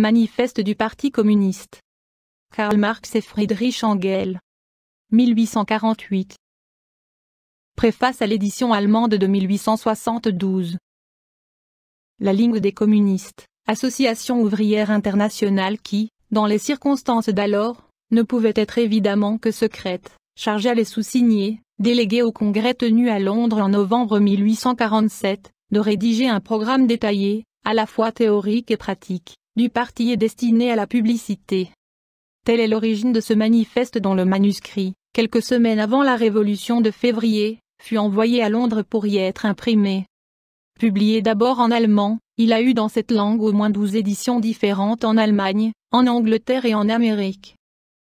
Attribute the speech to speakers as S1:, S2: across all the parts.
S1: Manifeste du Parti communiste. Karl Marx et Friedrich Engel. 1848. Préface à l'édition allemande de 1872. La Ligue des communistes, association ouvrière internationale qui, dans les circonstances d'alors, ne pouvait être évidemment que secrète, chargea les sous-signés, délégués au congrès tenu à Londres en novembre 1847, de rédiger un programme détaillé, à la fois théorique et pratique parti est destiné à la publicité. Telle est l'origine de ce manifeste dont le manuscrit, quelques semaines avant la Révolution de février, fut envoyé à Londres pour y être imprimé. Publié d'abord en allemand, il a eu dans cette langue au moins douze éditions différentes en Allemagne, en Angleterre et en Amérique.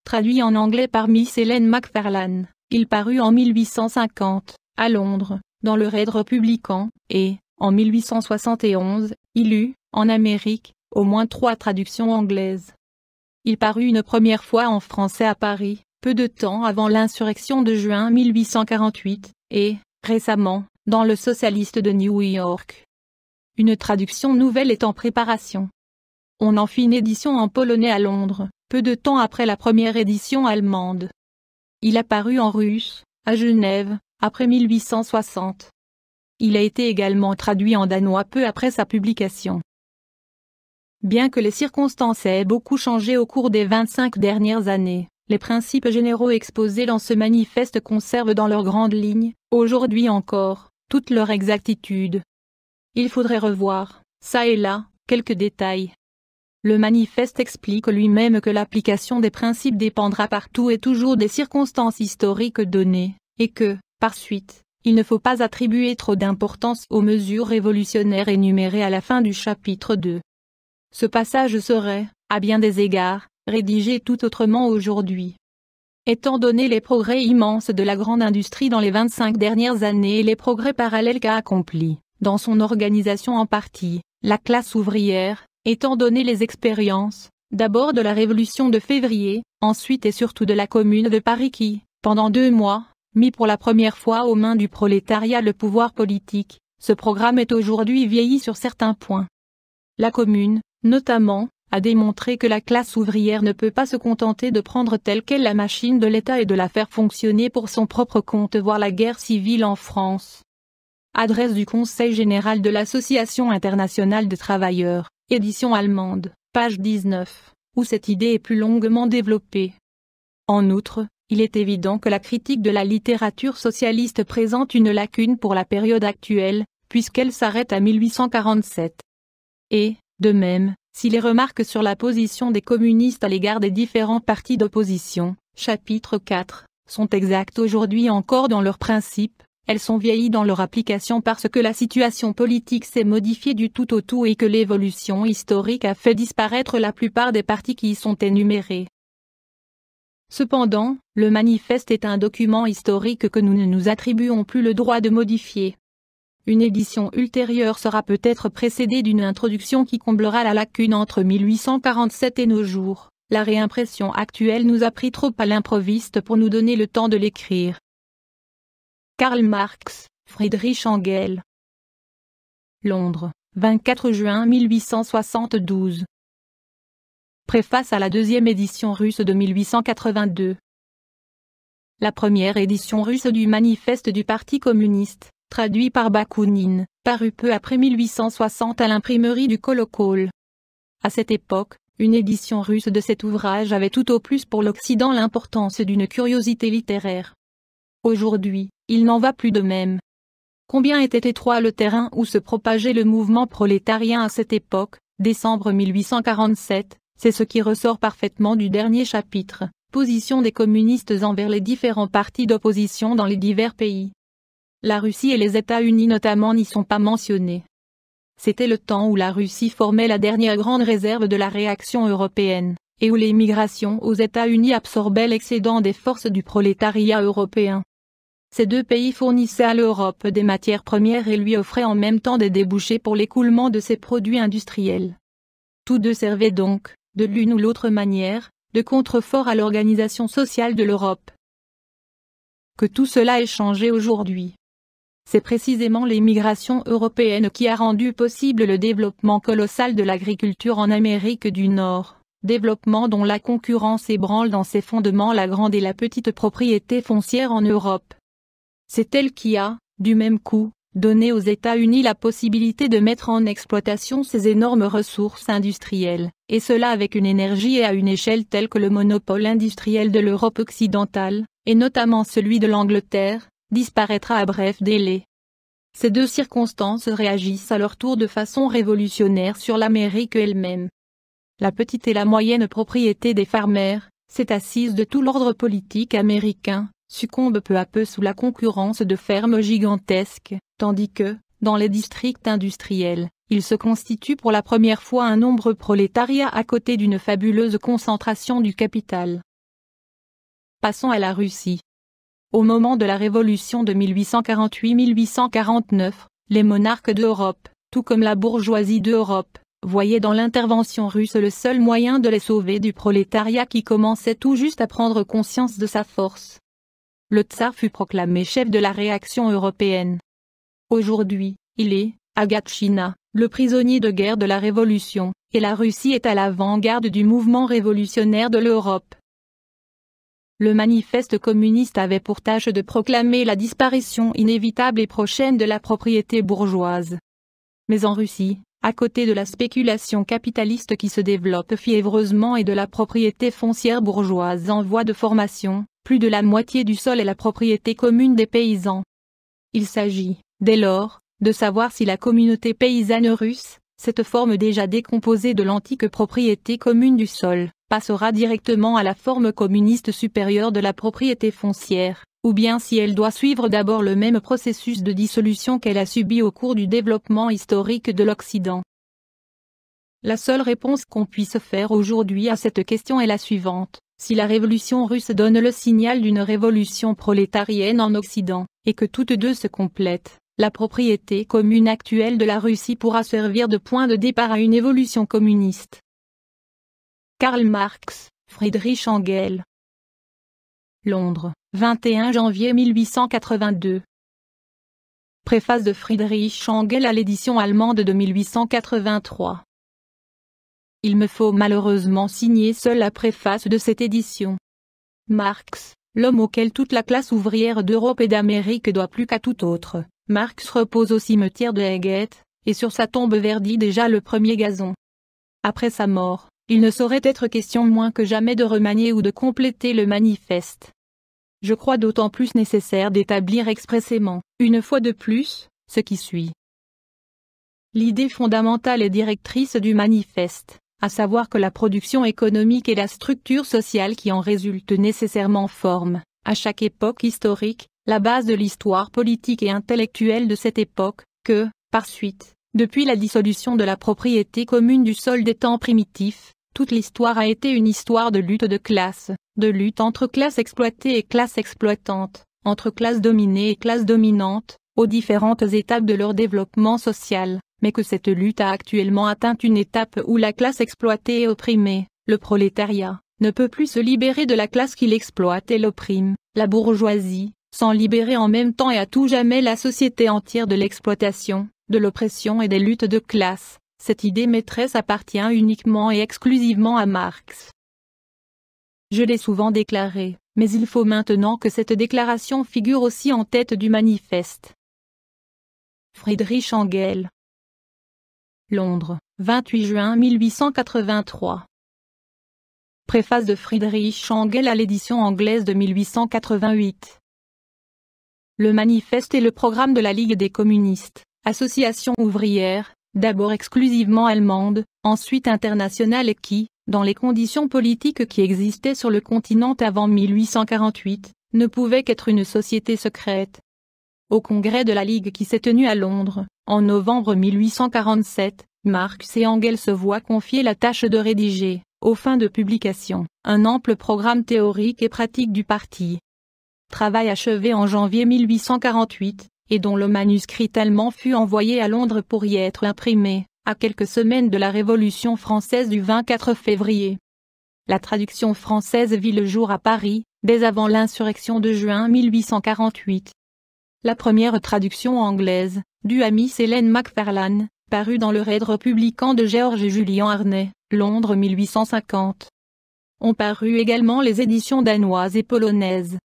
S1: Traduit en anglais par Miss Hélène MacFarlane, il parut en 1850, à Londres, dans le Raid Republican, et, en 1871, il eut, en Amérique, au moins trois traductions anglaises. Il parut une première fois en français à Paris, peu de temps avant l'insurrection de juin 1848, et, récemment, dans le Socialiste de New York. Une traduction nouvelle est en préparation. On en fit une édition en polonais à Londres, peu de temps après la première édition allemande. Il apparut en russe, à Genève, après 1860. Il a été également traduit en danois peu après sa publication. Bien que les circonstances aient beaucoup changé au cours des 25 dernières années, les principes généraux exposés dans ce manifeste conservent dans leurs grandes lignes, aujourd'hui encore, toute leur exactitude. Il faudrait revoir, ça et là, quelques détails. Le manifeste explique lui-même que l'application des principes dépendra partout et toujours des circonstances historiques données, et que, par suite, il ne faut pas attribuer trop d'importance aux mesures révolutionnaires énumérées à la fin du chapitre 2. Ce passage serait, à bien des égards, rédigé tout autrement aujourd'hui. Étant donné les progrès immenses de la grande industrie dans les 25 dernières années et les progrès parallèles qu'a accomplis, dans son organisation en partie, la classe ouvrière, étant donné les expériences, d'abord de la Révolution de février, ensuite et surtout de la Commune de Paris qui, pendant deux mois, mit pour la première fois aux mains du prolétariat le pouvoir politique, ce programme est aujourd'hui vieilli sur certains points. La Commune, notamment, a démontré que la classe ouvrière ne peut pas se contenter de prendre telle qu'elle la machine de l'État et de la faire fonctionner pour son propre compte voir la guerre civile en France. Adresse du Conseil général de l'Association internationale des travailleurs, édition allemande, page 19, où cette idée est plus longuement développée. En outre, il est évident que la critique de la littérature socialiste présente une lacune pour la période actuelle, puisqu'elle s'arrête à 1847. Et, de même, si les remarques sur la position des communistes à l'égard des différents partis d'opposition, chapitre 4, sont exactes aujourd'hui encore dans leurs principes, elles sont vieillies dans leur application parce que la situation politique s'est modifiée du tout au tout et que l'évolution historique a fait disparaître la plupart des partis qui y sont énumérés. Cependant, le manifeste est un document historique que nous ne nous attribuons plus le droit de modifier. Une édition ultérieure sera peut-être précédée d'une introduction qui comblera la lacune entre 1847 et nos jours. La réimpression actuelle nous a pris trop à l'improviste pour nous donner le temps de l'écrire. Karl Marx, Friedrich Engel. Londres, 24 juin 1872. Préface à la deuxième édition russe de 1882. La première édition russe du manifeste du Parti communiste, traduit par Bakounine, paru peu après 1860 à l'imprimerie du kolokol À cette époque, une édition russe de cet ouvrage avait tout au plus pour l'Occident l'importance d'une curiosité littéraire. Aujourd'hui, il n'en va plus de même. Combien était étroit le terrain où se propageait le mouvement prolétarien à cette époque, décembre 1847, c'est ce qui ressort parfaitement du dernier chapitre, position des communistes envers les différents partis d'opposition dans les divers pays. La Russie et les États-Unis notamment n'y sont pas mentionnés. C'était le temps où la Russie formait la dernière grande réserve de la réaction européenne, et où les migrations aux États-Unis absorbaient l'excédent des forces du prolétariat européen. Ces deux pays fournissaient à l'Europe des matières premières et lui offraient en même temps des débouchés pour l'écoulement de ses produits industriels. Tous deux servaient donc, de l'une ou l'autre manière, de contrefort à l'organisation sociale de l'Europe. Que tout cela ait changé aujourd'hui, c'est précisément l'émigration européenne qui a rendu possible le développement colossal de l'agriculture en Amérique du Nord, développement dont la concurrence ébranle dans ses fondements la grande et la petite propriété foncière en Europe. C'est elle qui a, du même coup, donné aux États-Unis la possibilité de mettre en exploitation ces énormes ressources industrielles, et cela avec une énergie et à une échelle telle que le monopole industriel de l'Europe occidentale, et notamment celui de l'Angleterre, disparaîtra à bref délai. Ces deux circonstances réagissent à leur tour de façon révolutionnaire sur l'Amérique elle-même. La petite et la moyenne propriété des farmers, cette assise de tout l'ordre politique américain, succombe peu à peu sous la concurrence de fermes gigantesques, tandis que, dans les districts industriels, il se constitue pour la première fois un nombre prolétariat à côté d'une fabuleuse concentration du capital. Passons à la Russie. Au moment de la Révolution de 1848-1849, les monarques d'Europe, tout comme la bourgeoisie d'Europe, voyaient dans l'intervention russe le seul moyen de les sauver du prolétariat qui commençait tout juste à prendre conscience de sa force. Le tsar fut proclamé chef de la réaction européenne. Aujourd'hui, il est, à Gatchina, le prisonnier de guerre de la Révolution, et la Russie est à l'avant-garde du mouvement révolutionnaire de l'Europe. Le manifeste communiste avait pour tâche de proclamer la disparition inévitable et prochaine de la propriété bourgeoise. Mais en Russie, à côté de la spéculation capitaliste qui se développe fiévreusement et de la propriété foncière bourgeoise en voie de formation, plus de la moitié du sol est la propriété commune des paysans. Il s'agit, dès lors, de savoir si la communauté paysanne russe, cette forme déjà décomposée de l'antique propriété commune du sol, passera directement à la forme communiste supérieure de la propriété foncière, ou bien si elle doit suivre d'abord le même processus de dissolution qu'elle a subi au cours du développement historique de l'Occident. La seule réponse qu'on puisse faire aujourd'hui à cette question est la suivante. Si la révolution russe donne le signal d'une révolution prolétarienne en Occident, et que toutes deux se complètent, la propriété commune actuelle de la Russie pourra servir de point de départ à une évolution communiste. Karl Marx, Friedrich Engel. Londres, 21 janvier 1882. Préface de Friedrich Engel à l'édition allemande de 1883. Il me faut malheureusement signer seule la préface de cette édition. Marx, l'homme auquel toute la classe ouvrière d'Europe et d'Amérique doit plus qu'à tout autre, Marx repose au cimetière de Heggett, et sur sa tombe verdit déjà le premier gazon. Après sa mort, il ne saurait être question moins que jamais de remanier ou de compléter le manifeste. Je crois d'autant plus nécessaire d'établir expressément, une fois de plus, ce qui suit. L'idée fondamentale et directrice du manifeste, à savoir que la production économique et la structure sociale qui en résulte nécessairement forment, à chaque époque historique, la base de l'histoire politique et intellectuelle de cette époque, que, par suite, depuis la dissolution de la propriété commune du sol des temps primitifs, toute l'histoire a été une histoire de lutte de classe, de lutte entre classes exploitées et classe exploitantes, entre classes dominées et classes dominantes, aux différentes étapes de leur développement social, mais que cette lutte a actuellement atteint une étape où la classe exploitée et opprimée, le prolétariat, ne peut plus se libérer de la classe qu'il exploite et l'opprime, la bourgeoisie, sans libérer en même temps et à tout jamais la société entière de l'exploitation, de l'oppression et des luttes de classe, cette idée maîtresse appartient uniquement et exclusivement à Marx. Je l'ai souvent déclaré, mais il faut maintenant que cette déclaration figure aussi en tête du manifeste. Friedrich Engel Londres, 28 juin 1883 Préface de Friedrich Engel à l'édition anglaise de 1888 Le manifeste est le programme de la Ligue des communistes, association ouvrière, d'abord exclusivement allemande, ensuite internationale et qui, dans les conditions politiques qui existaient sur le continent avant 1848, ne pouvait qu'être une société secrète. Au congrès de la Ligue qui s'est tenu à Londres, en novembre 1847, Marx et Engels se voient confier la tâche de rédiger, aux fins de publication, un ample programme théorique et pratique du parti. Travail achevé en janvier 1848, et dont le manuscrit allemand fut envoyé à Londres pour y être imprimé, à quelques semaines de la Révolution française du 24 février. La traduction française vit le jour à Paris, dès avant l'insurrection de juin 1848. La première traduction anglaise, due à Miss Hélène Macfarlane, parut dans le Raid républicain de Georges Julien Arnay, Londres 1850. On parut également les éditions danoises et polonaises,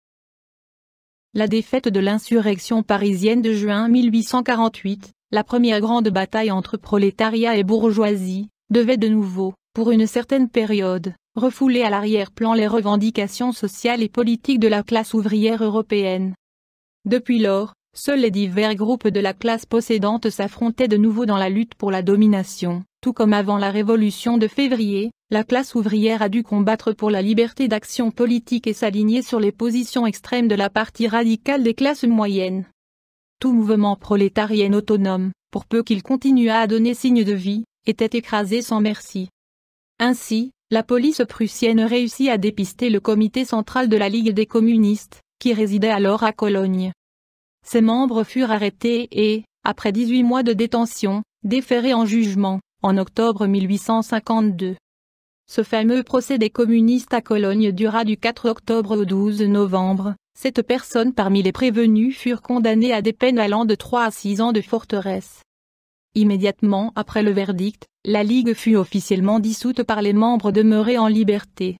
S1: la défaite de l'insurrection parisienne de juin 1848, la première grande bataille entre prolétariat et bourgeoisie, devait de nouveau, pour une certaine période, refouler à l'arrière-plan les revendications sociales et politiques de la classe ouvrière européenne. Depuis lors, seuls les divers groupes de la classe possédante s'affrontaient de nouveau dans la lutte pour la domination, tout comme avant la révolution de février, la classe ouvrière a dû combattre pour la liberté d'action politique et s'aligner sur les positions extrêmes de la partie radicale des classes moyennes. Tout mouvement prolétarien autonome, pour peu qu'il continuât à donner signe de vie, était écrasé sans merci. Ainsi, la police prussienne réussit à dépister le comité central de la Ligue des communistes, qui résidait alors à Cologne. Ses membres furent arrêtés et, après 18 mois de détention, déférés en jugement, en octobre 1852. Ce fameux procès des communistes à Cologne dura du 4 octobre au 12 novembre. Sept personnes parmi les prévenus furent condamnées à des peines allant de 3 à 6 ans de forteresse. Immédiatement après le verdict, la Ligue fut officiellement dissoute par les membres demeurés en liberté.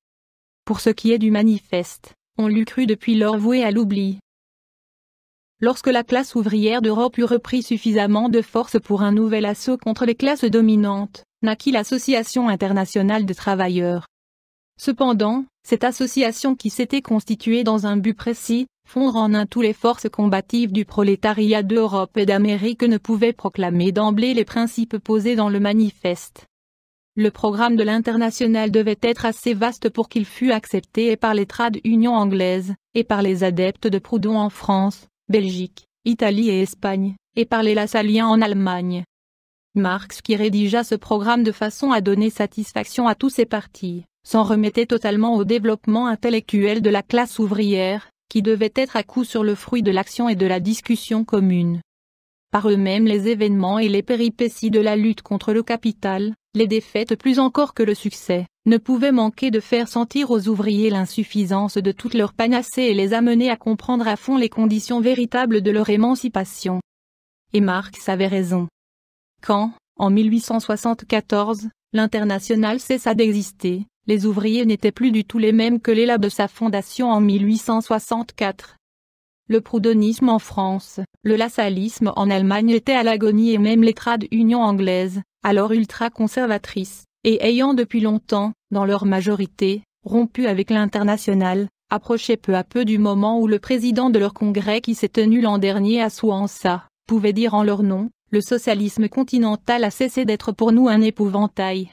S1: Pour ce qui est du manifeste, on l'eût cru depuis lors voué à l'oubli. Lorsque la classe ouvrière d'Europe eut repris suffisamment de force pour un nouvel assaut contre les classes dominantes, acquis l'Association internationale de travailleurs. Cependant, cette association qui s'était constituée dans un but précis, fondre en un tous les forces combatives du prolétariat d'Europe et d'Amérique ne pouvait proclamer d'emblée les principes posés dans le manifeste. Le programme de l'international devait être assez vaste pour qu'il fût accepté et par les trades unions anglaises, et par les adeptes de Proudhon en France, Belgique, Italie et Espagne, et par les Lassaliens en Allemagne. Marx qui rédigea ce programme de façon à donner satisfaction à tous ses partis, s'en remettait totalement au développement intellectuel de la classe ouvrière, qui devait être à coup sur le fruit de l'action et de la discussion commune. Par eux-mêmes les événements et les péripéties de la lutte contre le capital, les défaites plus encore que le succès, ne pouvaient manquer de faire sentir aux ouvriers l'insuffisance de toutes leurs panacées et les amener à comprendre à fond les conditions véritables de leur émancipation. Et Marx avait raison. Quand, en 1874, l'international cessa d'exister, les ouvriers n'étaient plus du tout les mêmes que les de sa fondation en 1864. Le proudhonisme en France, le lassalisme en Allemagne étaient à l'agonie et même les Union anglaise, alors ultra conservatrice, et ayant depuis longtemps, dans leur majorité, rompu avec l'international, approchaient peu à peu du moment où le président de leur congrès qui s'est tenu l'an dernier à Souansa, pouvait dire en leur nom, le socialisme continental a cessé d'être pour nous un épouvantail.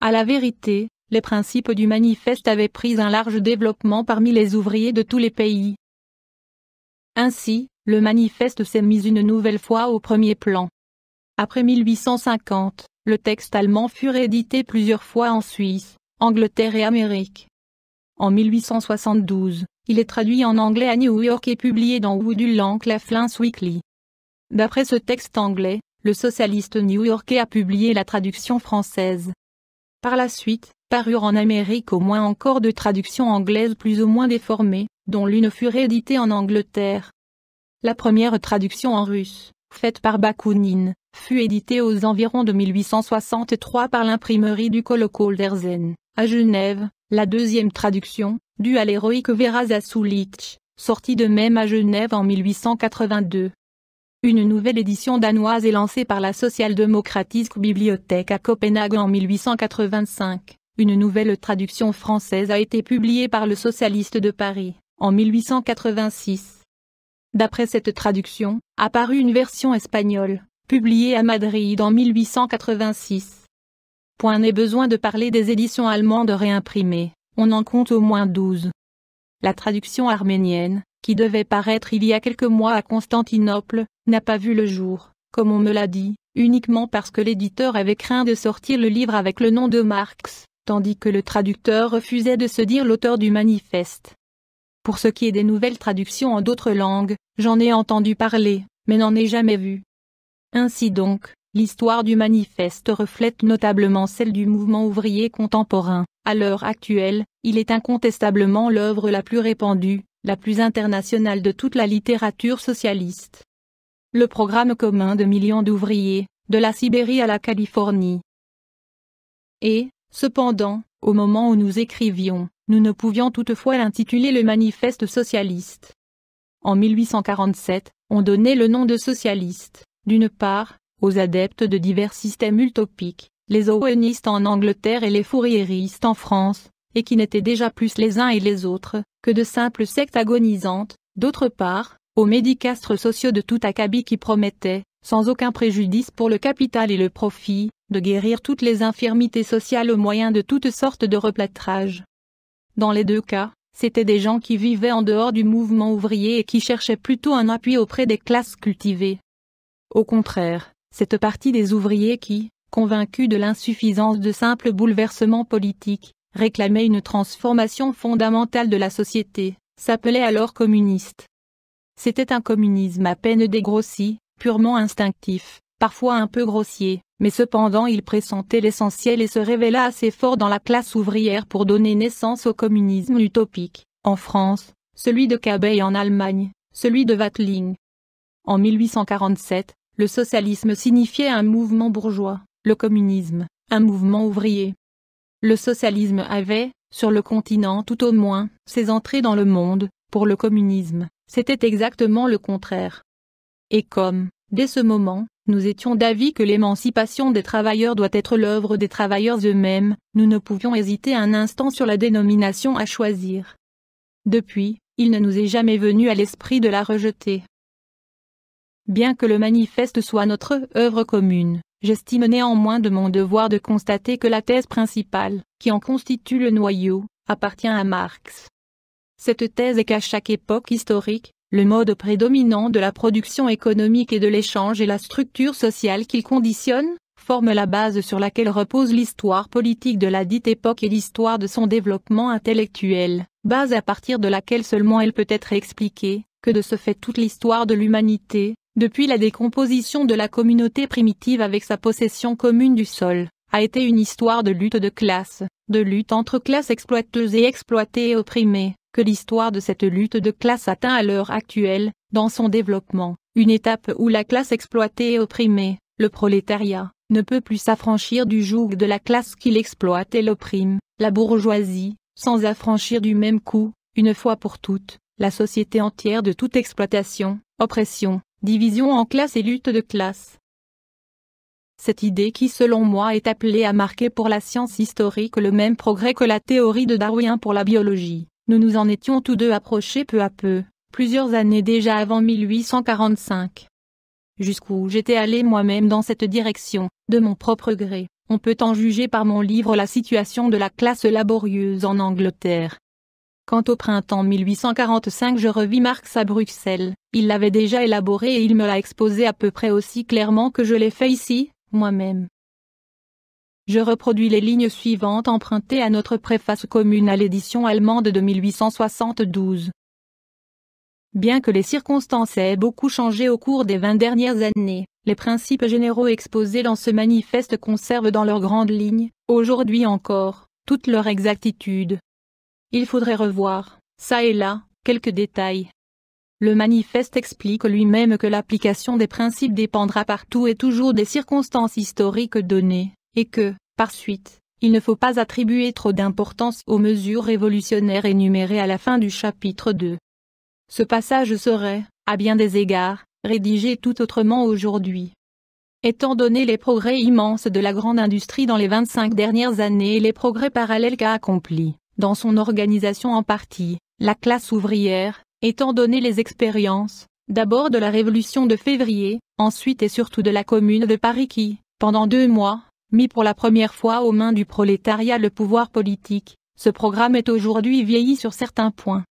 S1: À la vérité, les principes du manifeste avaient pris un large développement parmi les ouvriers de tous les pays. Ainsi, le manifeste s'est mis une nouvelle fois au premier plan. Après 1850, le texte allemand fut réédité plusieurs fois en Suisse, Angleterre et Amérique. En 1872, il est traduit en anglais à New York et publié dans Woodland Claflin's Weekly. D'après ce texte anglais, le socialiste new-yorkais a publié la traduction française. Par la suite, parurent en Amérique au moins encore deux traductions anglaises plus ou moins déformées, dont l'une fut rééditée en Angleterre. La première traduction en russe, faite par Bakounine, fut éditée aux environs de 1863 par l'imprimerie du Kolokol d'Erzen, à Genève. La deuxième traduction, due à l'héroïque Vera Zasulich, sortie de même à Genève en 1882, une nouvelle édition danoise est lancée par la Social-démocratique Bibliothèque à Copenhague en 1885. Une nouvelle traduction française a été publiée par le Socialiste de Paris, en 1886. D'après cette traduction, apparut une version espagnole, publiée à Madrid en 1886. Point n'est besoin de parler des éditions allemandes réimprimées, on en compte au moins 12. La traduction arménienne, qui devait paraître il y a quelques mois à Constantinople, n'a pas vu le jour, comme on me l'a dit, uniquement parce que l'éditeur avait craint de sortir le livre avec le nom de Marx, tandis que le traducteur refusait de se dire l'auteur du manifeste. Pour ce qui est des nouvelles traductions en d'autres langues, j'en ai entendu parler, mais n'en ai jamais vu. Ainsi donc, l'histoire du manifeste reflète notablement celle du mouvement ouvrier contemporain. À l'heure actuelle, il est incontestablement l'œuvre la plus répandue, la plus internationale de toute la littérature socialiste. Le programme commun de millions d'ouvriers, de la Sibérie à la Californie. Et, cependant, au moment où nous écrivions, nous ne pouvions toutefois l'intituler le manifeste socialiste. En 1847, on donnait le nom de socialiste, d'une part, aux adeptes de divers systèmes utopiques, les Owenistes en Angleterre et les Fourieristes en France, et qui n'étaient déjà plus les uns et les autres, que de simples sectes agonisantes, d'autre part, aux médicastres sociaux de tout acabit qui promettaient, sans aucun préjudice pour le capital et le profit, de guérir toutes les infirmités sociales au moyen de toutes sortes de replâtrages. Dans les deux cas, c'étaient des gens qui vivaient en dehors du mouvement ouvrier et qui cherchaient plutôt un appui auprès des classes cultivées. Au contraire, cette partie des ouvriers qui, convaincus de l'insuffisance de simples bouleversements politiques, réclamait une transformation fondamentale de la société, s'appelait alors communiste. C'était un communisme à peine dégrossi, purement instinctif, parfois un peu grossier, mais cependant il pressentait l'essentiel et se révéla assez fort dans la classe ouvrière pour donner naissance au communisme utopique, en France, celui de Cabet en Allemagne, celui de Wattling. En 1847, le socialisme signifiait un mouvement bourgeois, le communisme, un mouvement ouvrier le socialisme avait, sur le continent tout au moins, ses entrées dans le monde, pour le communisme, c'était exactement le contraire. Et comme, dès ce moment, nous étions d'avis que l'émancipation des travailleurs doit être l'œuvre des travailleurs eux-mêmes, nous ne pouvions hésiter un instant sur la dénomination à choisir. Depuis, il ne nous est jamais venu à l'esprit de la rejeter. Bien que le manifeste soit notre œuvre commune, J'estime néanmoins de mon devoir de constater que la thèse principale, qui en constitue le noyau, appartient à Marx. Cette thèse est qu'à chaque époque historique, le mode prédominant de la production économique et de l'échange et la structure sociale qu'il conditionne, forment la base sur laquelle repose l'histoire politique de la dite époque et l'histoire de son développement intellectuel, base à partir de laquelle seulement elle peut être expliquée, que de ce fait toute l'histoire de l'humanité, depuis la décomposition de la communauté primitive avec sa possession commune du sol, a été une histoire de lutte de classe, de lutte entre classes exploiteuses et exploitées et opprimées, que l'histoire de cette lutte de classe atteint à l'heure actuelle, dans son développement, une étape où la classe exploitée et opprimée, le prolétariat, ne peut plus s'affranchir du joug de la classe qui l'exploite et l'opprime, la bourgeoisie, sans affranchir du même coup, une fois pour toutes, la société entière de toute exploitation, oppression, division en classe et lutte de classe. Cette idée qui selon moi est appelée à marquer pour la science historique le même progrès que la théorie de Darwin pour la biologie, nous nous en étions tous deux approchés peu à peu, plusieurs années déjà avant 1845. Jusqu'où j'étais allé moi-même dans cette direction, de mon propre gré, on peut en juger par mon livre La situation de la classe laborieuse en Angleterre, Quant au printemps 1845 je revis Marx à Bruxelles, il l'avait déjà élaboré et il me l'a exposé à peu près aussi clairement que je l'ai fait ici, moi-même. Je reproduis les lignes suivantes empruntées à notre préface commune à l'édition allemande de 1872. Bien que les circonstances aient beaucoup changé au cours des vingt dernières années, les principes généraux exposés dans ce manifeste conservent dans leurs grandes lignes, aujourd'hui encore, toute leur exactitude il faudrait revoir, ça et là, quelques détails. Le manifeste explique lui-même que l'application des principes dépendra partout et toujours des circonstances historiques données, et que, par suite, il ne faut pas attribuer trop d'importance aux mesures révolutionnaires énumérées à la fin du chapitre 2. Ce passage serait, à bien des égards, rédigé tout autrement aujourd'hui. Étant donné les progrès immenses de la grande industrie dans les 25 dernières années et les progrès parallèles qu'a accomplis dans son organisation en partie, la classe ouvrière, étant donné les expériences, d'abord de la Révolution de février, ensuite et surtout de la Commune de Paris qui, pendant deux mois, mit pour la première fois aux mains du prolétariat le pouvoir politique, ce programme est aujourd'hui vieilli sur certains points.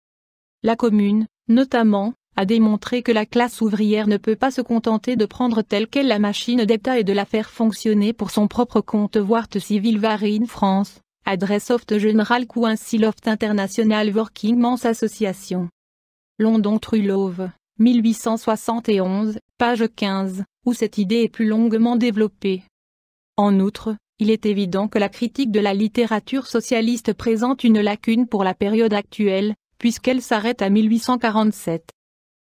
S1: La Commune, notamment, a démontré que la classe ouvrière ne peut pas se contenter de prendre telle qu'elle la machine d'État et de la faire fonctionner pour son propre compte voire civil varine France, Adresse of General Council of International Working Men's Association. London Trulove, 1871, page 15, où cette idée est plus longuement développée. En outre, il est évident que la critique de la littérature socialiste présente une lacune pour la période actuelle, puisqu'elle s'arrête à 1847.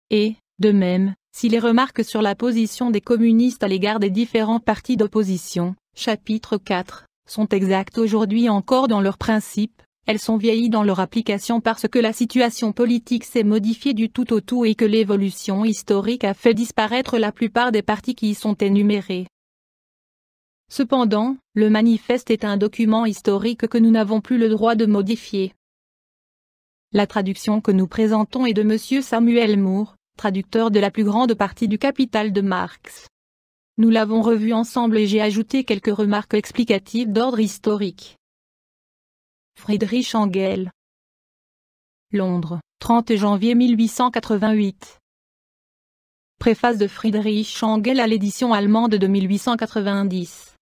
S1: Et, de même, si les remarques sur la position des communistes à l'égard des différents partis d'opposition, chapitre 4, sont exactes aujourd'hui encore dans leurs principes, elles sont vieillies dans leur application parce que la situation politique s'est modifiée du tout au tout et que l'évolution historique a fait disparaître la plupart des partis qui y sont énumérés. Cependant, le manifeste est un document historique que nous n'avons plus le droit de modifier. La traduction que nous présentons est de M. Samuel Moore, traducteur de la plus grande partie du Capital de Marx. Nous l'avons revu ensemble et j'ai ajouté quelques remarques explicatives d'ordre historique. Friedrich Engel Londres, 30 janvier 1888 Préface de Friedrich Engel à l'édition allemande de 1890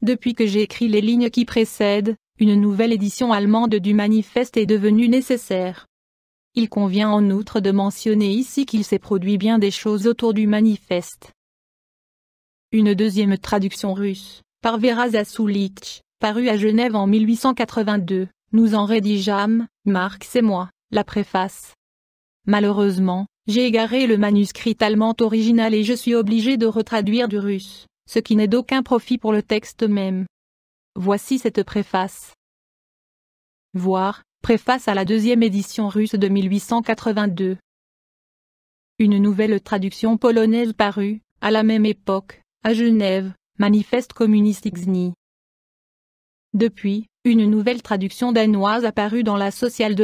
S1: Depuis que j'ai écrit les lignes qui précèdent, une nouvelle édition allemande du manifeste est devenue nécessaire. Il convient en outre de mentionner ici qu'il s'est produit bien des choses autour du manifeste. Une deuxième traduction russe, par Vera Zasulich, parue à Genève en 1882, nous en rédigeâmes, Marx et moi, la préface. Malheureusement, j'ai égaré le manuscrit allemand original et je suis obligé de retraduire du russe, ce qui n'est d'aucun profit pour le texte même. Voici cette préface. Voir, préface à la deuxième édition russe de 1882. Une nouvelle traduction polonaise parue, à la même époque, à Genève, manifeste communiste XNI. Depuis, une nouvelle traduction danoise apparue dans la social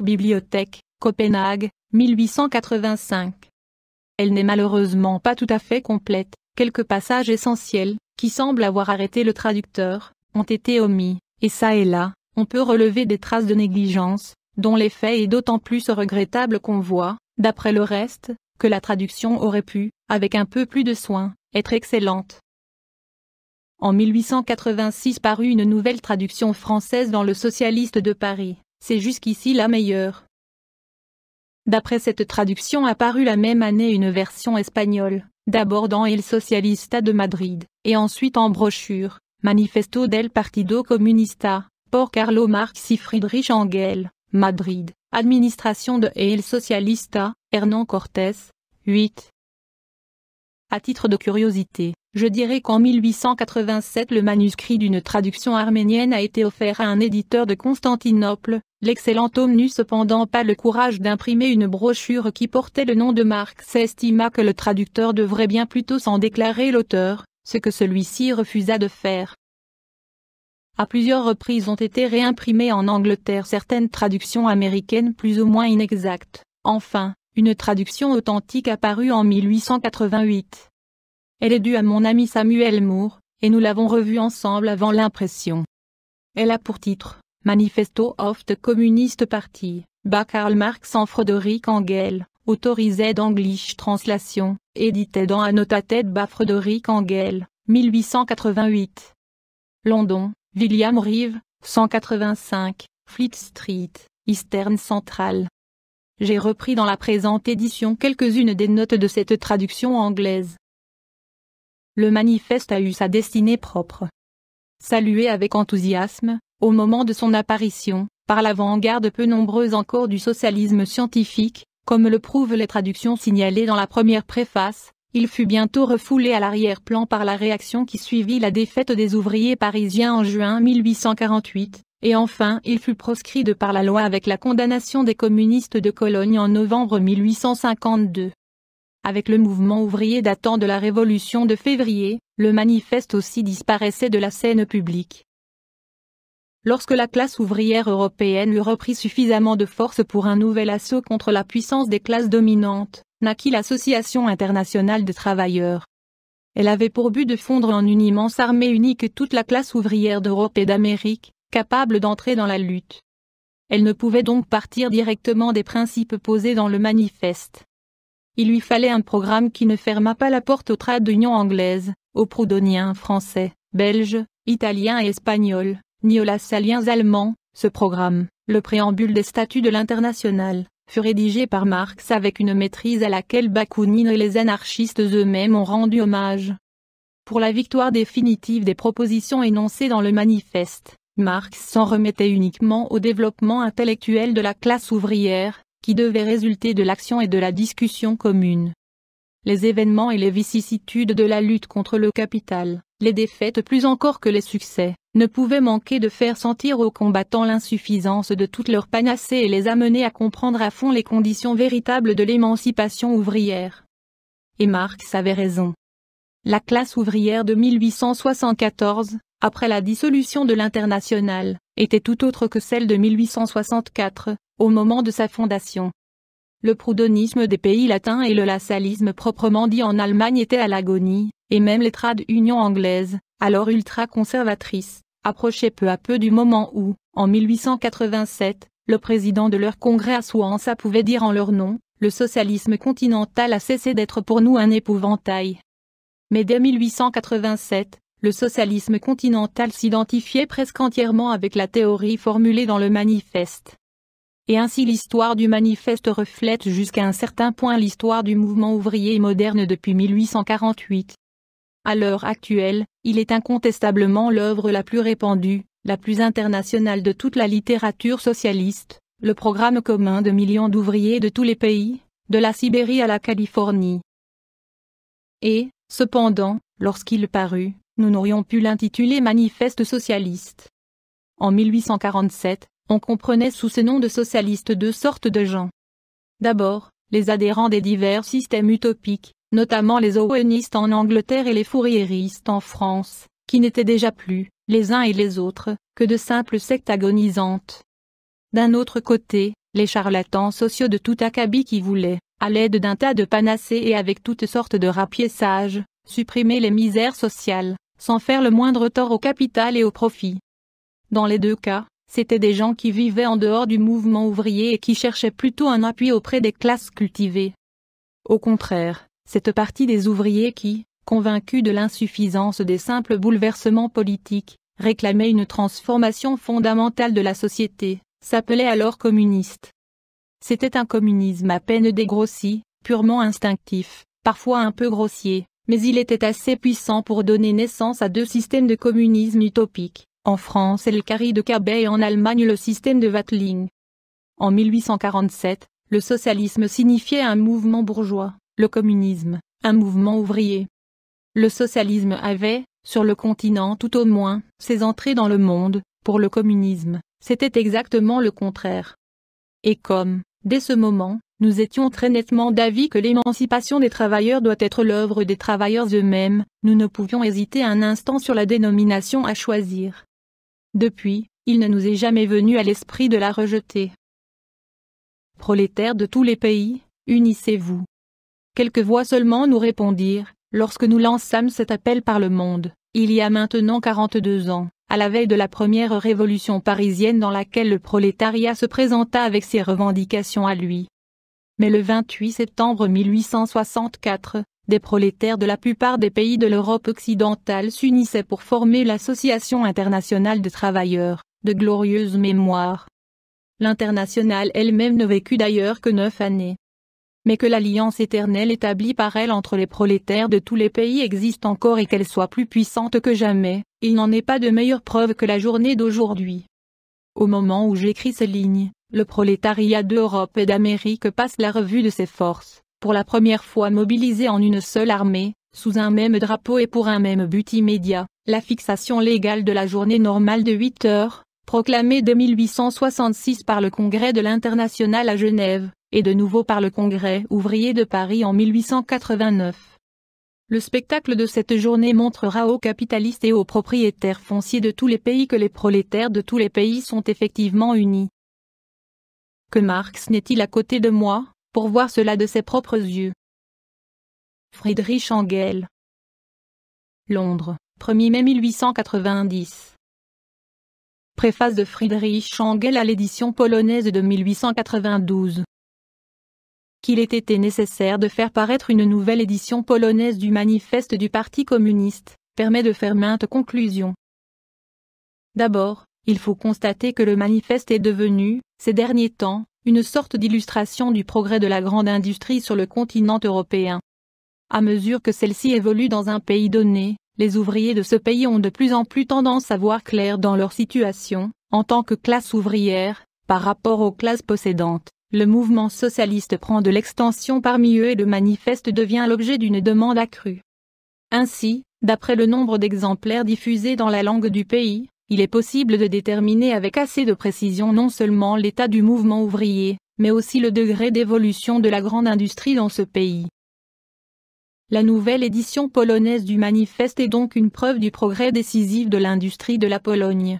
S1: Bibliothèque, Copenhague, 1885. Elle n'est malheureusement pas tout à fait complète, quelques passages essentiels, qui semblent avoir arrêté le traducteur, ont été omis, et ça et là, on peut relever des traces de négligence, dont l'effet est d'autant plus regrettable qu'on voit, d'après le reste, que la traduction aurait pu, avec un peu plus de soin, être excellente. En 1886 parut une nouvelle traduction française dans le Socialiste de Paris. C'est jusqu'ici la meilleure. D'après cette traduction apparut la même année une version espagnole, d'abord dans El Socialista de Madrid, et ensuite en brochure, Manifesto del Partido Comunista, por Carlo Marx y Friedrich Engel, Madrid, Administration de El Socialista, Hernán Cortés, 8. À titre de curiosité, je dirais qu'en 1887 le manuscrit d'une traduction arménienne a été offert à un éditeur de Constantinople, l'excellent homme n'eut cependant pas le courage d'imprimer une brochure qui portait le nom de Marx et estima que le traducteur devrait bien plutôt s'en déclarer l'auteur, ce que celui-ci refusa de faire. À plusieurs reprises ont été réimprimées en Angleterre certaines traductions américaines plus ou moins inexactes. Enfin, une traduction authentique apparue en 1888. Elle est due à mon ami Samuel Moore, et nous l'avons revue ensemble avant l'impression. Elle a pour titre Manifesto of the Communist Party, by Karl Marx and Frederick Engel, autorisé English Translation, édité dans Annotated by Frederick Engel, 1888. London, William Reeve, 185, Fleet Street, Eastern Central. J'ai repris dans la présente édition quelques-unes des notes de cette traduction anglaise. Le manifeste a eu sa destinée propre. Salué avec enthousiasme, au moment de son apparition, par l'avant-garde peu nombreuse encore du socialisme scientifique, comme le prouvent les traductions signalées dans la première préface, il fut bientôt refoulé à l'arrière-plan par la réaction qui suivit la défaite des ouvriers parisiens en juin 1848, et enfin, il fut proscrit de par la loi avec la condamnation des communistes de Cologne en novembre 1852. Avec le mouvement ouvrier datant de la Révolution de février, le manifeste aussi disparaissait de la scène publique. Lorsque la classe ouvrière européenne eut repris suffisamment de force pour un nouvel assaut contre la puissance des classes dominantes, naquit l'Association internationale de travailleurs. Elle avait pour but de fondre en une immense armée unique toute la classe ouvrière d'Europe et d'Amérique, capable d'entrer dans la lutte. Elle ne pouvait donc partir directement des principes posés dans le manifeste. Il lui fallait un programme qui ne ferma pas la porte aux trades d'union anglaise, aux proudhoniens français, belges, italiens et espagnols, ni aux lassaliens allemands. Ce programme, le préambule des statuts de l'international, fut rédigé par Marx avec une maîtrise à laquelle Bakounine et les anarchistes eux-mêmes ont rendu hommage. Pour la victoire définitive des propositions énoncées dans le manifeste, Marx s'en remettait uniquement au développement intellectuel de la classe ouvrière, qui devait résulter de l'action et de la discussion commune. Les événements et les vicissitudes de la lutte contre le capital, les défaites plus encore que les succès, ne pouvaient manquer de faire sentir aux combattants l'insuffisance de toutes leurs panacées et les amener à comprendre à fond les conditions véritables de l'émancipation ouvrière. Et Marx avait raison. La classe ouvrière de 1874, après la dissolution de l'Internationale, était tout autre que celle de 1864, au moment de sa fondation. Le proudhonisme des pays latins et le lassalisme proprement dit en Allemagne étaient à l'agonie, et même les trades union anglaises, alors ultra-conservatrices, approchaient peu à peu du moment où, en 1887, le président de leur congrès à Swansea pouvait dire en leur nom, le socialisme continental a cessé d'être pour nous un épouvantail. Mais dès 1887, le socialisme continental s'identifiait presque entièrement avec la théorie formulée dans le manifeste. Et ainsi l'histoire du manifeste reflète jusqu'à un certain point l'histoire du mouvement ouvrier moderne depuis 1848. À l'heure actuelle, il est incontestablement l'œuvre la plus répandue, la plus internationale de toute la littérature socialiste, le programme commun de millions d'ouvriers de tous les pays, de la Sibérie à la Californie. Et, cependant, lorsqu'il parut, nous n'aurions pu l'intituler Manifeste socialiste. En 1847, on comprenait sous ce nom de socialiste deux sortes de gens. D'abord, les adhérents des divers systèmes utopiques, notamment les Owenistes en Angleterre et les Fourieristes en France, qui n'étaient déjà plus, les uns et les autres, que de simples sectes agonisantes. D'un autre côté, les charlatans sociaux de tout acabit qui voulaient, à l'aide d'un tas de panacées et avec toutes sortes de rapiessages, supprimer les misères sociales, sans faire le moindre tort au capital et au profit. Dans les deux cas, c'était des gens qui vivaient en dehors du mouvement ouvrier et qui cherchaient plutôt un appui auprès des classes cultivées. Au contraire, cette partie des ouvriers qui, convaincus de l'insuffisance des simples bouleversements politiques, réclamaient une transformation fondamentale de la société, s'appelait alors communiste. C'était un communisme à peine dégrossi, purement instinctif, parfois un peu grossier, mais il était assez puissant pour donner naissance à deux systèmes de communisme utopique, en France et le carré de Cabet et en Allemagne le système de Wattling. En 1847, le socialisme signifiait un mouvement bourgeois, le communisme, un mouvement ouvrier. Le socialisme avait, sur le continent tout au moins, ses entrées dans le monde, pour le communisme, c'était exactement le contraire. Et comme, dès ce moment, nous étions très nettement d'avis que l'émancipation des travailleurs doit être l'œuvre des travailleurs eux-mêmes, nous ne pouvions hésiter un instant sur la dénomination à choisir. Depuis, il ne nous est jamais venu à l'esprit de la rejeter. Prolétaires de tous les pays, unissez-vous. Quelques voix seulement nous répondirent, lorsque nous lançâmes cet appel par le monde, il y a maintenant 42 ans, à la veille de la première révolution parisienne dans laquelle le prolétariat se présenta avec ses revendications à lui, mais le 28 septembre 1864, des prolétaires de la plupart des pays de l'Europe occidentale s'unissaient pour former l'Association internationale de travailleurs, de glorieuse mémoire. L'internationale elle-même ne vécut d'ailleurs que neuf années. Mais que l'alliance éternelle établie par elle entre les prolétaires de tous les pays existe encore et qu'elle soit plus puissante que jamais, il n'en est pas de meilleure preuve que la journée d'aujourd'hui. Au moment où j'écris ces lignes, le prolétariat d'Europe et d'Amérique passe la revue de ses forces, pour la première fois mobilisé en une seule armée, sous un même drapeau et pour un même but immédiat, la fixation légale de la journée normale de 8 heures, proclamée de 1866 par le Congrès de l'Internationale à Genève, et de nouveau par le Congrès ouvrier de Paris en 1889. Le spectacle de cette journée montrera aux capitalistes et aux propriétaires fonciers de tous les pays que les prolétaires de tous les pays sont effectivement unis. Que Marx n'est-il à côté de moi, pour voir cela de ses propres yeux Friedrich Engel Londres, 1er mai 1890 Préface de Friedrich Engel à l'édition polonaise de 1892 qu'il ait été nécessaire de faire paraître une nouvelle édition polonaise du manifeste du Parti communiste, permet de faire maintes conclusions. D'abord, il faut constater que le manifeste est devenu, ces derniers temps, une sorte d'illustration du progrès de la grande industrie sur le continent européen. À mesure que celle-ci évolue dans un pays donné, les ouvriers de ce pays ont de plus en plus tendance à voir clair dans leur situation, en tant que classe ouvrière, par rapport aux classes possédantes. Le mouvement socialiste prend de l'extension parmi eux et le manifeste devient l'objet d'une demande accrue. Ainsi, d'après le nombre d'exemplaires diffusés dans la langue du pays, il est possible de déterminer avec assez de précision non seulement l'état du mouvement ouvrier, mais aussi le degré d'évolution de la grande industrie dans ce pays. La nouvelle édition polonaise du manifeste est donc une preuve du progrès décisif de l'industrie de la Pologne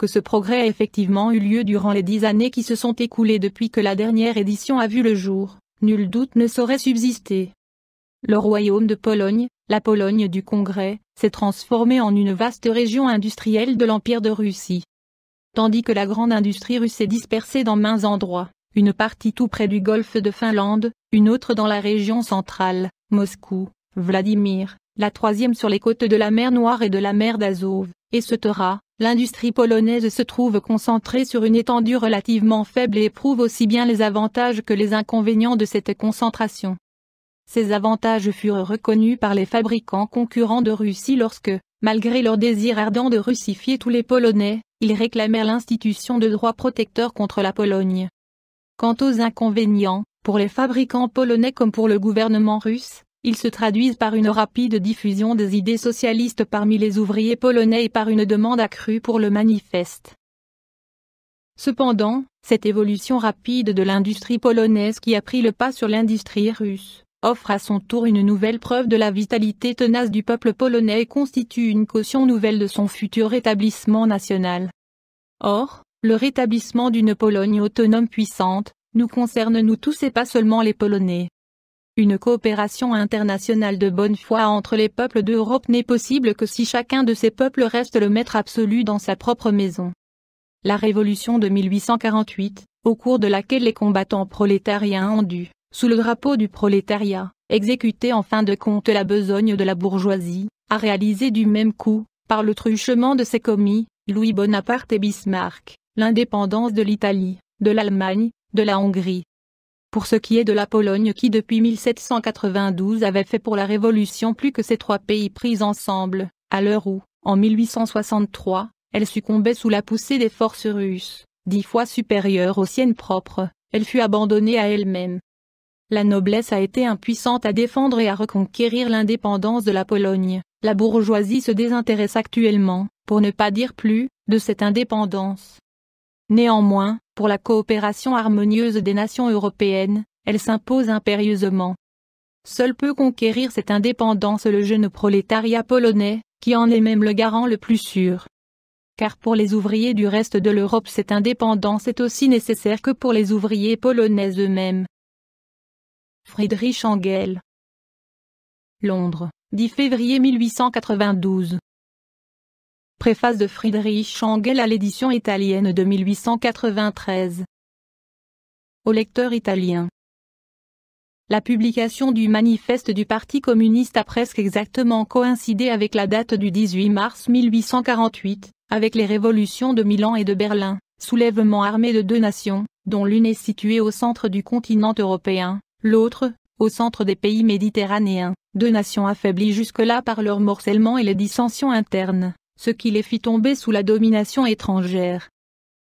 S1: que ce progrès a effectivement eu lieu durant les dix années qui se sont écoulées depuis que la dernière édition a vu le jour, nul doute ne saurait subsister. Le royaume de Pologne, la Pologne du Congrès, s'est transformé en une vaste région industrielle de l'Empire de Russie. Tandis que la grande industrie russe est dispersée dans maints endroits, une partie tout près du golfe de Finlande, une autre dans la région centrale, Moscou, Vladimir, la troisième sur les côtes de la mer Noire et de la mer d'Azov, et etc., l'industrie polonaise se trouve concentrée sur une étendue relativement faible et éprouve aussi bien les avantages que les inconvénients de cette concentration. Ces avantages furent reconnus par les fabricants concurrents de Russie lorsque, malgré leur désir ardent de russifier tous les Polonais, ils réclamèrent l'institution de droits protecteurs contre la Pologne. Quant aux inconvénients, pour les fabricants polonais comme pour le gouvernement russe, ils se traduisent par une rapide diffusion des idées socialistes parmi les ouvriers polonais et par une demande accrue pour le manifeste. Cependant, cette évolution rapide de l'industrie polonaise qui a pris le pas sur l'industrie russe, offre à son tour une nouvelle preuve de la vitalité tenace du peuple polonais et constitue une caution nouvelle de son futur rétablissement national. Or, le rétablissement d'une Pologne autonome puissante, nous concerne nous tous et pas seulement les Polonais. Une coopération internationale de bonne foi entre les peuples d'Europe n'est possible que si chacun de ces peuples reste le maître absolu dans sa propre maison. La révolution de 1848, au cours de laquelle les combattants prolétariens ont dû, sous le drapeau du prolétariat, exécuter en fin de compte la besogne de la bourgeoisie, a réalisé du même coup, par le truchement de ses commis, Louis Bonaparte et Bismarck, l'indépendance de l'Italie, de l'Allemagne, de la Hongrie, pour ce qui est de la Pologne qui depuis 1792 avait fait pour la Révolution plus que ces trois pays pris ensemble, à l'heure où, en 1863, elle succombait sous la poussée des forces russes, dix fois supérieures aux siennes propres, elle fut abandonnée à elle-même. La noblesse a été impuissante à défendre et à reconquérir l'indépendance de la Pologne. La bourgeoisie se désintéresse actuellement, pour ne pas dire plus, de cette indépendance. Néanmoins, pour la coopération harmonieuse des nations européennes, elle s'impose impérieusement. Seul peut conquérir cette indépendance le jeune prolétariat polonais, qui en est même le garant le plus sûr. Car pour les ouvriers du reste de l'Europe cette indépendance est aussi nécessaire que pour les ouvriers polonais eux-mêmes. Friedrich Engel Londres, 10 février 1892 Préface de Friedrich Engel à l'édition italienne de 1893. Au lecteur italien. La publication du manifeste du Parti communiste a presque exactement coïncidé avec la date du 18 mars 1848, avec les révolutions de Milan et de Berlin, soulèvement armé de deux nations, dont l'une est située au centre du continent européen, l'autre, au centre des pays méditerranéens, deux nations affaiblies jusque-là par leur morcellement et les dissensions internes ce qui les fit tomber sous la domination étrangère.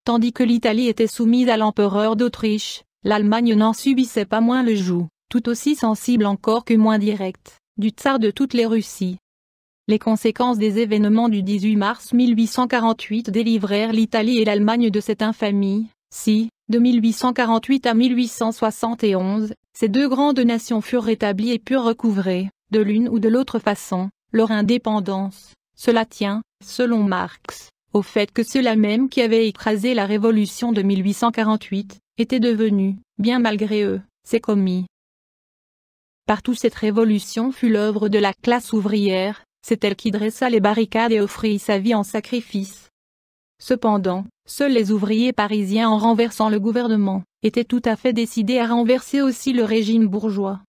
S1: Tandis que l'Italie était soumise à l'empereur d'Autriche, l'Allemagne n'en subissait pas moins le joug, tout aussi sensible encore que moins direct, du tsar de toutes les Russies. Les conséquences des événements du 18 mars 1848 délivrèrent l'Italie et l'Allemagne de cette infamie, si, de 1848 à 1871, ces deux grandes nations furent rétablies et purent recouvrer, de l'une ou de l'autre façon, leur indépendance. Cela tient, selon Marx, au fait que ceux-là même qui avaient écrasé la révolution de 1848 étaient devenus, bien malgré eux, ses commis. Partout cette révolution fut l'œuvre de la classe ouvrière, c'est elle qui dressa les barricades et offrit sa vie en sacrifice. Cependant, seuls les ouvriers parisiens en renversant le gouvernement, étaient tout à fait décidés à renverser aussi le régime bourgeois.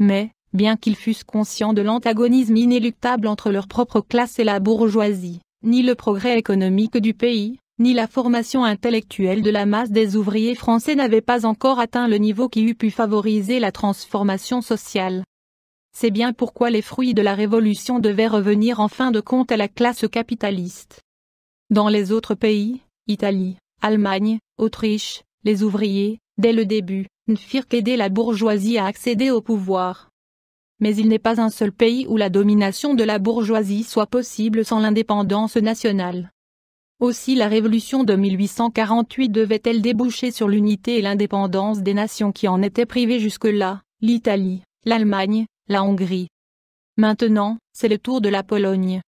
S1: Mais, bien qu'ils fussent conscients de l'antagonisme inéluctable entre leur propre classe et la bourgeoisie, ni le progrès économique du pays, ni la formation intellectuelle de la masse des ouvriers français n'avaient pas encore atteint le niveau qui eût pu favoriser la transformation sociale. C'est bien pourquoi les fruits de la révolution devaient revenir en fin de compte à la classe capitaliste. Dans les autres pays, Italie, Allemagne, Autriche, les ouvriers, dès le début, ne firent qu'aider la bourgeoisie à accéder au pouvoir mais il n'est pas un seul pays où la domination de la bourgeoisie soit possible sans l'indépendance nationale. Aussi la révolution de 1848 devait-elle déboucher sur l'unité et l'indépendance des nations qui en étaient privées jusque-là, l'Italie, l'Allemagne, la Hongrie. Maintenant, c'est le tour de la Pologne.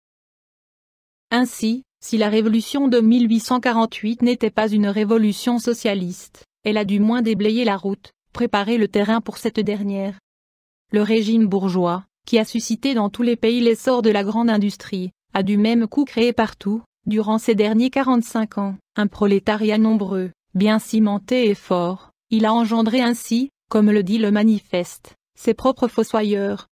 S1: Ainsi, si la révolution de 1848 n'était pas une révolution socialiste, elle a du moins déblayé la route, préparé le terrain pour cette dernière. Le régime bourgeois, qui a suscité dans tous les pays l'essor de la grande industrie, a du même coup créé partout, durant ces derniers 45 ans, un prolétariat nombreux, bien cimenté et fort, il a engendré ainsi, comme le dit le manifeste, ses propres fossoyeurs.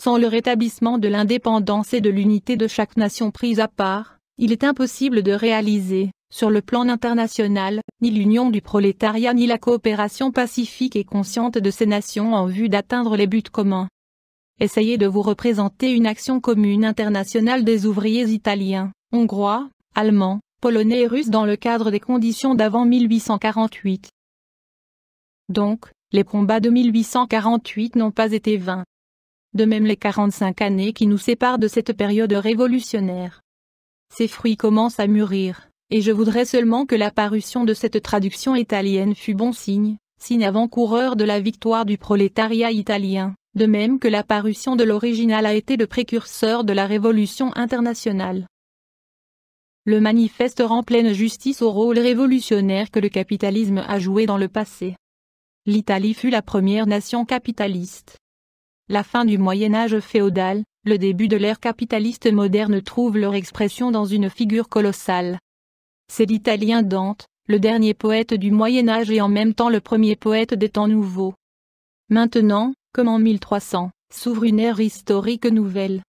S1: Sans le rétablissement de l'indépendance et de l'unité de chaque nation prise à part, il est impossible de réaliser, sur le plan international, ni l'union du prolétariat ni la coopération pacifique et consciente de ces nations en vue d'atteindre les buts communs. Essayez de vous représenter une action commune internationale des ouvriers italiens, hongrois, allemands, polonais et russes dans le cadre des conditions d'avant 1848. Donc, les combats de 1848 n'ont pas été vains. De même les 45 années qui nous séparent de cette période révolutionnaire. Ces fruits commencent à mûrir et je voudrais seulement que l'apparition de cette traduction italienne fût bon signe, signe avant-coureur de la victoire du prolétariat italien, de même que l'apparition de l'original a été le précurseur de la révolution internationale. Le manifeste rend pleine justice au rôle révolutionnaire que le capitalisme a joué dans le passé. L'Italie fut la première nation capitaliste. La fin du Moyen Âge féodal, le début de l'ère capitaliste moderne trouvent leur expression dans une figure colossale, c'est l'italien Dante, le dernier poète du Moyen Âge et en même temps le premier poète des temps nouveaux. Maintenant, comme en 1300, s'ouvre une ère historique nouvelle.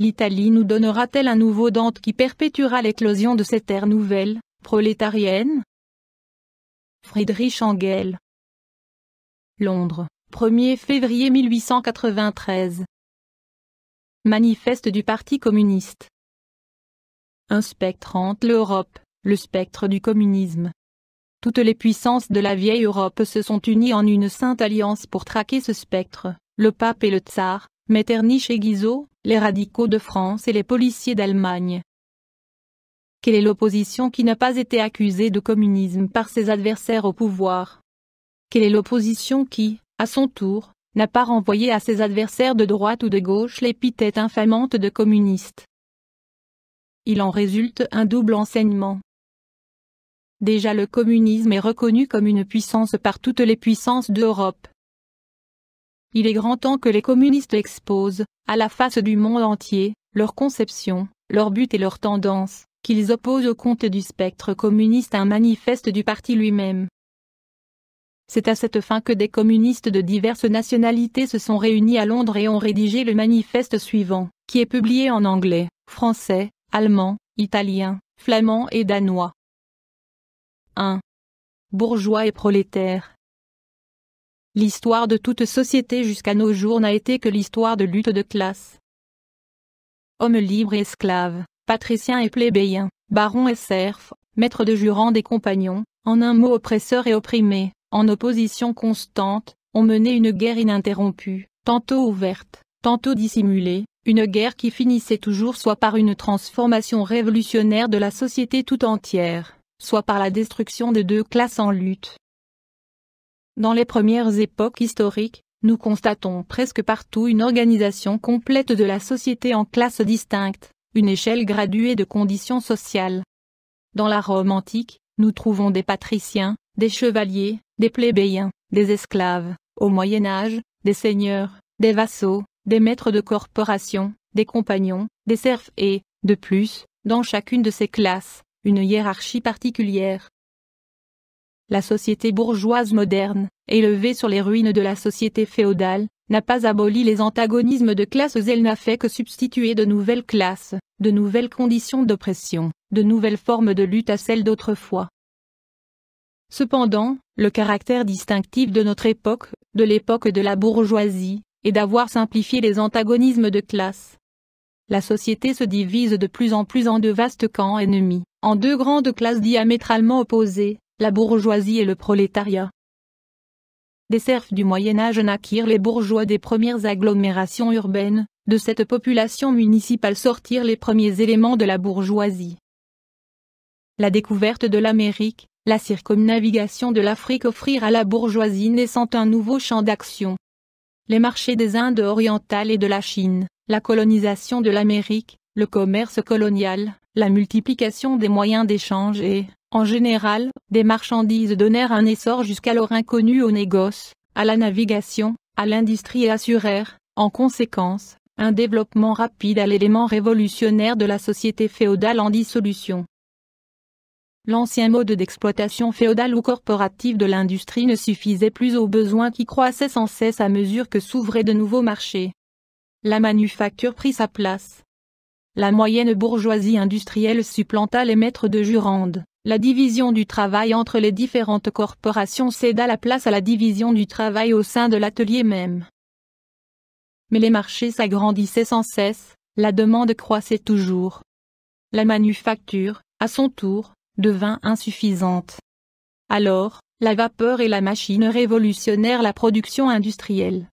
S1: L'Italie nous donnera-t-elle un nouveau Dante qui perpétuera l'éclosion de cette ère nouvelle, prolétarienne Friedrich Engel Londres, 1er février 1893 Manifeste du Parti communiste Inspectante l'Europe le spectre du communisme. Toutes les puissances de la vieille Europe se sont unies en une sainte alliance pour traquer ce spectre, le pape et le tsar, Metternich et Guizot, les radicaux de France et les policiers d'Allemagne. Quelle est l'opposition qui n'a pas été accusée de communisme par ses adversaires au pouvoir Quelle est l'opposition qui, à son tour, n'a pas renvoyé à ses adversaires de droite ou de gauche l'épithète infamante de communiste Il en résulte un double enseignement. Déjà le communisme est reconnu comme une puissance par toutes les puissances d'Europe. Il est grand temps que les communistes exposent, à la face du monde entier, leur conception, leur but et leurs tendances, qu'ils opposent au compte du spectre communiste un manifeste du parti lui-même. C'est à cette fin que des communistes de diverses nationalités se sont réunis à Londres et ont rédigé le manifeste suivant, qui est publié en anglais, français, allemand, italien, flamand et danois. 1. Bourgeois et prolétaires. L'histoire de toute société jusqu'à nos jours n'a été que l'histoire de lutte de classe. Hommes libres et esclaves, patriciens et plébéiens, barons et serfs, maîtres de jurands et compagnons, en un mot oppresseurs et opprimés, en opposition constante, ont mené une guerre ininterrompue, tantôt ouverte, tantôt dissimulée, une guerre qui finissait toujours soit par une transformation révolutionnaire de la société tout entière, soit par la destruction de deux classes en lutte. Dans les premières époques historiques, nous constatons presque partout une organisation complète de la société en classes distinctes, une échelle graduée de conditions sociales. Dans la Rome antique, nous trouvons des patriciens, des chevaliers, des plébéiens, des esclaves, au Moyen Âge, des seigneurs, des vassaux, des maîtres de corporation, des compagnons, des serfs et, de plus, dans chacune de ces classes, une hiérarchie particulière. La société bourgeoise moderne, élevée sur les ruines de la société féodale, n'a pas aboli les antagonismes de classes, elle n'a fait que substituer de nouvelles classes, de nouvelles conditions d'oppression, de nouvelles formes de lutte à celles d'autrefois. Cependant, le caractère distinctif de notre époque, de l'époque de la bourgeoisie, est d'avoir simplifié les antagonismes de classe, la société se divise de plus en plus en deux vastes camps ennemis, en deux grandes classes diamétralement opposées, la bourgeoisie et le prolétariat. Des serfs du Moyen Âge naquirent les bourgeois des premières agglomérations urbaines, de cette population municipale sortirent les premiers éléments de la bourgeoisie. La découverte de l'Amérique, la circumnavigation de l'Afrique offrirent à la bourgeoisie naissant un nouveau champ d'action, les marchés des Indes orientales et de la Chine, la colonisation de l'Amérique, le commerce colonial, la multiplication des moyens d'échange et, en général, des marchandises donnèrent un essor jusqu'alors inconnu au négoce, à la navigation, à l'industrie et assurèrent, en conséquence, un développement rapide à l'élément révolutionnaire de la société féodale en dissolution. L'ancien mode d'exploitation féodale ou corporative de l'industrie ne suffisait plus aux besoins qui croissaient sans cesse à mesure que s'ouvraient de nouveaux marchés. La manufacture prit sa place. La moyenne bourgeoisie industrielle supplanta les maîtres de jurande. La division du travail entre les différentes corporations céda la place à la division du travail au sein de l'atelier même. Mais les marchés s'agrandissaient sans cesse, la demande croissait toujours. La manufacture, à son tour, devint insuffisante. Alors, la vapeur et la machine révolutionnèrent la production industrielle.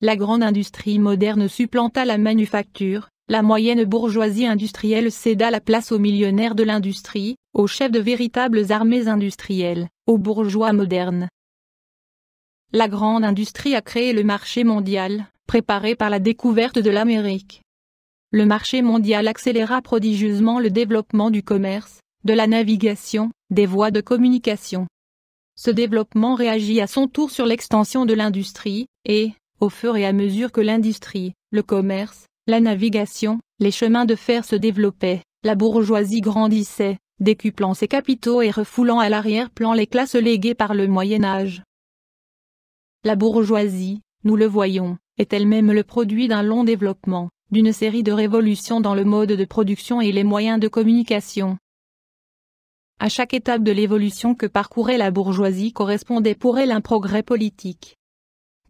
S1: La grande industrie moderne supplanta la manufacture, la moyenne bourgeoisie industrielle céda la place aux millionnaires de l'industrie, aux chefs de véritables armées industrielles, aux bourgeois modernes. La grande industrie a créé le marché mondial, préparé par la découverte de l'Amérique. Le marché mondial accéléra prodigieusement le développement du commerce, de la navigation, des voies de communication. Ce développement réagit à son tour sur l'extension de l'industrie, et, au fur et à mesure que l'industrie, le commerce, la navigation, les chemins de fer se développaient, la bourgeoisie grandissait, décuplant ses capitaux et refoulant à l'arrière-plan les classes léguées par le Moyen Âge. La bourgeoisie, nous le voyons, est elle-même le produit d'un long développement, d'une série de révolutions dans le mode de production et les moyens de communication, à chaque étape de l'évolution que parcourait la bourgeoisie correspondait pour elle un progrès politique.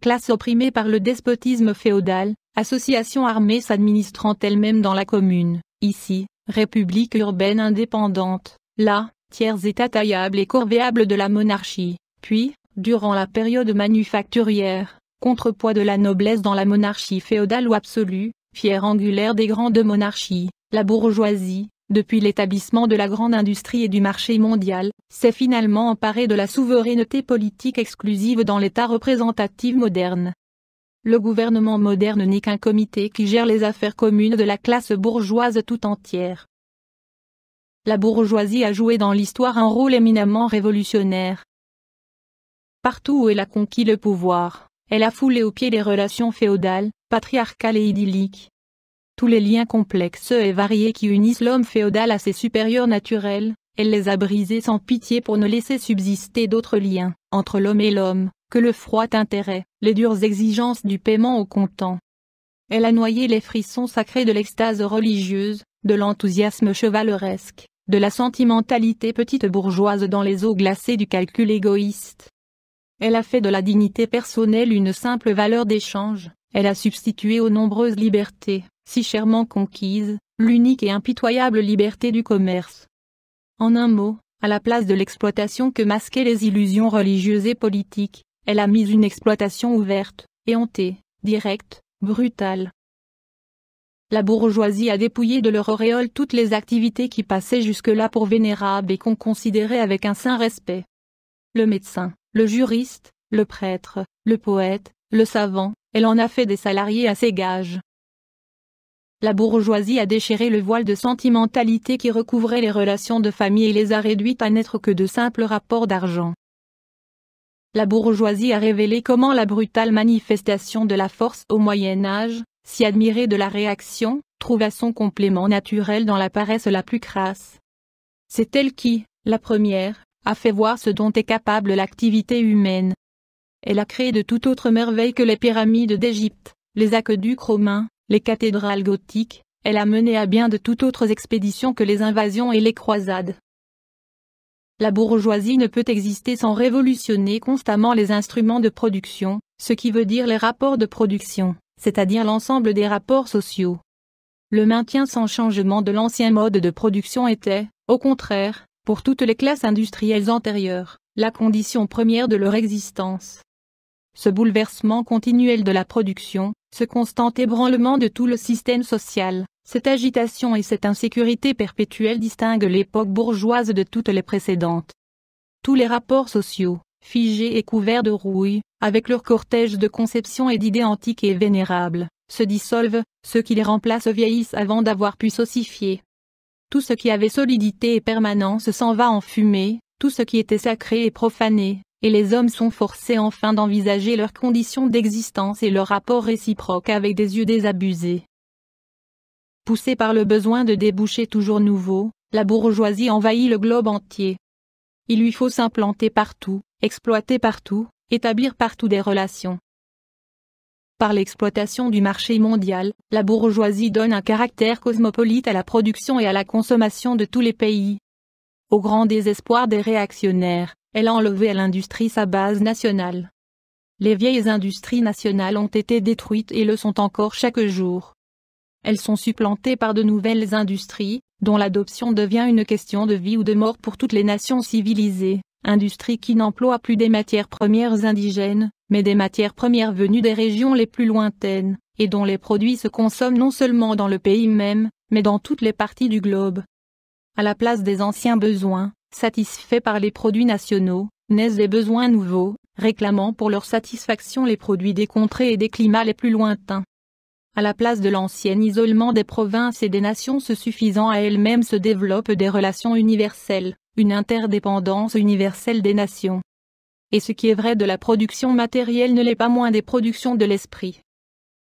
S1: Classe opprimée par le despotisme féodal, association armée s'administrant elle-même dans la commune, ici, république urbaine indépendante, là, tiers état taillable et corvéable de la monarchie, puis, durant la période manufacturière, contrepoids de la noblesse dans la monarchie féodale ou absolue, fière angulaire des grandes monarchies, la bourgeoisie, depuis l'établissement de la grande industrie et du marché mondial, s'est finalement emparé de la souveraineté politique exclusive dans l'État représentatif moderne. Le gouvernement moderne n'est qu'un comité qui gère les affaires communes de la classe bourgeoise tout entière. La bourgeoisie a joué dans l'histoire un rôle éminemment révolutionnaire. Partout où elle a conquis le pouvoir, elle a foulé aux pieds les relations féodales, patriarcales et idylliques, tous les liens complexes et variés qui unissent l'homme féodal à ses supérieurs naturels, elle les a brisés sans pitié pour ne laisser subsister d'autres liens, entre l'homme et l'homme, que le froid intérêt, les dures exigences du paiement au comptant. Elle a noyé les frissons sacrés de l'extase religieuse, de l'enthousiasme chevaleresque, de la sentimentalité petite bourgeoise dans les eaux glacées du calcul égoïste. Elle a fait de la dignité personnelle une simple valeur d'échange, elle a substitué aux nombreuses libertés, si chèrement conquise, l'unique et impitoyable liberté du commerce. En un mot, à la place de l'exploitation que masquaient les illusions religieuses et politiques, elle a mis une exploitation ouverte, éhontée, directe, brutale. La bourgeoisie a dépouillé de leur auréole toutes les activités qui passaient jusque-là pour vénérables et qu'on considérait avec un saint respect. Le médecin, le juriste, le prêtre, le poète, le savant, elle en a fait des salariés à ses gages. La bourgeoisie a déchiré le voile de sentimentalité qui recouvrait les relations de famille et les a réduites à n'être que de simples rapports d'argent. La bourgeoisie a révélé comment la brutale manifestation de la force au Moyen Âge, si admirée de la réaction, trouva son complément naturel dans la paresse la plus crasse. C'est elle qui, la première, a fait voir ce dont est capable l'activité humaine. Elle a créé de toutes autre merveille que les pyramides d'Égypte, les aqueducs romains, les cathédrales gothiques, elle a mené à bien de toutes autres expéditions que les invasions et les croisades. La bourgeoisie ne peut exister sans révolutionner constamment les instruments de production, ce qui veut dire les rapports de production, c'est-à-dire l'ensemble des rapports sociaux. Le maintien sans changement de l'ancien mode de production était, au contraire, pour toutes les classes industrielles antérieures, la condition première de leur existence. Ce bouleversement continuel de la production, ce constant ébranlement de tout le système social, cette agitation et cette insécurité perpétuelle distinguent l'époque bourgeoise de toutes les précédentes. Tous les rapports sociaux, figés et couverts de rouille, avec leur cortège de conceptions et d'idées antiques et vénérables, se dissolvent, ceux qui les remplacent vieillissent avant d'avoir pu s'ossifier. Tout ce qui avait solidité et permanence s'en va en fumée, tout ce qui était sacré et profané, et les hommes sont forcés enfin d'envisager leurs conditions d'existence et leur rapport réciproque avec des yeux désabusés. Poussée par le besoin de déboucher toujours nouveaux, la bourgeoisie envahit le globe entier. Il lui faut s'implanter partout, exploiter partout, établir partout des relations. Par l'exploitation du marché mondial, la bourgeoisie donne un caractère cosmopolite à la production et à la consommation de tous les pays. Au grand désespoir des réactionnaires, elle a enlevé à l'industrie sa base nationale. Les vieilles industries nationales ont été détruites et le sont encore chaque jour. Elles sont supplantées par de nouvelles industries, dont l'adoption devient une question de vie ou de mort pour toutes les nations civilisées, industries qui n'emploient plus des matières premières indigènes, mais des matières premières venues des régions les plus lointaines, et dont les produits se consomment non seulement dans le pays même, mais dans toutes les parties du globe. À la place des anciens besoins, satisfaits par les produits nationaux, naissent des besoins nouveaux, réclamant pour leur satisfaction les produits des contrées et des climats les plus lointains. À la place de l'ancien isolement des provinces et des nations se suffisant à elles-mêmes se développent des relations universelles, une interdépendance universelle des nations. Et ce qui est vrai de la production matérielle ne l'est pas moins des productions de l'esprit.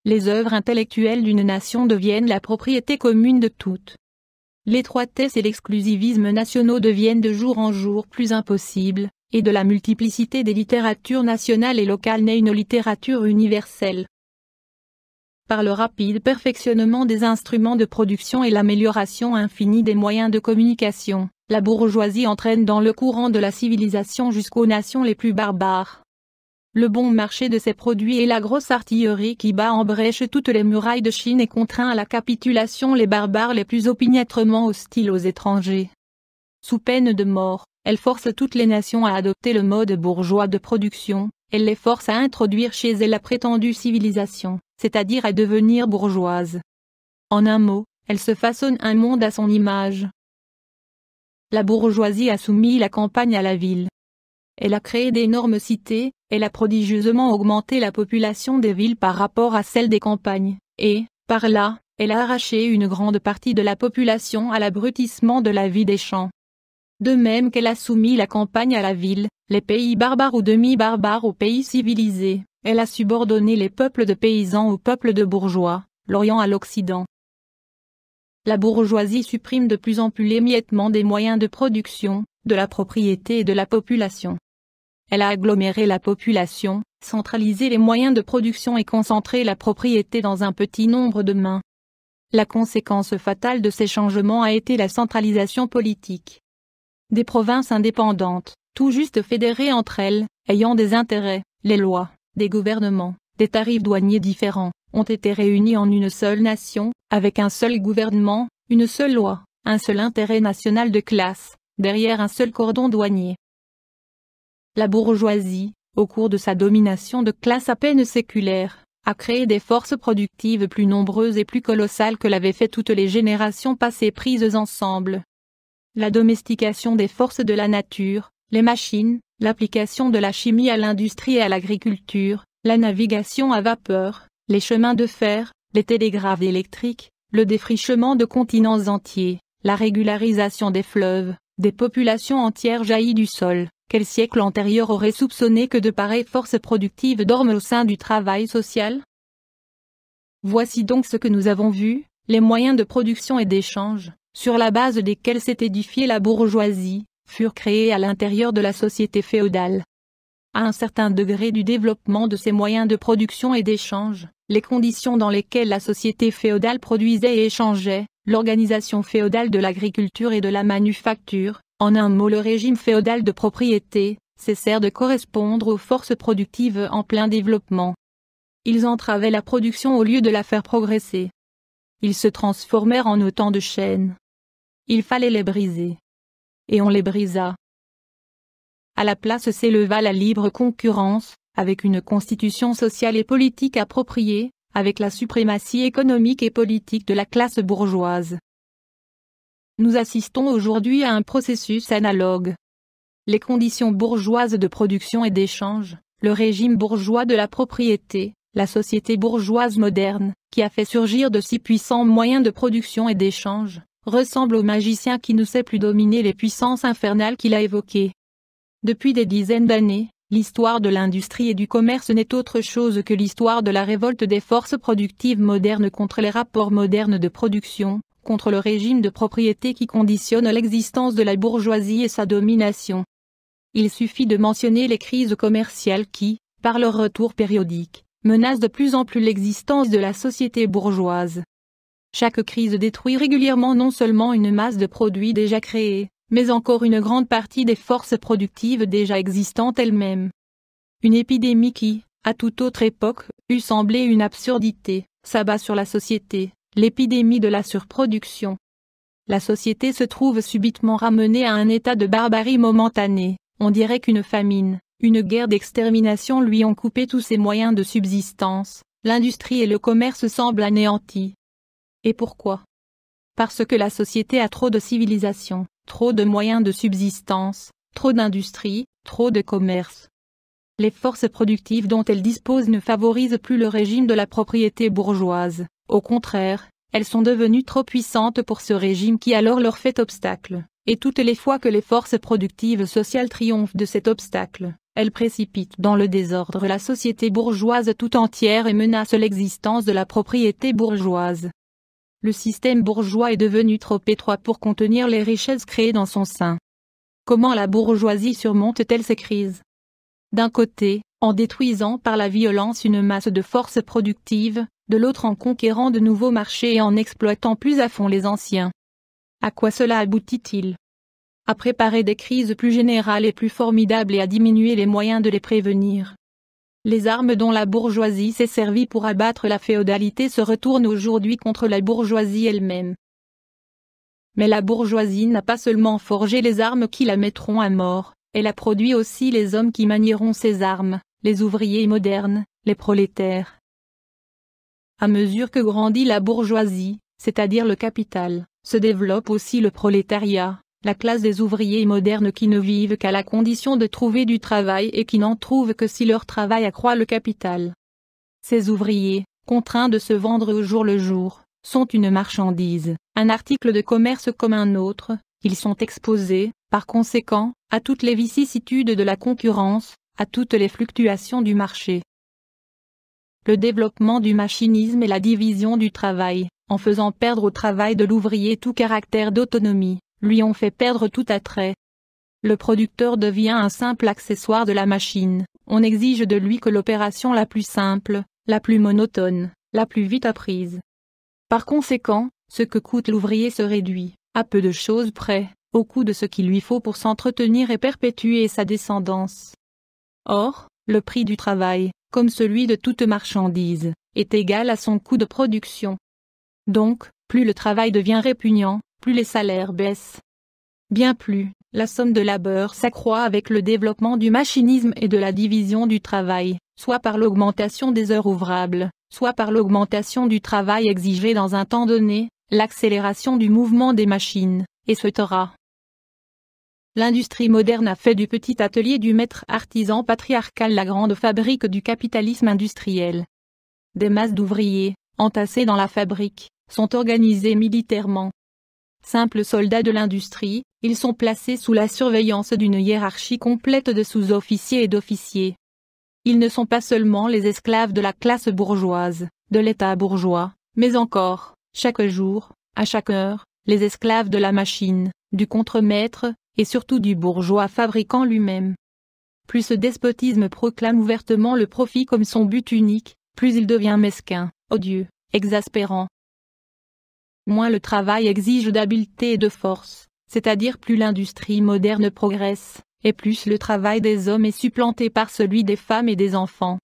S1: Les œuvres intellectuelles d'une nation deviennent la propriété commune de toutes l'étroitesse et l'exclusivisme nationaux deviennent de jour en jour plus impossibles, et de la multiplicité des littératures nationales et locales naît une littérature universelle. Par le rapide perfectionnement des instruments de production et l'amélioration infinie des moyens de communication, la bourgeoisie entraîne dans le courant de la civilisation jusqu'aux nations les plus barbares. Le bon marché de ses produits et la grosse artillerie qui bat en brèche toutes les murailles de Chine et contraint à la capitulation les barbares les plus opiniâtrement hostiles aux étrangers. Sous peine de mort, elle force toutes les nations à adopter le mode bourgeois de production, elle les force à introduire chez elles la prétendue civilisation, c'est-à-dire à devenir bourgeoise. En un mot, elle se façonne un monde à son image. La bourgeoisie a soumis la campagne à la ville. Elle a créé d'énormes cités, elle a prodigieusement augmenté la population des villes par rapport à celle des campagnes, et, par là, elle a arraché une grande partie de la population à l'abrutissement de la vie des champs. De même qu'elle a soumis la campagne à la ville, les pays barbares ou demi-barbares aux pays civilisés, elle a subordonné les peuples de paysans aux peuples de bourgeois, l'Orient à l'Occident. La bourgeoisie supprime de plus en plus l'émiettement des moyens de production, de la propriété et de la population. Elle a aggloméré la population, centralisé les moyens de production et concentré la propriété dans un petit nombre de mains. La conséquence fatale de ces changements a été la centralisation politique. Des provinces indépendantes, tout juste fédérées entre elles, ayant des intérêts, les lois, des gouvernements, des tarifs douaniers différents, ont été réunies en une seule nation, avec un seul gouvernement, une seule loi, un seul intérêt national de classe, derrière un seul cordon douanier. La bourgeoisie, au cours de sa domination de classe à peine séculaire, a créé des forces productives plus nombreuses et plus colossales que l'avaient fait toutes les générations passées prises ensemble. La domestication des forces de la nature, les machines, l'application de la chimie à l'industrie et à l'agriculture, la navigation à vapeur, les chemins de fer, les télégraphes électriques, le défrichement de continents entiers, la régularisation des fleuves, des populations entières jaillies du sol, quel siècle antérieur aurait soupçonné que de pareilles forces productives dorment au sein du travail social Voici donc ce que nous avons vu, les moyens de production et d'échange, sur la base desquels s'est édifiée la bourgeoisie, furent créés à l'intérieur de la société féodale. À un certain degré du développement de ces moyens de production et d'échange, les conditions dans lesquelles la société féodale produisait et échangeait, l'organisation féodale de l'agriculture et de la manufacture, en un mot le régime féodal de propriété cessèrent de correspondre aux forces productives en plein développement. Ils entravaient la production au lieu de la faire progresser. Ils se transformèrent en autant de chaînes. Il fallait les briser. Et on les brisa. À la place s'éleva la libre concurrence, avec une constitution sociale et politique appropriée, avec la suprématie économique et politique de la classe bourgeoise, nous assistons aujourd'hui à un processus analogue. Les conditions bourgeoises de production et d'échange, le régime bourgeois de la propriété, la société bourgeoise moderne, qui a fait surgir de si puissants moyens de production et d'échange, ressemblent au magicien qui ne sait plus dominer les puissances infernales qu'il a évoquées. Depuis des dizaines d'années, l'histoire de l'industrie et du commerce n'est autre chose que l'histoire de la révolte des forces productives modernes contre les rapports modernes de production, contre le régime de propriété qui conditionne l'existence de la bourgeoisie et sa domination. Il suffit de mentionner les crises commerciales qui, par leur retour périodique, menacent de plus en plus l'existence de la société bourgeoise. Chaque crise détruit régulièrement non seulement une masse de produits déjà créés, mais encore une grande partie des forces productives déjà existantes elles-mêmes. Une épidémie qui, à toute autre époque, eût semblé une absurdité, s'abat sur la société, l'épidémie de la surproduction. La société se trouve subitement ramenée à un état de barbarie momentanée, on dirait qu'une famine, une guerre d'extermination lui ont coupé tous ses moyens de subsistance, l'industrie et le commerce semblent anéantis. Et pourquoi Parce que la société a trop de civilisation, trop de moyens de subsistance, trop d'industrie, trop de commerce. Les forces productives dont elle dispose ne favorisent plus le régime de la propriété bourgeoise. Au contraire, elles sont devenues trop puissantes pour ce régime qui alors leur fait obstacle, et toutes les fois que les forces productives sociales triomphent de cet obstacle, elles précipitent dans le désordre la société bourgeoise tout entière et menacent l'existence de la propriété bourgeoise. Le système bourgeois est devenu trop étroit pour contenir les richesses créées dans son sein. Comment la bourgeoisie surmonte-t-elle ces crises D'un côté, en détruisant par la violence une masse de forces productives, de l'autre en conquérant de nouveaux marchés et en exploitant plus à fond les anciens. À quoi cela aboutit-il À préparer des crises plus générales et plus formidables et à diminuer les moyens de les prévenir. Les armes dont la bourgeoisie s'est servie pour abattre la féodalité se retournent aujourd'hui contre la bourgeoisie elle-même. Mais la bourgeoisie n'a pas seulement forgé les armes qui la mettront à mort, elle a produit aussi les hommes qui manieront ces armes les ouvriers modernes, les prolétaires. À mesure que grandit la bourgeoisie, c'est-à-dire le capital, se développe aussi le prolétariat, la classe des ouvriers modernes qui ne vivent qu'à la condition de trouver du travail et qui n'en trouvent que si leur travail accroît le capital. Ces ouvriers, contraints de se vendre au jour le jour, sont une marchandise, un article de commerce comme un autre, ils sont exposés, par conséquent, à toutes les vicissitudes de la concurrence, à toutes les fluctuations du marché. Le développement du machinisme et la division du travail, en faisant perdre au travail de l'ouvrier tout caractère d'autonomie, lui ont fait perdre tout attrait. Le producteur devient un simple accessoire de la machine, on exige de lui que l'opération la plus simple, la plus monotone, la plus vite apprise. Par conséquent, ce que coûte l'ouvrier se réduit, à peu de choses près, au coût de ce qu'il lui faut pour s'entretenir et perpétuer sa descendance. Or, le prix du travail, comme celui de toute marchandise, est égal à son coût de production. Donc, plus le travail devient répugnant, plus les salaires baissent. Bien plus, la somme de labeur s'accroît avec le développement du machinisme et de la division du travail, soit par l'augmentation des heures ouvrables, soit par l'augmentation du travail exigé dans un temps donné, l'accélération du mouvement des machines, et etc. L'industrie moderne a fait du petit atelier du maître artisan patriarcal la grande fabrique du capitalisme industriel. Des masses d'ouvriers, entassés dans la fabrique, sont organisés militairement. Simples soldats de l'industrie, ils sont placés sous la surveillance d'une hiérarchie complète de sous-officiers et d'officiers. Ils ne sont pas seulement les esclaves de la classe bourgeoise, de l'État bourgeois, mais encore, chaque jour, à chaque heure, les esclaves de la machine, du contremaître, et surtout du bourgeois fabricant lui-même. Plus ce despotisme proclame ouvertement le profit comme son but unique, plus il devient mesquin, odieux, exaspérant. Moins le travail exige d'habileté et de force, c'est-à-dire plus l'industrie moderne progresse, et plus le travail des hommes est supplanté par celui des femmes et des enfants.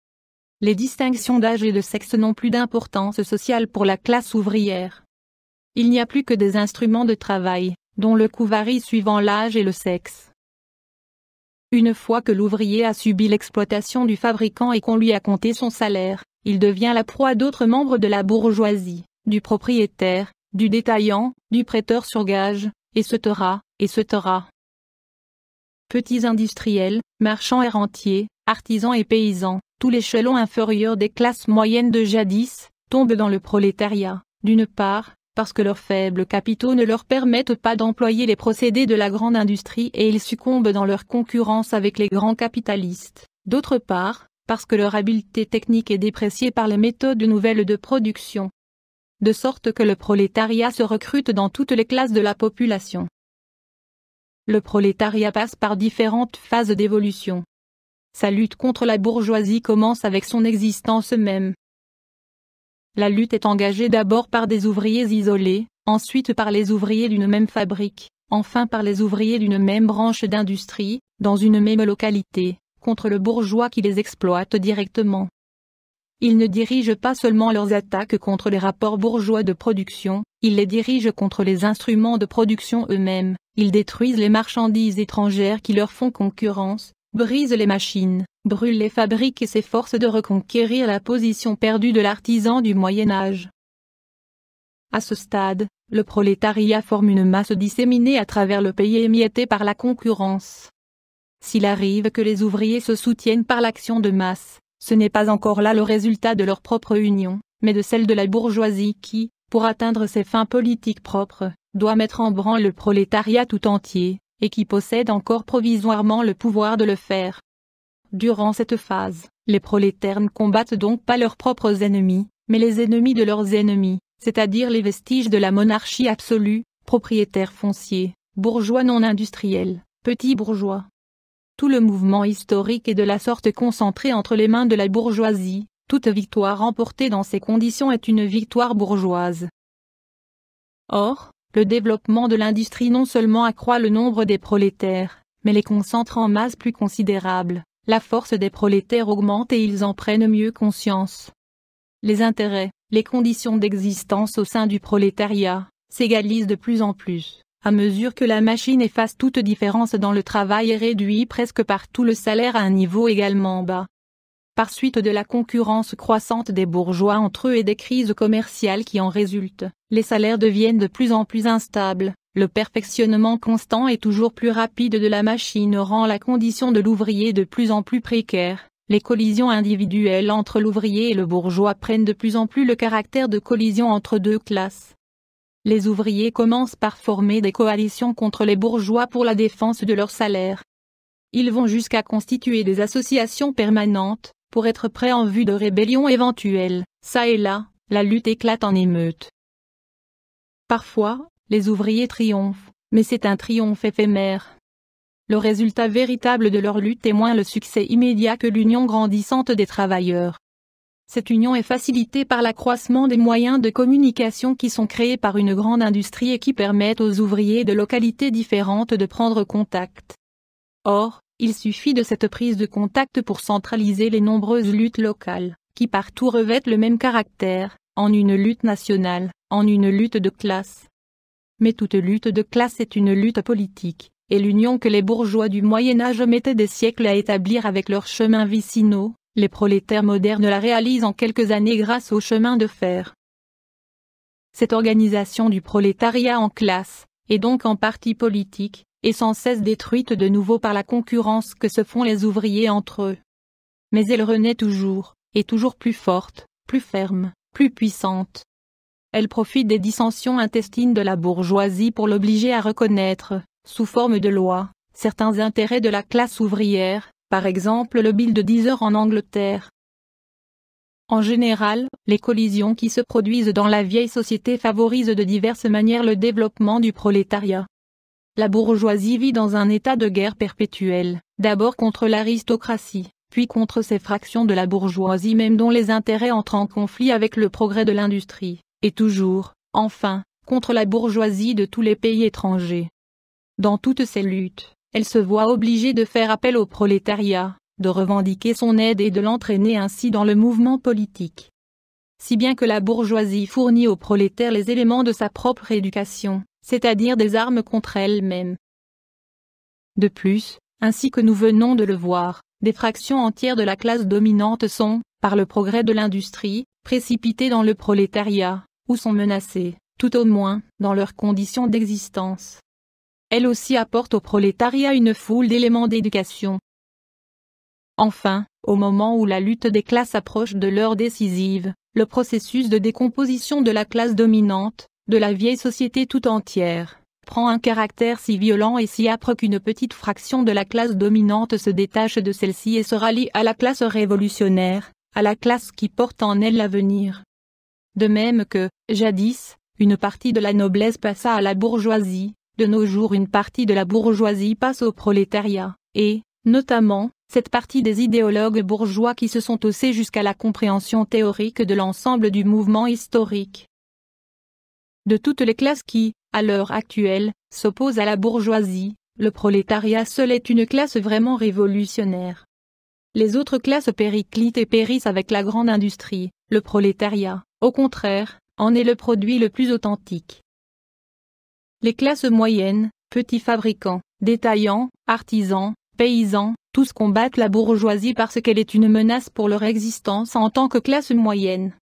S1: Les distinctions d'âge et de sexe n'ont plus d'importance sociale pour la classe ouvrière. Il n'y a plus que des instruments de travail, dont le coût varie suivant l'âge et le sexe. Une fois que l'ouvrier a subi l'exploitation du fabricant et qu'on lui a compté son salaire, il devient la proie d'autres membres de la bourgeoisie, du propriétaire, du détaillant, du prêteur sur gage, et etc., etc. Petits industriels, marchands et rentiers, artisans et paysans, tous les l'échelon inférieurs des classes moyennes de jadis, tombent dans le prolétariat, d'une part, parce que leurs faibles capitaux ne leur permettent pas d'employer les procédés de la grande industrie et ils succombent dans leur concurrence avec les grands capitalistes. D'autre part, parce que leur habileté technique est dépréciée par les méthodes nouvelles de production. De sorte que le prolétariat se recrute dans toutes les classes de la population. Le prolétariat passe par différentes phases d'évolution. Sa lutte contre la bourgeoisie commence avec son existence même. La lutte est engagée d'abord par des ouvriers isolés, ensuite par les ouvriers d'une même fabrique, enfin par les ouvriers d'une même branche d'industrie, dans une même localité, contre le bourgeois qui les exploite directement. Ils ne dirigent pas seulement leurs attaques contre les rapports bourgeois de production, ils les dirigent contre les instruments de production eux-mêmes, ils détruisent les marchandises étrangères qui leur font concurrence, brise les machines, brûle les fabriques et s'efforce de reconquérir la position perdue de l'artisan du Moyen Âge. À ce stade, le prolétariat forme une masse disséminée à travers le pays émiettée par la concurrence. S'il arrive que les ouvriers se soutiennent par l'action de masse, ce n'est pas encore là le résultat de leur propre union, mais de celle de la bourgeoisie qui, pour atteindre ses fins politiques propres, doit mettre en branle le prolétariat tout entier et qui possède encore provisoirement le pouvoir de le faire. Durant cette phase, les prolétaires ne combattent donc pas leurs propres ennemis, mais les ennemis de leurs ennemis, c'est-à-dire les vestiges de la monarchie absolue, propriétaires fonciers, bourgeois non industriels, petits bourgeois. Tout le mouvement historique est de la sorte concentré entre les mains de la bourgeoisie, toute victoire remportée dans ces conditions est une victoire bourgeoise. Or, le développement de l'industrie non seulement accroît le nombre des prolétaires, mais les concentre en masse plus considérable. La force des prolétaires augmente et ils en prennent mieux conscience. Les intérêts, les conditions d'existence au sein du prolétariat, s'égalisent de plus en plus. À mesure que la machine efface toute différence dans le travail et réduit presque partout le salaire à un niveau également bas, par suite de la concurrence croissante des bourgeois entre eux et des crises commerciales qui en résultent. Les salaires deviennent de plus en plus instables, le perfectionnement constant et toujours plus rapide de la machine rend la condition de l'ouvrier de plus en plus précaire. Les collisions individuelles entre l'ouvrier et le bourgeois prennent de plus en plus le caractère de collision entre deux classes. Les ouvriers commencent par former des coalitions contre les bourgeois pour la défense de leurs salaires. Ils vont jusqu'à constituer des associations permanentes, pour être prêt en vue de rébellions éventuelles. Ça et là, la lutte éclate en émeute. Parfois, les ouvriers triomphent, mais c'est un triomphe éphémère. Le résultat véritable de leur lutte est moins le succès immédiat que l'union grandissante des travailleurs. Cette union est facilitée par l'accroissement des moyens de communication qui sont créés par une grande industrie et qui permettent aux ouvriers de localités différentes de prendre contact. Or, il suffit de cette prise de contact pour centraliser les nombreuses luttes locales, qui partout revêtent le même caractère, en une lutte nationale, en une lutte de classe. Mais toute lutte de classe est une lutte politique, et l'union que les bourgeois du Moyen Âge mettaient des siècles à établir avec leurs chemins vicinaux, les prolétaires modernes la réalisent en quelques années grâce au chemin de fer. Cette organisation du prolétariat en classe, et donc en parti politique, et sans cesse détruite de nouveau par la concurrence que se font les ouvriers entre eux. Mais elle renaît toujours, et toujours plus forte, plus ferme, plus puissante. Elle profite des dissensions intestines de la bourgeoisie pour l'obliger à reconnaître, sous forme de loi, certains intérêts de la classe ouvrière, par exemple le bill de 10 heures en Angleterre. En général, les collisions qui se produisent dans la vieille société favorisent de diverses manières le développement du prolétariat. La bourgeoisie vit dans un état de guerre perpétuelle, d'abord contre l'aristocratie, puis contre ces fractions de la bourgeoisie même dont les intérêts entrent en conflit avec le progrès de l'industrie, et toujours, enfin, contre la bourgeoisie de tous les pays étrangers. Dans toutes ces luttes, elle se voit obligée de faire appel au prolétariat, de revendiquer son aide et de l'entraîner ainsi dans le mouvement politique. Si bien que la bourgeoisie fournit aux prolétaires les éléments de sa propre éducation, c'est-à-dire des armes contre elles-mêmes. De plus, ainsi que nous venons de le voir, des fractions entières de la classe dominante sont, par le progrès de l'industrie, précipitées dans le prolétariat, ou sont menacées, tout au moins, dans leurs conditions d'existence. Elles aussi apportent au prolétariat une foule d'éléments d'éducation. Enfin, au moment où la lutte des classes approche de l'heure décisive, le processus de décomposition de la classe dominante, de la vieille société tout entière, prend un caractère si violent et si âpre qu'une petite fraction de la classe dominante se détache de celle-ci et se rallie à la classe révolutionnaire, à la classe qui porte en elle l'avenir. De même que, jadis, une partie de la noblesse passa à la bourgeoisie, de nos jours une partie de la bourgeoisie passe au prolétariat, et, notamment, cette partie des idéologues bourgeois qui se sont haussés jusqu'à la compréhension théorique de l'ensemble du mouvement historique, de toutes les classes qui, à l'heure actuelle, s'opposent à la bourgeoisie, le prolétariat seul est une classe vraiment révolutionnaire. Les autres classes périclitent et périssent avec la grande industrie, le prolétariat, au contraire, en est le produit le plus authentique. Les classes moyennes, petits fabricants, détaillants, artisans, paysans, tous combattent la bourgeoisie parce qu'elle est une menace pour leur existence en tant que classe moyenne.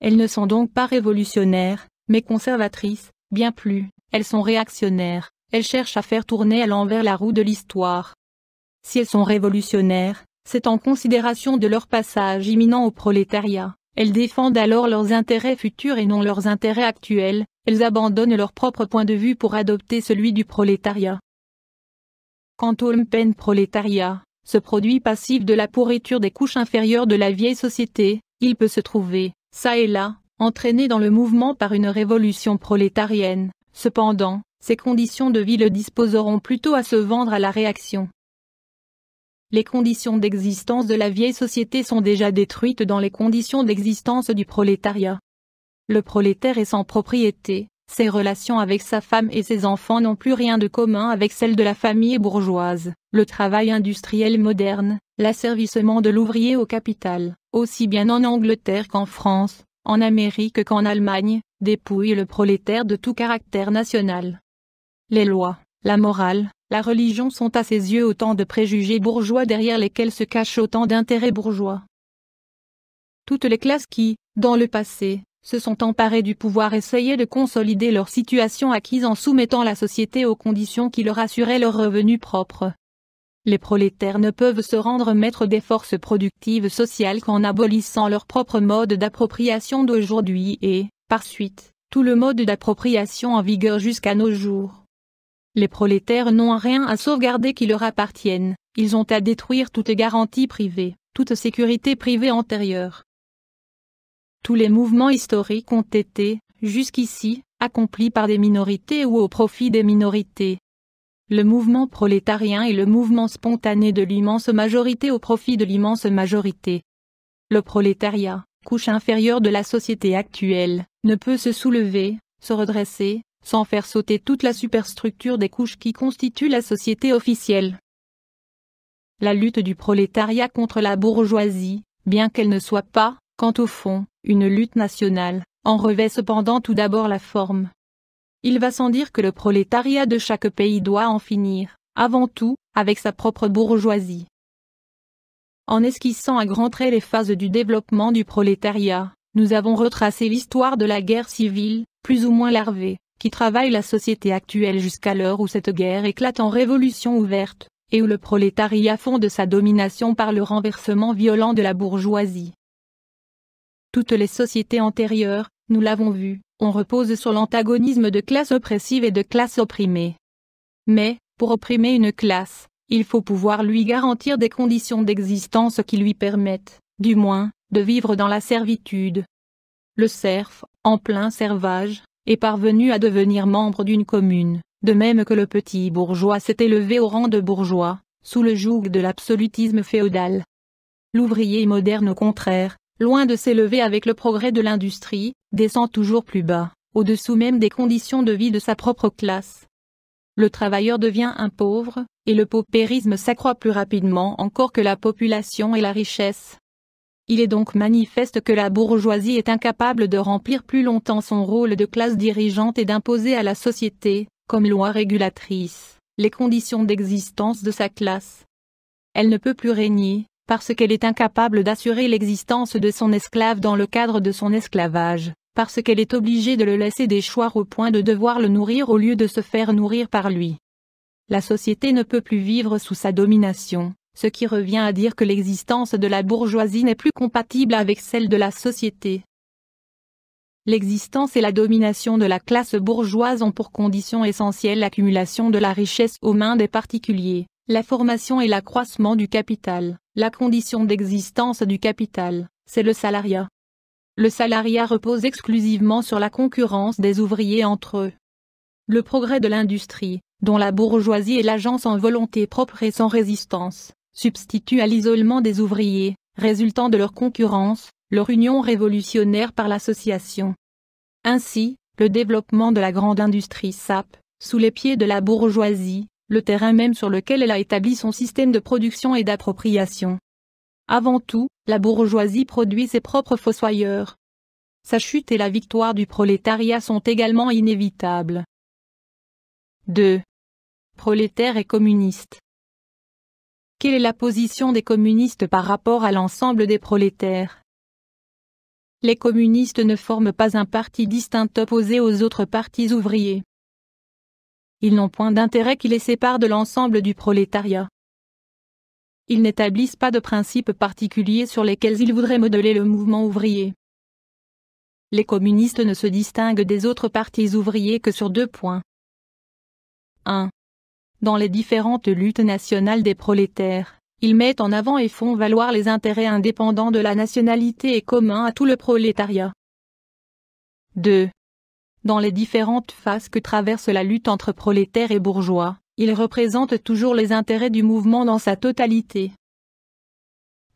S1: Elles ne sont donc pas révolutionnaires, mais conservatrices, bien plus, elles sont réactionnaires, elles cherchent à faire tourner à l'envers la roue de l'histoire. Si elles sont révolutionnaires, c'est en considération de leur passage imminent au prolétariat. Elles défendent alors leurs intérêts futurs et non leurs intérêts actuels, elles abandonnent leur propre point de vue pour adopter celui du prolétariat. Quant au Mpen prolétariat, ce produit passif de la pourriture des couches inférieures de la vieille société, il peut se trouver, ça et là, Entraîné dans le mouvement par une révolution prolétarienne. Cependant, ces conditions de vie le disposeront plutôt à se vendre à la réaction. Les conditions d'existence de la vieille société sont déjà détruites dans les conditions d'existence du prolétariat. Le prolétaire est sans propriété, ses relations avec sa femme et ses enfants n'ont plus rien de commun avec celles de la famille bourgeoise. Le travail industriel moderne, l'asservissement de l'ouvrier au capital, aussi bien en Angleterre qu'en France, en Amérique qu'en Allemagne, dépouille le prolétaire de tout caractère national. Les lois, la morale, la religion sont à ses yeux autant de préjugés bourgeois derrière lesquels se cachent autant d'intérêts bourgeois. Toutes les classes qui, dans le passé, se sont emparées du pouvoir essayaient de consolider leur situation acquise en soumettant la société aux conditions qui leur assuraient leurs revenus propres. Les prolétaires ne peuvent se rendre maîtres des forces productives sociales qu'en abolissant leur propre mode d'appropriation d'aujourd'hui et, par suite, tout le mode d'appropriation en vigueur jusqu'à nos jours. Les prolétaires n'ont rien à sauvegarder qui leur appartienne, ils ont à détruire toute garantie privée, toute sécurité privée antérieure. Tous les mouvements historiques ont été, jusqu'ici, accomplis par des minorités ou au profit des minorités, le mouvement prolétarien est le mouvement spontané de l'immense majorité au profit de l'immense majorité. Le prolétariat, couche inférieure de la société actuelle, ne peut se soulever, se redresser, sans faire sauter toute la superstructure des couches qui constituent la société officielle. La lutte du prolétariat contre la bourgeoisie, bien qu'elle ne soit pas, quant au fond, une lutte nationale, en revêt cependant tout d'abord la forme. Il va sans dire que le prolétariat de chaque pays doit en finir, avant tout, avec sa propre bourgeoisie. En esquissant à grands traits les phases du développement du prolétariat, nous avons retracé l'histoire de la guerre civile, plus ou moins larvée, qui travaille la société actuelle jusqu'à l'heure où cette guerre éclate en révolution ouverte, et où le prolétariat fonde sa domination par le renversement violent de la bourgeoisie. Toutes les sociétés antérieures, nous l'avons vu, on repose sur l'antagonisme de classe oppressive et de classe opprimée. Mais, pour opprimer une classe, il faut pouvoir lui garantir des conditions d'existence qui lui permettent, du moins, de vivre dans la servitude. Le serf, en plein servage, est parvenu à devenir membre d'une commune, de même que le petit bourgeois s'est élevé au rang de bourgeois, sous le joug de l'absolutisme féodal. L'ouvrier moderne au contraire, loin de s'élever avec le progrès de l'industrie, descend toujours plus bas, au-dessous même des conditions de vie de sa propre classe. Le travailleur devient un pauvre, et le paupérisme s'accroît plus rapidement encore que la population et la richesse. Il est donc manifeste que la bourgeoisie est incapable de remplir plus longtemps son rôle de classe dirigeante et d'imposer à la société, comme loi régulatrice, les conditions d'existence de sa classe. Elle ne peut plus régner, parce qu'elle est incapable d'assurer l'existence de son esclave dans le cadre de son esclavage, parce qu'elle est obligée de le laisser déchoir au point de devoir le nourrir au lieu de se faire nourrir par lui. La société ne peut plus vivre sous sa domination, ce qui revient à dire que l'existence de la bourgeoisie n'est plus compatible avec celle de la société. L'existence et la domination de la classe bourgeoise ont pour condition essentielle l'accumulation de la richesse aux mains des particuliers, la formation et l'accroissement du capital. La condition d'existence du capital, c'est le salariat. Le salariat repose exclusivement sur la concurrence des ouvriers entre eux. Le progrès de l'industrie, dont la bourgeoisie est l'agence en volonté propre et sans résistance, substitue à l'isolement des ouvriers, résultant de leur concurrence, leur union révolutionnaire par l'association. Ainsi, le développement de la grande industrie sape, sous les pieds de la bourgeoisie, le terrain même sur lequel elle a établi son système de production et d'appropriation. Avant tout, la bourgeoisie produit ses propres fossoyeurs. Sa chute et la victoire du prolétariat sont également inévitables. 2. Prolétaires et communistes. Quelle est la position des communistes par rapport à l'ensemble des prolétaires Les communistes ne forment pas un parti distinct opposé aux autres partis ouvriers. Ils n'ont point d'intérêt qui les sépare de l'ensemble du prolétariat. Ils n'établissent pas de principes particuliers sur lesquels ils voudraient modeler le mouvement ouvrier. Les communistes ne se distinguent des autres partis ouvriers que sur deux points. 1. Dans les différentes luttes nationales des prolétaires, ils mettent en avant et font valoir les intérêts indépendants de la nationalité et communs à tout le prolétariat. 2 dans les différentes phases que traverse la lutte entre prolétaires et bourgeois, ils représentent toujours les intérêts du mouvement dans sa totalité.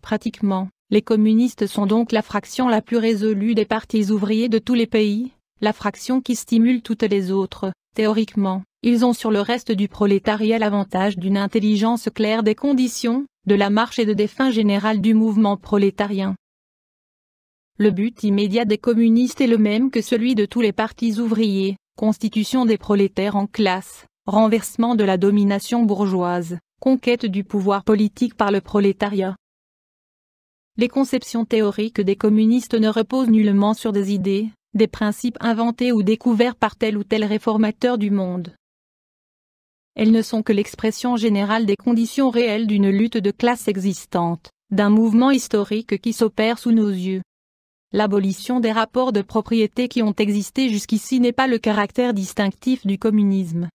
S1: Pratiquement, les communistes sont donc la fraction la plus résolue des partis ouvriers de tous les pays, la fraction qui stimule toutes les autres, théoriquement, ils ont sur le reste du prolétariat l'avantage d'une intelligence claire des conditions, de la marche et de des fins générales du mouvement prolétarien. Le but immédiat des communistes est le même que celui de tous les partis ouvriers, constitution des prolétaires en classe, renversement de la domination bourgeoise, conquête du pouvoir politique par le prolétariat. Les conceptions théoriques des communistes ne reposent nullement sur des idées, des principes inventés ou découverts par tel ou tel réformateur du monde. Elles ne sont que l'expression générale des conditions réelles d'une lutte de classe existante, d'un mouvement historique qui s'opère sous nos yeux. L'abolition des rapports de propriété qui ont existé jusqu'ici n'est pas le caractère distinctif du communisme.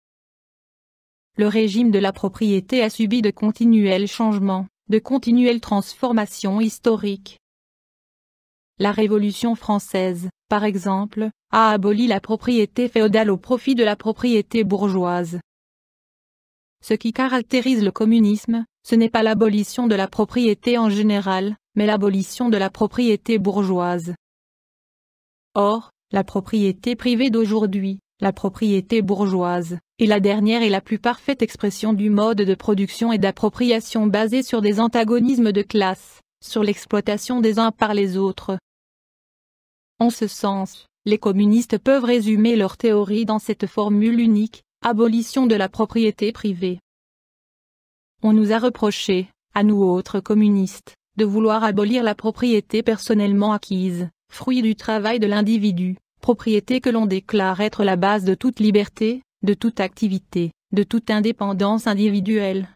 S1: Le régime de la propriété a subi de continuels changements, de continuelles transformations historiques. La Révolution française, par exemple, a aboli la propriété féodale au profit de la propriété bourgeoise. Ce qui caractérise le communisme, ce n'est pas l'abolition de la propriété en général, mais l'abolition de la propriété bourgeoise. Or, la propriété privée d'aujourd'hui, la propriété bourgeoise, est la dernière et la plus parfaite expression du mode de production et d'appropriation basé sur des antagonismes de classe, sur l'exploitation des uns par les autres. En ce sens, les communistes peuvent résumer leur théorie dans cette formule unique, abolition de la propriété privée. On nous a reproché, à nous autres communistes, de vouloir abolir la propriété personnellement acquise, fruit du travail de l'individu, propriété que l'on déclare être la base de toute liberté, de toute activité, de toute indépendance individuelle.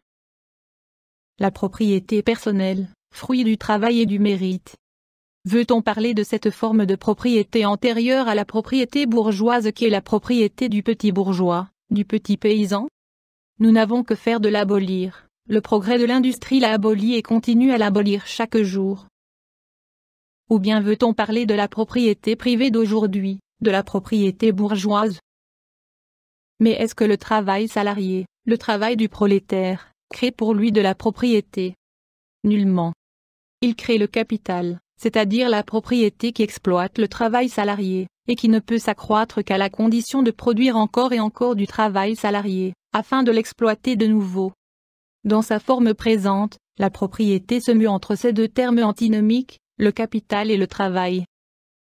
S1: La propriété personnelle, fruit du travail et du mérite. Veut-on parler de cette forme de propriété antérieure à la propriété bourgeoise qui est la propriété du petit bourgeois, du petit paysan Nous n'avons que faire de l'abolir. Le progrès de l'industrie l'a aboli et continue à l'abolir chaque jour. Ou bien veut-on parler de la propriété privée d'aujourd'hui, de la propriété bourgeoise Mais est-ce que le travail salarié, le travail du prolétaire, crée pour lui de la propriété Nullement. Il crée le capital, c'est-à-dire la propriété qui exploite le travail salarié, et qui ne peut s'accroître qu'à la condition de produire encore et encore du travail salarié, afin de l'exploiter de nouveau. Dans sa forme présente, la propriété se mue entre ces deux termes antinomiques, le capital et le travail.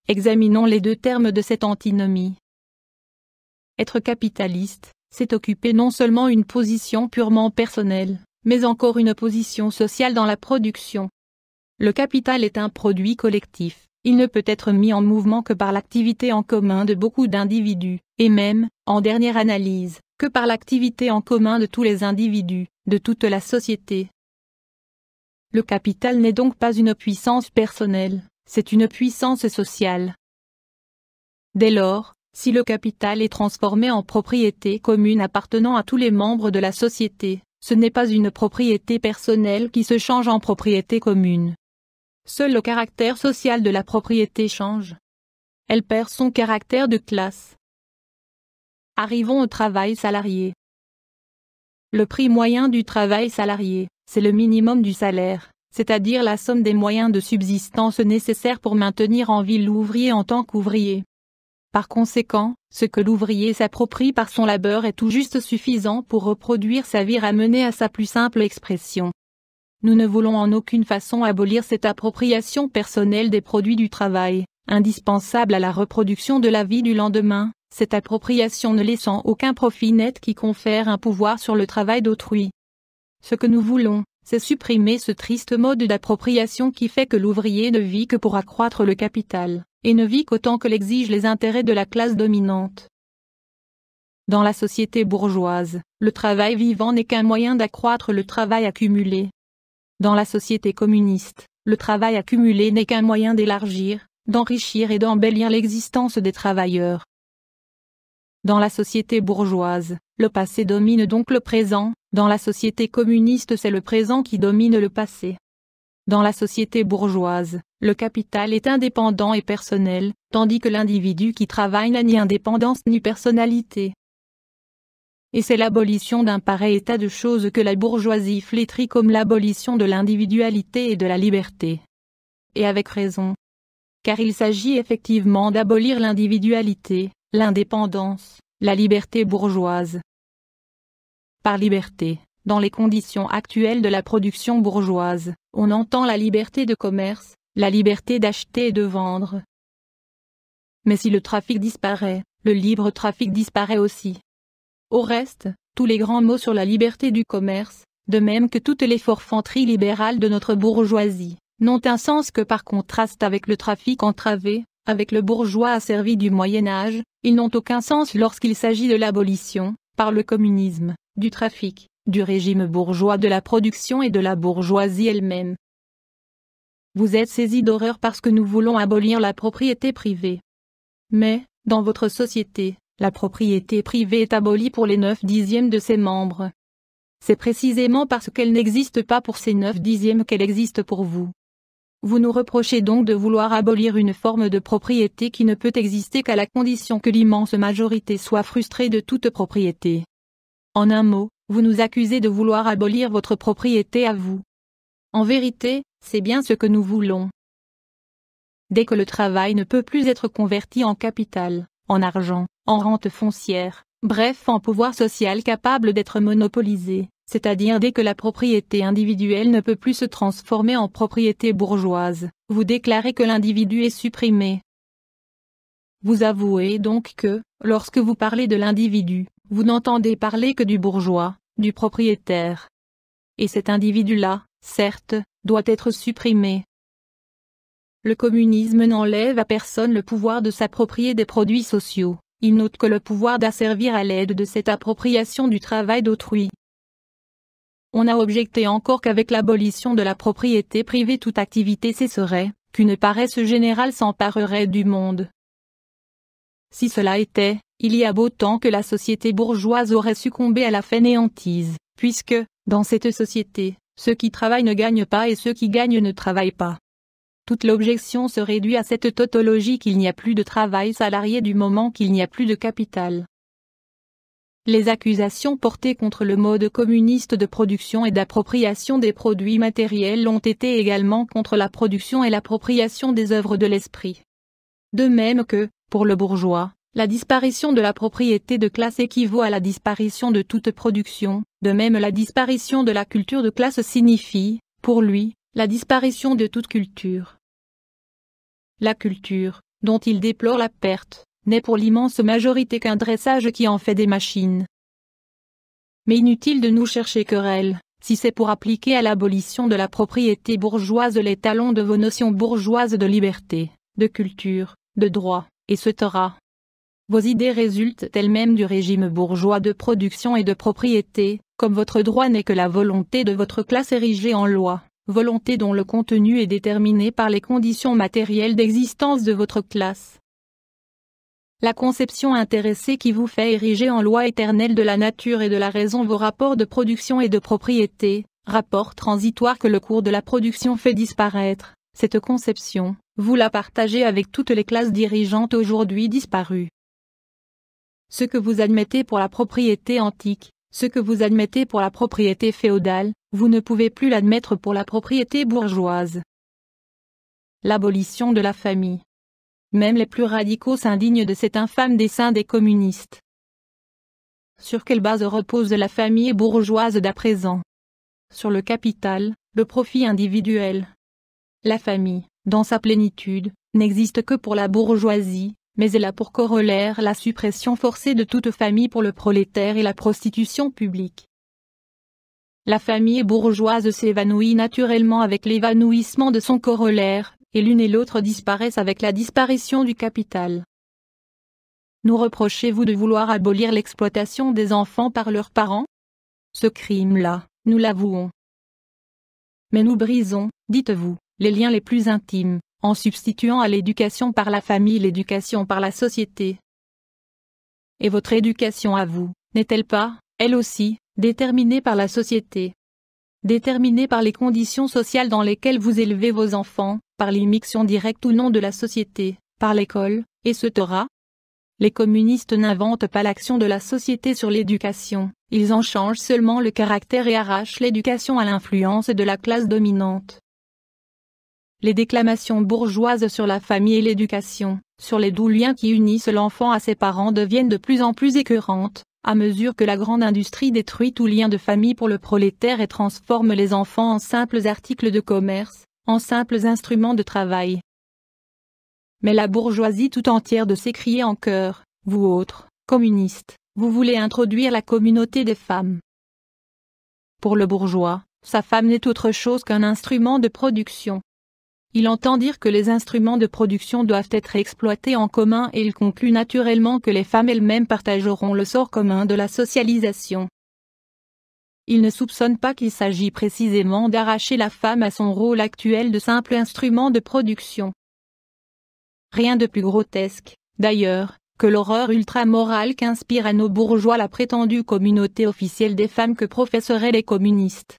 S1: Examinons les deux termes de cette antinomie. Être capitaliste, c'est occuper non seulement une position purement personnelle, mais encore une position sociale dans la production. Le capital est un produit collectif, il ne peut être mis en mouvement que par l'activité en commun de beaucoup d'individus, et même, en dernière analyse, par l'activité en commun de tous les individus, de toute la société. Le capital n'est donc pas une puissance personnelle, c'est une puissance sociale. Dès lors, si le capital est transformé en propriété commune appartenant à tous les membres de la société, ce n'est pas une propriété personnelle qui se change en propriété commune. Seul le caractère social de la propriété change. Elle perd son caractère de classe, Arrivons au travail salarié. Le prix moyen du travail salarié, c'est le minimum du salaire, c'est-à-dire la somme des moyens de subsistance nécessaires pour maintenir en vie l'ouvrier en tant qu'ouvrier. Par conséquent, ce que l'ouvrier s'approprie par son labeur est tout juste suffisant pour reproduire sa vie ramenée à sa plus simple expression. Nous ne voulons en aucune façon abolir cette appropriation personnelle des produits du travail, indispensable à la reproduction de la vie du lendemain, cette appropriation ne laissant aucun profit net qui confère un pouvoir sur le travail d'autrui. Ce que nous voulons, c'est supprimer ce triste mode d'appropriation qui fait que l'ouvrier ne vit que pour accroître le capital, et ne vit qu'autant que l'exigent les intérêts de la classe dominante. Dans la société bourgeoise, le travail vivant n'est qu'un moyen d'accroître le travail accumulé. Dans la société communiste, le travail accumulé n'est qu'un moyen d'élargir, d'enrichir et d'embellir l'existence des travailleurs. Dans la société bourgeoise, le passé domine donc le présent, dans la société communiste c'est le présent qui domine le passé. Dans la société bourgeoise, le capital est indépendant et personnel, tandis que l'individu qui travaille n'a ni indépendance ni personnalité. Et c'est l'abolition d'un pareil état de choses que la bourgeoisie flétrit comme l'abolition de l'individualité et de la liberté. Et avec raison car il s'agit effectivement d'abolir l'individualité, l'indépendance, la liberté bourgeoise. Par liberté, dans les conditions actuelles de la production bourgeoise, on entend la liberté de commerce, la liberté d'acheter et de vendre. Mais si le trafic disparaît, le libre trafic disparaît aussi. Au reste, tous les grands mots sur la liberté du commerce, de même que toutes les forfanteries libérales de notre bourgeoisie, n'ont un sens que par contraste avec le trafic entravé, avec le bourgeois asservi du Moyen Âge, ils n'ont aucun sens lorsqu'il s'agit de l'abolition, par le communisme, du trafic, du régime bourgeois de la production et de la bourgeoisie elle-même. Vous êtes saisi d'horreur parce que nous voulons abolir la propriété privée. Mais, dans votre société, la propriété privée est abolie pour les 9 dixièmes de ses membres. C'est précisément parce qu'elle n'existe pas pour ces 9 dixièmes qu'elle existe pour vous. Vous nous reprochez donc de vouloir abolir une forme de propriété qui ne peut exister qu'à la condition que l'immense majorité soit frustrée de toute propriété. En un mot, vous nous accusez de vouloir abolir votre propriété à vous. En vérité, c'est bien ce que nous voulons. Dès que le travail ne peut plus être converti en capital, en argent, en rente foncière, bref en pouvoir social capable d'être monopolisé, c'est-à-dire dès que la propriété individuelle ne peut plus se transformer en propriété bourgeoise, vous déclarez que l'individu est supprimé. Vous avouez donc que, lorsque vous parlez de l'individu, vous n'entendez parler que du bourgeois, du propriétaire. Et cet individu-là, certes, doit être supprimé. Le communisme n'enlève à personne le pouvoir de s'approprier des produits sociaux, il n'ôte que le pouvoir d'asservir à l'aide de cette appropriation du travail d'autrui, on a objecté encore qu'avec l'abolition de la propriété privée toute activité cesserait, qu'une paresse générale s'emparerait du monde. Si cela était, il y a beau temps que la société bourgeoise aurait succombé à la fainéantise, puisque, dans cette société, ceux qui travaillent ne gagnent pas et ceux qui gagnent ne travaillent pas. Toute l'objection se réduit à cette tautologie qu'il n'y a plus de travail salarié du moment qu'il n'y a plus de capital les accusations portées contre le mode communiste de production et d'appropriation des produits matériels ont été également contre la production et l'appropriation des œuvres de l'esprit. De même que, pour le bourgeois, la disparition de la propriété de classe équivaut à la disparition de toute production, de même la disparition de la culture de classe signifie, pour lui, la disparition de toute culture. La culture, dont il déplore la perte, n'est pour l'immense majorité qu'un dressage qui en fait des machines. Mais inutile de nous chercher querelle, si c'est pour appliquer à l'abolition de la propriété bourgeoise les talons de vos notions bourgeoises de liberté, de culture, de droit, et ce Vos idées résultent elles-mêmes du régime bourgeois de production et de propriété, comme votre droit n'est que la volonté de votre classe érigée en loi, volonté dont le contenu est déterminé par les conditions matérielles d'existence de votre classe la conception intéressée qui vous fait ériger en loi éternelle de la nature et de la raison vos rapports de production et de propriété, rapports transitoires que le cours de la production fait disparaître. Cette conception, vous la partagez avec toutes les classes dirigeantes aujourd'hui disparues. Ce que vous admettez pour la propriété antique, ce que vous admettez pour la propriété féodale, vous ne pouvez plus l'admettre pour la propriété bourgeoise. L'abolition de la famille. Même les plus radicaux s'indignent de cet infâme dessein des communistes. Sur quelle base repose la famille bourgeoise d'à présent Sur le capital, le profit individuel. La famille, dans sa plénitude, n'existe que pour la bourgeoisie, mais elle a pour corollaire la suppression forcée de toute famille pour le prolétaire et la prostitution publique. La famille bourgeoise s'évanouit naturellement avec l'évanouissement de son corollaire, et l'une et l'autre disparaissent avec la disparition du capital. Nous reprochez-vous de vouloir abolir l'exploitation des enfants par leurs parents Ce crime-là, nous l'avouons. Mais nous brisons, dites-vous, les liens les plus intimes, en substituant à l'éducation par la famille l'éducation par la société. Et votre éducation à vous, n'est-elle pas, elle aussi, déterminée par la société Déterminé par les conditions sociales dans lesquelles vous élevez vos enfants, par l'immixion directe ou non de la société, par l'école, etc. Les communistes n'inventent pas l'action de la société sur l'éducation, ils en changent seulement le caractère et arrachent l'éducation à l'influence de la classe dominante. Les déclamations bourgeoises sur la famille et l'éducation, sur les doux liens qui unissent l'enfant à ses parents deviennent de plus en plus écœurantes, à mesure que la grande industrie détruit tout lien de famille pour le prolétaire et transforme les enfants en simples articles de commerce, en simples instruments de travail. Mais la bourgeoisie tout entière de s'écrier en chœur, vous autres, communistes, vous voulez introduire la communauté des femmes. Pour le bourgeois, sa femme n'est autre chose qu'un instrument de production, il entend dire que les instruments de production doivent être exploités en commun et il conclut naturellement que les femmes elles-mêmes partageront le sort commun de la socialisation. Il ne soupçonne pas qu'il s'agit précisément d'arracher la femme à son rôle actuel de simple instrument de production. Rien de plus grotesque, d'ailleurs, que l'horreur ultramorale qu'inspire à nos bourgeois la prétendue communauté officielle des femmes que professeraient les communistes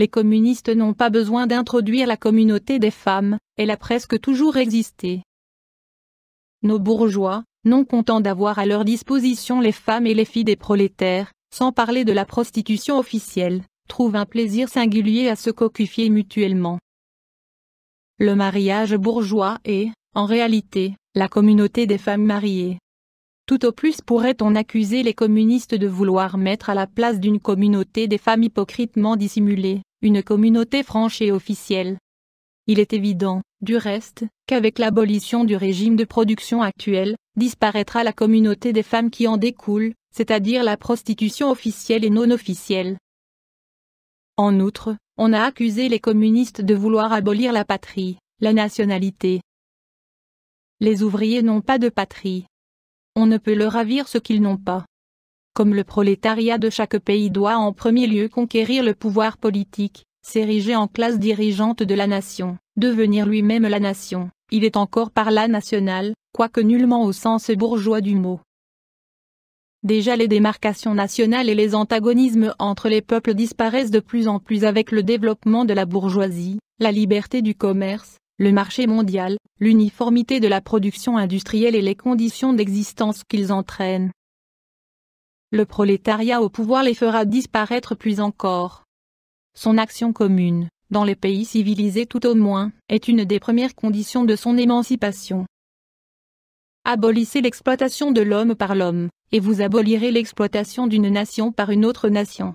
S1: les communistes n'ont pas besoin d'introduire la communauté des femmes, elle a presque toujours existé. Nos bourgeois, non contents d'avoir à leur disposition les femmes et les filles des prolétaires, sans parler de la prostitution officielle, trouvent un plaisir singulier à se coquifier mutuellement. Le mariage bourgeois est, en réalité, la communauté des femmes mariées. Tout au plus pourrait-on accuser les communistes de vouloir mettre à la place d'une communauté des femmes hypocritement dissimulées, une communauté franche et officielle. Il est évident, du reste, qu'avec l'abolition du régime de production actuel, disparaîtra la communauté des femmes qui en découle, c'est-à-dire la prostitution officielle et non officielle. En outre, on a accusé les communistes de vouloir abolir la patrie, la nationalité. Les ouvriers n'ont pas de patrie. On ne peut leur ravir ce qu'ils n'ont pas comme le prolétariat de chaque pays doit en premier lieu conquérir le pouvoir politique, s'ériger en classe dirigeante de la nation, devenir lui-même la nation, il est encore par là national, quoique nullement au sens bourgeois du mot. Déjà les démarcations nationales et les antagonismes entre les peuples disparaissent de plus en plus avec le développement de la bourgeoisie, la liberté du commerce, le marché mondial, l'uniformité de la production industrielle et les conditions d'existence qu'ils entraînent. Le prolétariat au pouvoir les fera disparaître plus encore. Son action commune, dans les pays civilisés tout au moins, est une des premières conditions de son émancipation. Abolissez l'exploitation de l'homme par l'homme, et vous abolirez l'exploitation d'une nation par une autre nation.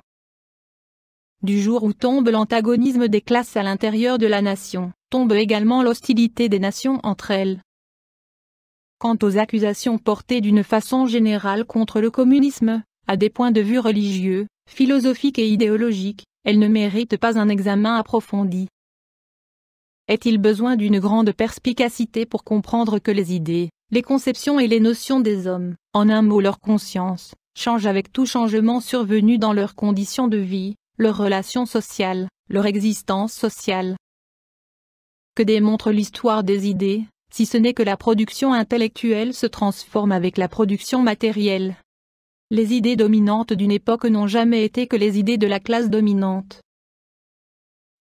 S1: Du jour où tombe l'antagonisme des classes à l'intérieur de la nation, tombe également l'hostilité des nations entre elles quant aux accusations portées d'une façon générale contre le communisme, à des points de vue religieux, philosophiques et idéologiques, elles ne méritent pas un examen approfondi. Est-il besoin d'une grande perspicacité pour comprendre que les idées, les conceptions et les notions des hommes, en un mot leur conscience, changent avec tout changement survenu dans leurs conditions de vie, leurs relations sociales, leur existence sociale Que démontre l'histoire des idées si ce n'est que la production intellectuelle se transforme avec la production matérielle. Les idées dominantes d'une époque n'ont jamais été que les idées de la classe dominante.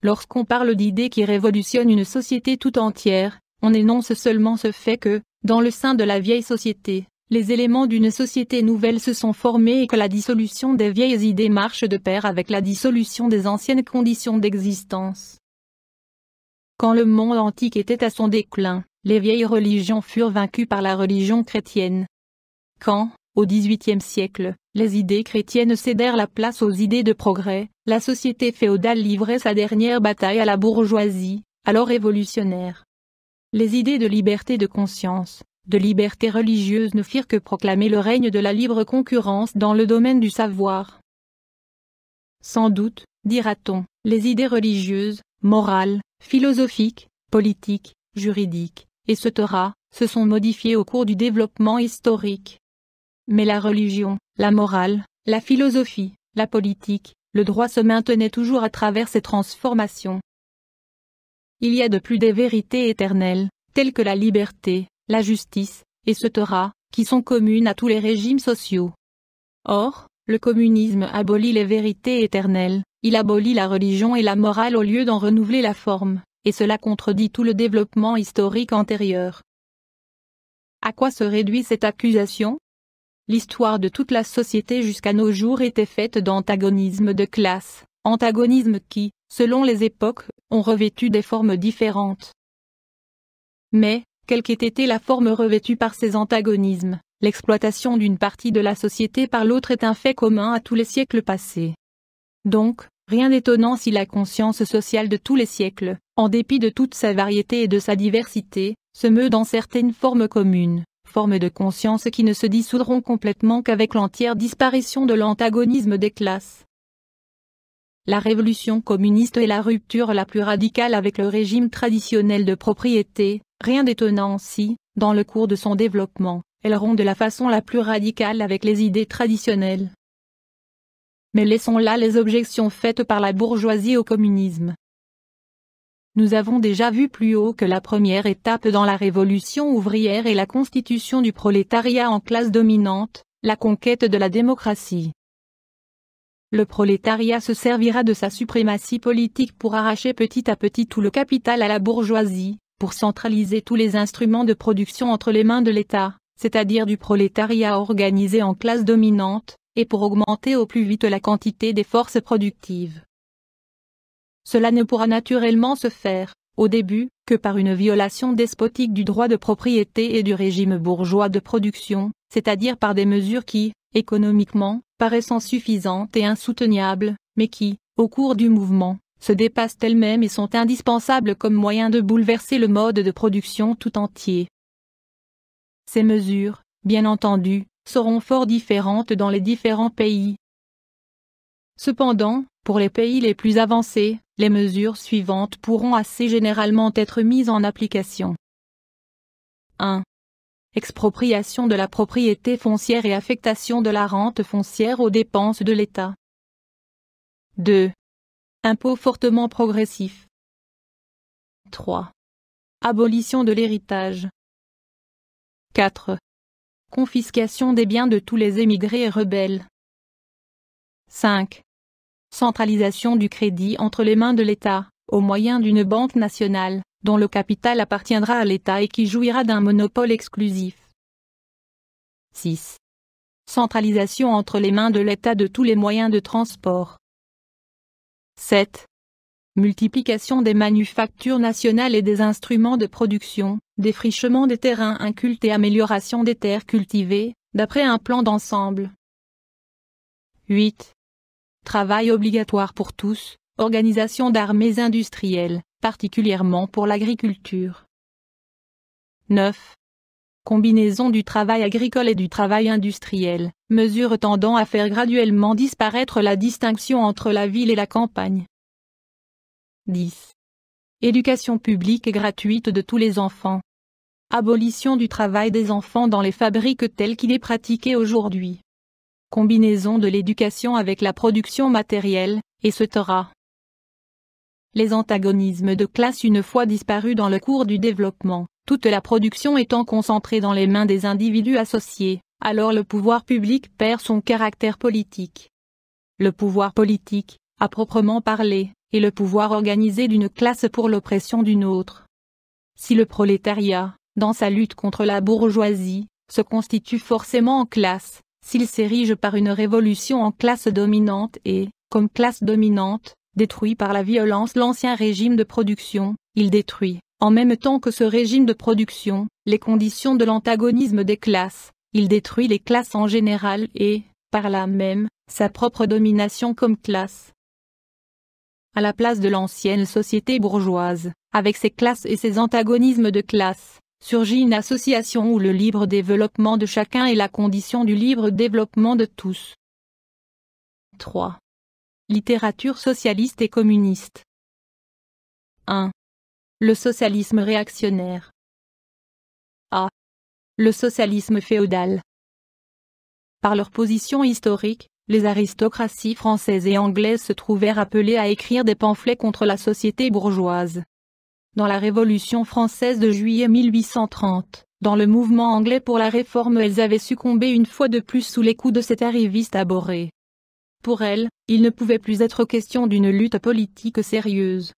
S1: Lorsqu'on parle d'idées qui révolutionnent une société tout entière, on énonce seulement ce fait que, dans le sein de la vieille société, les éléments d'une société nouvelle se sont formés et que la dissolution des vieilles idées marche de pair avec la dissolution des anciennes conditions d'existence. Quand le monde antique était à son déclin, les vieilles religions furent vaincues par la religion chrétienne. Quand, au XVIIIe siècle, les idées chrétiennes cédèrent la place aux idées de progrès, la société féodale livrait sa dernière bataille à la bourgeoisie, alors révolutionnaire. Les idées de liberté de conscience, de liberté religieuse ne firent que proclamer le règne de la libre concurrence dans le domaine du savoir. Sans doute, dira-t-on, les idées religieuses, morales, philosophiques, politiques, juridiques, et ce Torah, se sont modifiés au cours du développement historique. Mais la religion, la morale, la philosophie, la politique, le droit se maintenaient toujours à travers ces transformations. Il y a de plus des vérités éternelles, telles que la liberté, la justice, et ce Torah, qui sont communes à tous les régimes sociaux. Or, le communisme abolit les vérités éternelles, il abolit la religion et la morale au lieu d'en renouveler la forme et cela contredit tout le développement historique antérieur. À quoi se réduit cette accusation L'histoire de toute la société jusqu'à nos jours était faite d'antagonismes de classe, antagonismes qui, selon les époques, ont revêtu des formes différentes. Mais, quelle qu'ait été la forme revêtue par ces antagonismes, l'exploitation d'une partie de la société par l'autre est un fait commun à tous les siècles passés. Donc, Rien d'étonnant si la conscience sociale de tous les siècles, en dépit de toute sa variété et de sa diversité, se meut dans certaines formes communes, formes de conscience qui ne se dissoudront complètement qu'avec l'entière disparition de l'antagonisme des classes. La révolution communiste est la rupture la plus radicale avec le régime traditionnel de propriété, rien d'étonnant si, dans le cours de son développement, elle rompt de la façon la plus radicale avec les idées traditionnelles, mais laissons là les objections faites par la bourgeoisie au communisme. Nous avons déjà vu plus haut que la première étape dans la révolution ouvrière est la constitution du prolétariat en classe dominante, la conquête de la démocratie. Le prolétariat se servira de sa suprématie politique pour arracher petit à petit tout le capital à la bourgeoisie, pour centraliser tous les instruments de production entre les mains de l'État, c'est-à-dire du prolétariat organisé en classe dominante, et pour augmenter au plus vite la quantité des forces productives. Cela ne pourra naturellement se faire, au début, que par une violation despotique du droit de propriété et du régime bourgeois de production, c'est-à-dire par des mesures qui, économiquement, paraissent suffisantes et insoutenables, mais qui, au cours du mouvement, se dépassent elles-mêmes et sont indispensables comme moyen de bouleverser le mode de production tout entier. Ces mesures, bien entendu, seront fort différentes dans les différents pays. Cependant, pour les pays les plus avancés, les mesures suivantes pourront assez généralement être mises en application. 1. Expropriation de la propriété foncière et affectation de la rente foncière aux dépenses de l'État. 2. Impôt fortement progressif. 3. Abolition de l'héritage. 4. Confiscation des biens de tous les émigrés et rebelles. 5. Centralisation du crédit entre les mains de l'État, au moyen d'une banque nationale, dont le capital appartiendra à l'État et qui jouira d'un monopole exclusif. 6. Centralisation entre les mains de l'État de tous les moyens de transport. 7. Multiplication des manufactures nationales et des instruments de production, défrichement des terrains incultes et amélioration des terres cultivées, d'après un plan d'ensemble. 8. Travail obligatoire pour tous, organisation d'armées industrielles, particulièrement pour l'agriculture. 9. Combinaison du travail agricole et du travail industriel, mesure tendant à faire graduellement disparaître la distinction entre la ville et la campagne. 10. Éducation publique et gratuite de tous les enfants. Abolition du travail des enfants dans les fabriques telles qu'il est pratiqué aujourd'hui. Combinaison de l'éducation avec la production matérielle, et ce Les antagonismes de classe une fois disparus dans le cours du développement, toute la production étant concentrée dans les mains des individus associés, alors le pouvoir public perd son caractère politique. Le pouvoir politique, à proprement parler, et le pouvoir organisé d'une classe pour l'oppression d'une autre. Si le prolétariat, dans sa lutte contre la bourgeoisie, se constitue forcément en classe, s'il s'érige par une révolution en classe dominante et, comme classe dominante, détruit par la violence l'ancien régime de production, il détruit, en même temps que ce régime de production, les conditions de l'antagonisme des classes, il détruit les classes en général et, par là même, sa propre domination comme classe à la place de l'ancienne société bourgeoise, avec ses classes et ses antagonismes de classe, surgit une association où le libre développement de chacun est la condition du libre développement de tous. 3. Littérature socialiste et communiste 1. Le socialisme réactionnaire A. Le socialisme féodal Par leur position historique, les aristocraties françaises et anglaises se trouvèrent appelées à écrire des pamphlets contre la société bourgeoise. Dans la Révolution française de juillet 1830, dans le mouvement anglais pour la réforme elles avaient succombé une fois de plus sous les coups de cet arriviste abhorré. Pour elles, il ne pouvait plus être question d'une lutte politique sérieuse.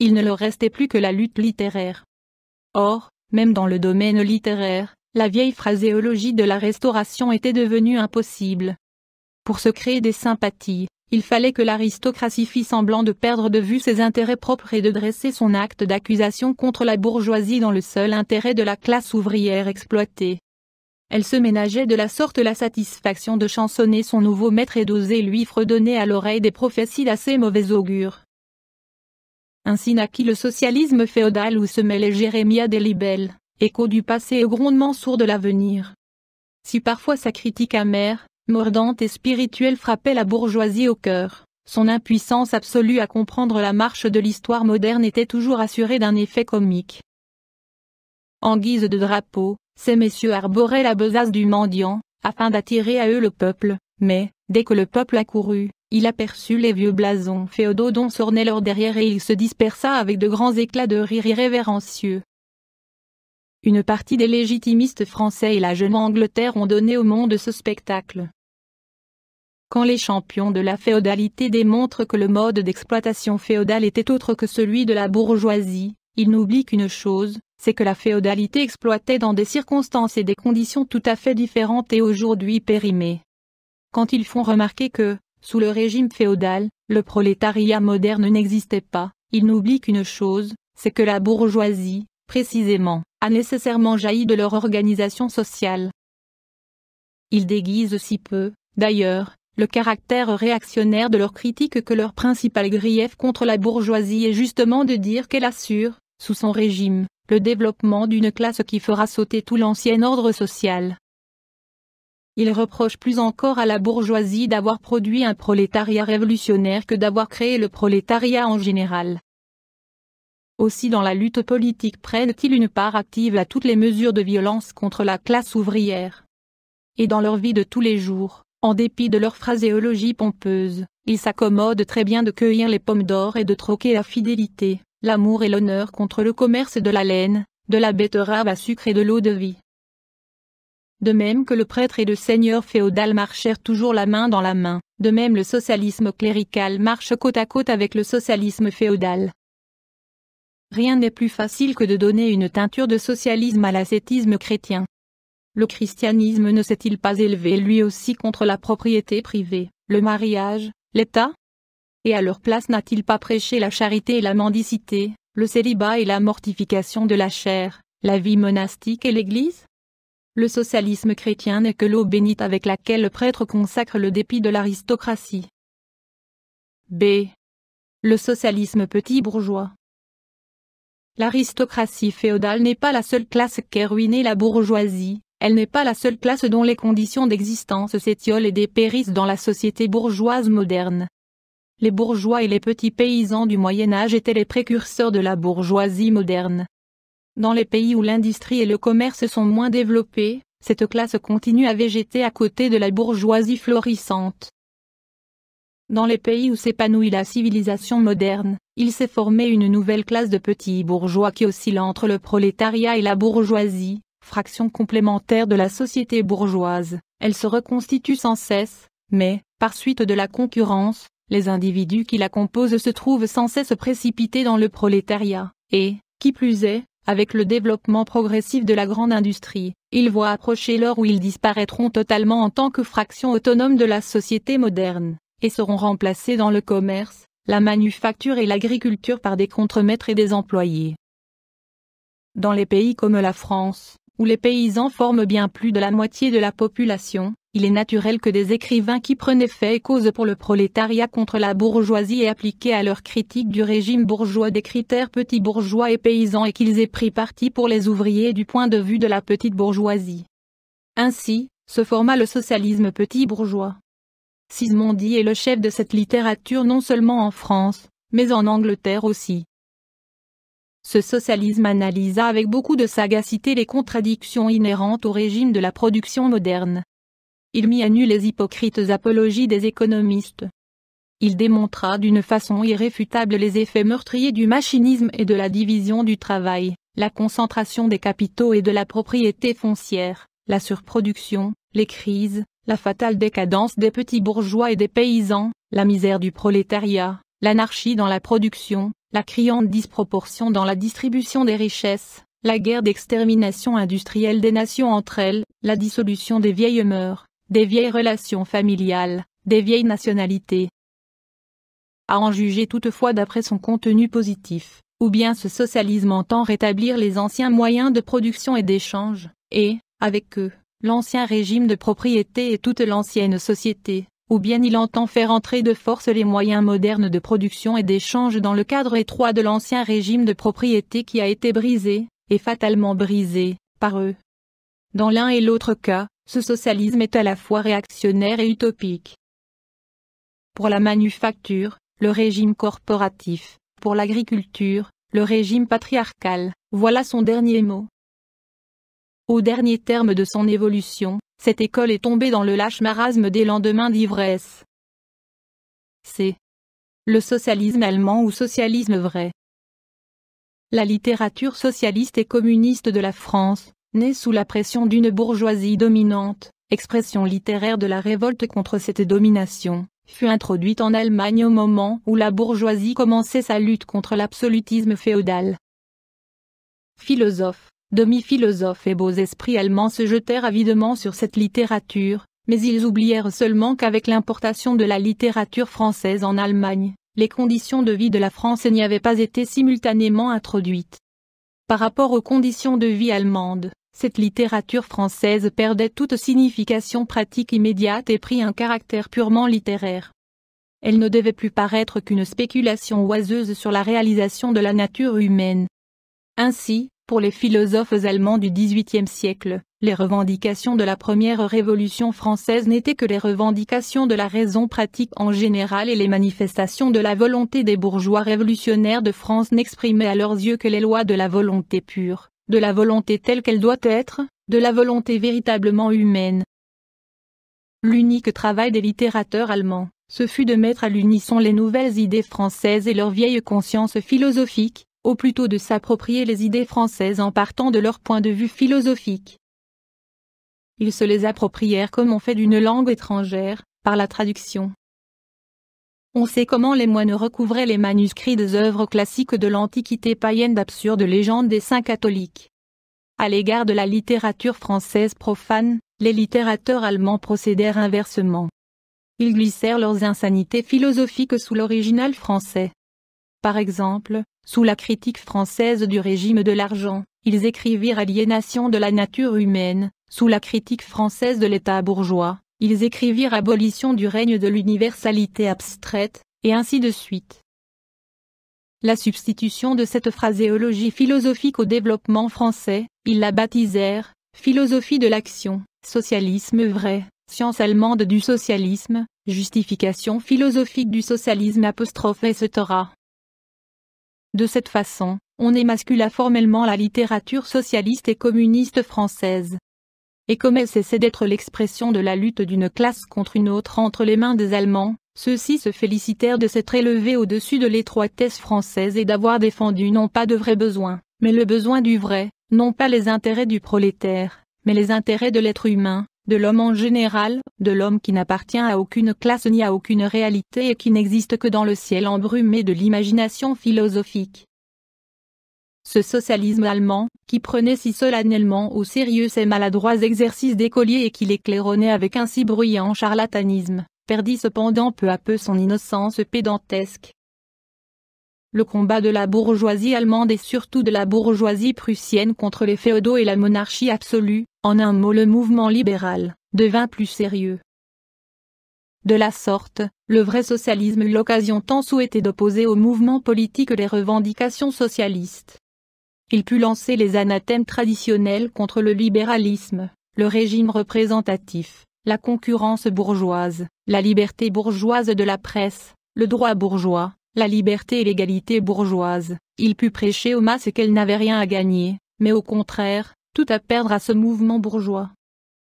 S1: Il ne leur restait plus que la lutte littéraire. Or, même dans le domaine littéraire, la vieille phraséologie de la Restauration était devenue impossible. Pour se créer des sympathies, il fallait que l'aristocratie fît semblant de perdre de vue ses intérêts propres et de dresser son acte d'accusation contre la bourgeoisie dans le seul intérêt de la classe ouvrière exploitée. Elle se ménageait de la sorte la satisfaction de chansonner son nouveau maître et d'oser lui fredonner à l'oreille des prophéties d'assez mauvais augure. Ainsi naquit le socialisme féodal où se mêlait Jérémia libelles, écho du passé et grondement sourd de l'avenir. Si parfois sa critique amère, mordante et spirituelle frappait la bourgeoisie au cœur. Son impuissance absolue à comprendre la marche de l'histoire moderne était toujours assurée d'un effet comique. En guise de drapeau, ces messieurs arboraient la besace du mendiant, afin d'attirer à eux le peuple, mais, dès que le peuple accourut, il aperçut les vieux blasons féodaux dont s'ornaient leur derrière et il se dispersa avec de grands éclats de rire irrévérencieux. Une partie des légitimistes français et la jeune Angleterre ont donné au monde ce spectacle. Quand les champions de la féodalité démontrent que le mode d'exploitation féodale était autre que celui de la bourgeoisie, ils n'oublient qu'une chose, c'est que la féodalité exploitait dans des circonstances et des conditions tout à fait différentes et aujourd'hui périmées. Quand ils font remarquer que, sous le régime féodal, le prolétariat moderne n'existait pas, ils n'oublient qu'une chose, c'est que la bourgeoisie, précisément, a nécessairement jailli de leur organisation sociale. Ils déguisent si peu, d'ailleurs, le caractère réactionnaire de leur critique que leur principal grief contre la bourgeoisie est justement de dire qu'elle assure, sous son régime, le développement d'une classe qui fera sauter tout l'ancien ordre social. Ils reprochent plus encore à la bourgeoisie d'avoir produit un prolétariat révolutionnaire que d'avoir créé le prolétariat en général. Aussi dans la lutte politique prennent-ils une part active à toutes les mesures de violence contre la classe ouvrière. Et dans leur vie de tous les jours, en dépit de leur phraséologie pompeuse, ils s'accommodent très bien de cueillir les pommes d'or et de troquer la fidélité, l'amour et l'honneur contre le commerce de la laine, de la betterave à sucre et de l'eau de vie. De même que le prêtre et le seigneur féodal marchèrent toujours la main dans la main, de même le socialisme clérical marche côte à côte avec le socialisme féodal. Rien n'est plus facile que de donner une teinture de socialisme à l'ascétisme chrétien. Le christianisme ne s'est-il pas élevé lui aussi contre la propriété privée, le mariage, l'État Et à leur place n'a-t-il pas prêché la charité et la mendicité, le célibat et la mortification de la chair, la vie monastique et l'Église Le socialisme chrétien n'est que l'eau bénite avec laquelle le prêtre consacre le dépit de l'aristocratie. B. Le socialisme petit bourgeois L'aristocratie féodale n'est pas la seule classe qu'ait ruiné la bourgeoisie, elle n'est pas la seule classe dont les conditions d'existence s'étiolent et dépérissent dans la société bourgeoise moderne. Les bourgeois et les petits paysans du Moyen Âge étaient les précurseurs de la bourgeoisie moderne. Dans les pays où l'industrie et le commerce sont moins développés, cette classe continue à végéter à côté de la bourgeoisie florissante. Dans les pays où s'épanouit la civilisation moderne, il s'est formé une nouvelle classe de petits bourgeois qui oscille entre le prolétariat et la bourgeoisie, fraction complémentaire de la société bourgeoise. Elle se reconstitue sans cesse, mais, par suite de la concurrence, les individus qui la composent se trouvent sans cesse précipités dans le prolétariat, et, qui plus est, avec le développement progressif de la grande industrie, ils voient approcher l'heure où ils disparaîtront totalement en tant que fraction autonome de la société moderne et seront remplacés dans le commerce, la manufacture et l'agriculture par des contremaîtres et des employés. Dans les pays comme la France, où les paysans forment bien plus de la moitié de la population, il est naturel que des écrivains qui prenaient fait et cause pour le prolétariat contre la bourgeoisie et appliqué à leur critique du régime bourgeois des critères petits bourgeois et paysans et qu'ils aient pris parti pour les ouvriers du point de vue de la petite bourgeoisie. Ainsi, se forma le socialisme petit bourgeois. Sismondi est le chef de cette littérature non seulement en France, mais en Angleterre aussi. Ce socialisme analysa avec beaucoup de sagacité les contradictions inhérentes au régime de la production moderne. Il mit à nu les hypocrites apologies des économistes. Il démontra d'une façon irréfutable les effets meurtriers du machinisme et de la division du travail, la concentration des capitaux et de la propriété foncière, la surproduction, les crises, la fatale décadence des petits bourgeois et des paysans, la misère du prolétariat, l'anarchie dans la production, la criante disproportion dans la distribution des richesses, la guerre d'extermination industrielle des nations entre elles, la dissolution des vieilles mœurs, des vieilles relations familiales, des vieilles nationalités. À en juger toutefois d'après son contenu positif, ou bien ce socialisme entend rétablir les anciens moyens de production et d'échange, et, avec eux, l'ancien régime de propriété et toute l'ancienne société, ou bien il entend faire entrer de force les moyens modernes de production et d'échange dans le cadre étroit de l'ancien régime de propriété qui a été brisé, et fatalement brisé, par eux. Dans l'un et l'autre cas, ce socialisme est à la fois réactionnaire et utopique. Pour la manufacture, le régime corporatif, pour l'agriculture, le régime patriarcal, voilà son dernier mot. Au dernier terme de son évolution, cette école est tombée dans le lâche marasme des lendemains d'ivresse. C. le socialisme allemand ou socialisme vrai. La littérature socialiste et communiste de la France, née sous la pression d'une bourgeoisie dominante, expression littéraire de la révolte contre cette domination, fut introduite en Allemagne au moment où la bourgeoisie commençait sa lutte contre l'absolutisme féodal. Philosophe, demi-philosophes et beaux esprits allemands se jetèrent avidement sur cette littérature, mais ils oublièrent seulement qu'avec l'importation de la littérature française en Allemagne, les conditions de vie de la France n'y avaient pas été simultanément introduites. Par rapport aux conditions de vie allemandes, cette littérature française perdait toute signification pratique immédiate et prit un caractère purement littéraire. Elle ne devait plus paraître qu'une spéculation oiseuse sur la réalisation de la nature humaine. Ainsi, pour les philosophes allemands du XVIIIe siècle, les revendications de la première révolution française n'étaient que les revendications de la raison pratique en général et les manifestations de la volonté des bourgeois révolutionnaires de France n'exprimaient à leurs yeux que les lois de la volonté pure, de la volonté telle qu'elle doit être, de la volonté véritablement humaine. L'unique travail des littérateurs allemands, ce fut de mettre à l'unisson les nouvelles idées françaises et leur vieille conscience philosophique, ou plutôt de s'approprier les idées françaises en partant de leur point de vue philosophique. Ils se les approprièrent comme on fait d'une langue étrangère, par la traduction. On sait comment les moines recouvraient les manuscrits des œuvres classiques de l'Antiquité païenne d'absurdes légendes des saints catholiques. À l'égard de la littérature française profane, les littérateurs allemands procédèrent inversement. Ils glissèrent leurs insanités philosophiques sous l'original français. Par exemple, sous la critique française du régime de l'argent, ils écrivirent Aliénation de la nature humaine, sous la critique française de l'État bourgeois, ils écrivirent Abolition du règne de l'universalité abstraite, et ainsi de suite. La substitution de cette phraséologie philosophique au développement français, ils la baptisèrent philosophie de l'action, socialisme vrai, science allemande du socialisme, justification philosophique du socialisme apostrophe etc. De cette façon, on émascula formellement la littérature socialiste et communiste française. Et comme elle cessait d'être l'expression de la lutte d'une classe contre une autre entre les mains des Allemands, ceux-ci se félicitèrent de s'être élevés au-dessus de l'étroitesse française et d'avoir défendu non pas de vrais besoins, mais le besoin du vrai, non pas les intérêts du prolétaire, mais les intérêts de l'être humain, de l'homme en général, de l'homme qui n'appartient à aucune classe ni à aucune réalité et qui n'existe que dans le ciel embrumé de l'imagination philosophique. Ce socialisme allemand, qui prenait si solennellement au sérieux ces maladroits exercices d'écoliers et qui les claironnait avec un si bruyant charlatanisme, perdit cependant peu à peu son innocence pédantesque. Le combat de la bourgeoisie allemande et surtout de la bourgeoisie prussienne contre les féodaux et la monarchie absolue, en un mot le mouvement libéral, devint plus sérieux. De la sorte, le vrai socialisme eut l'occasion tant souhaitée d'opposer au mouvement politique les revendications socialistes. Il put lancer les anathèmes traditionnels contre le libéralisme, le régime représentatif, la concurrence bourgeoise, la liberté bourgeoise de la presse, le droit bourgeois, la liberté et l'égalité bourgeoise. Il put prêcher aux masses qu'elle n'avait rien à gagner, mais au contraire, tout à perdre à ce mouvement bourgeois.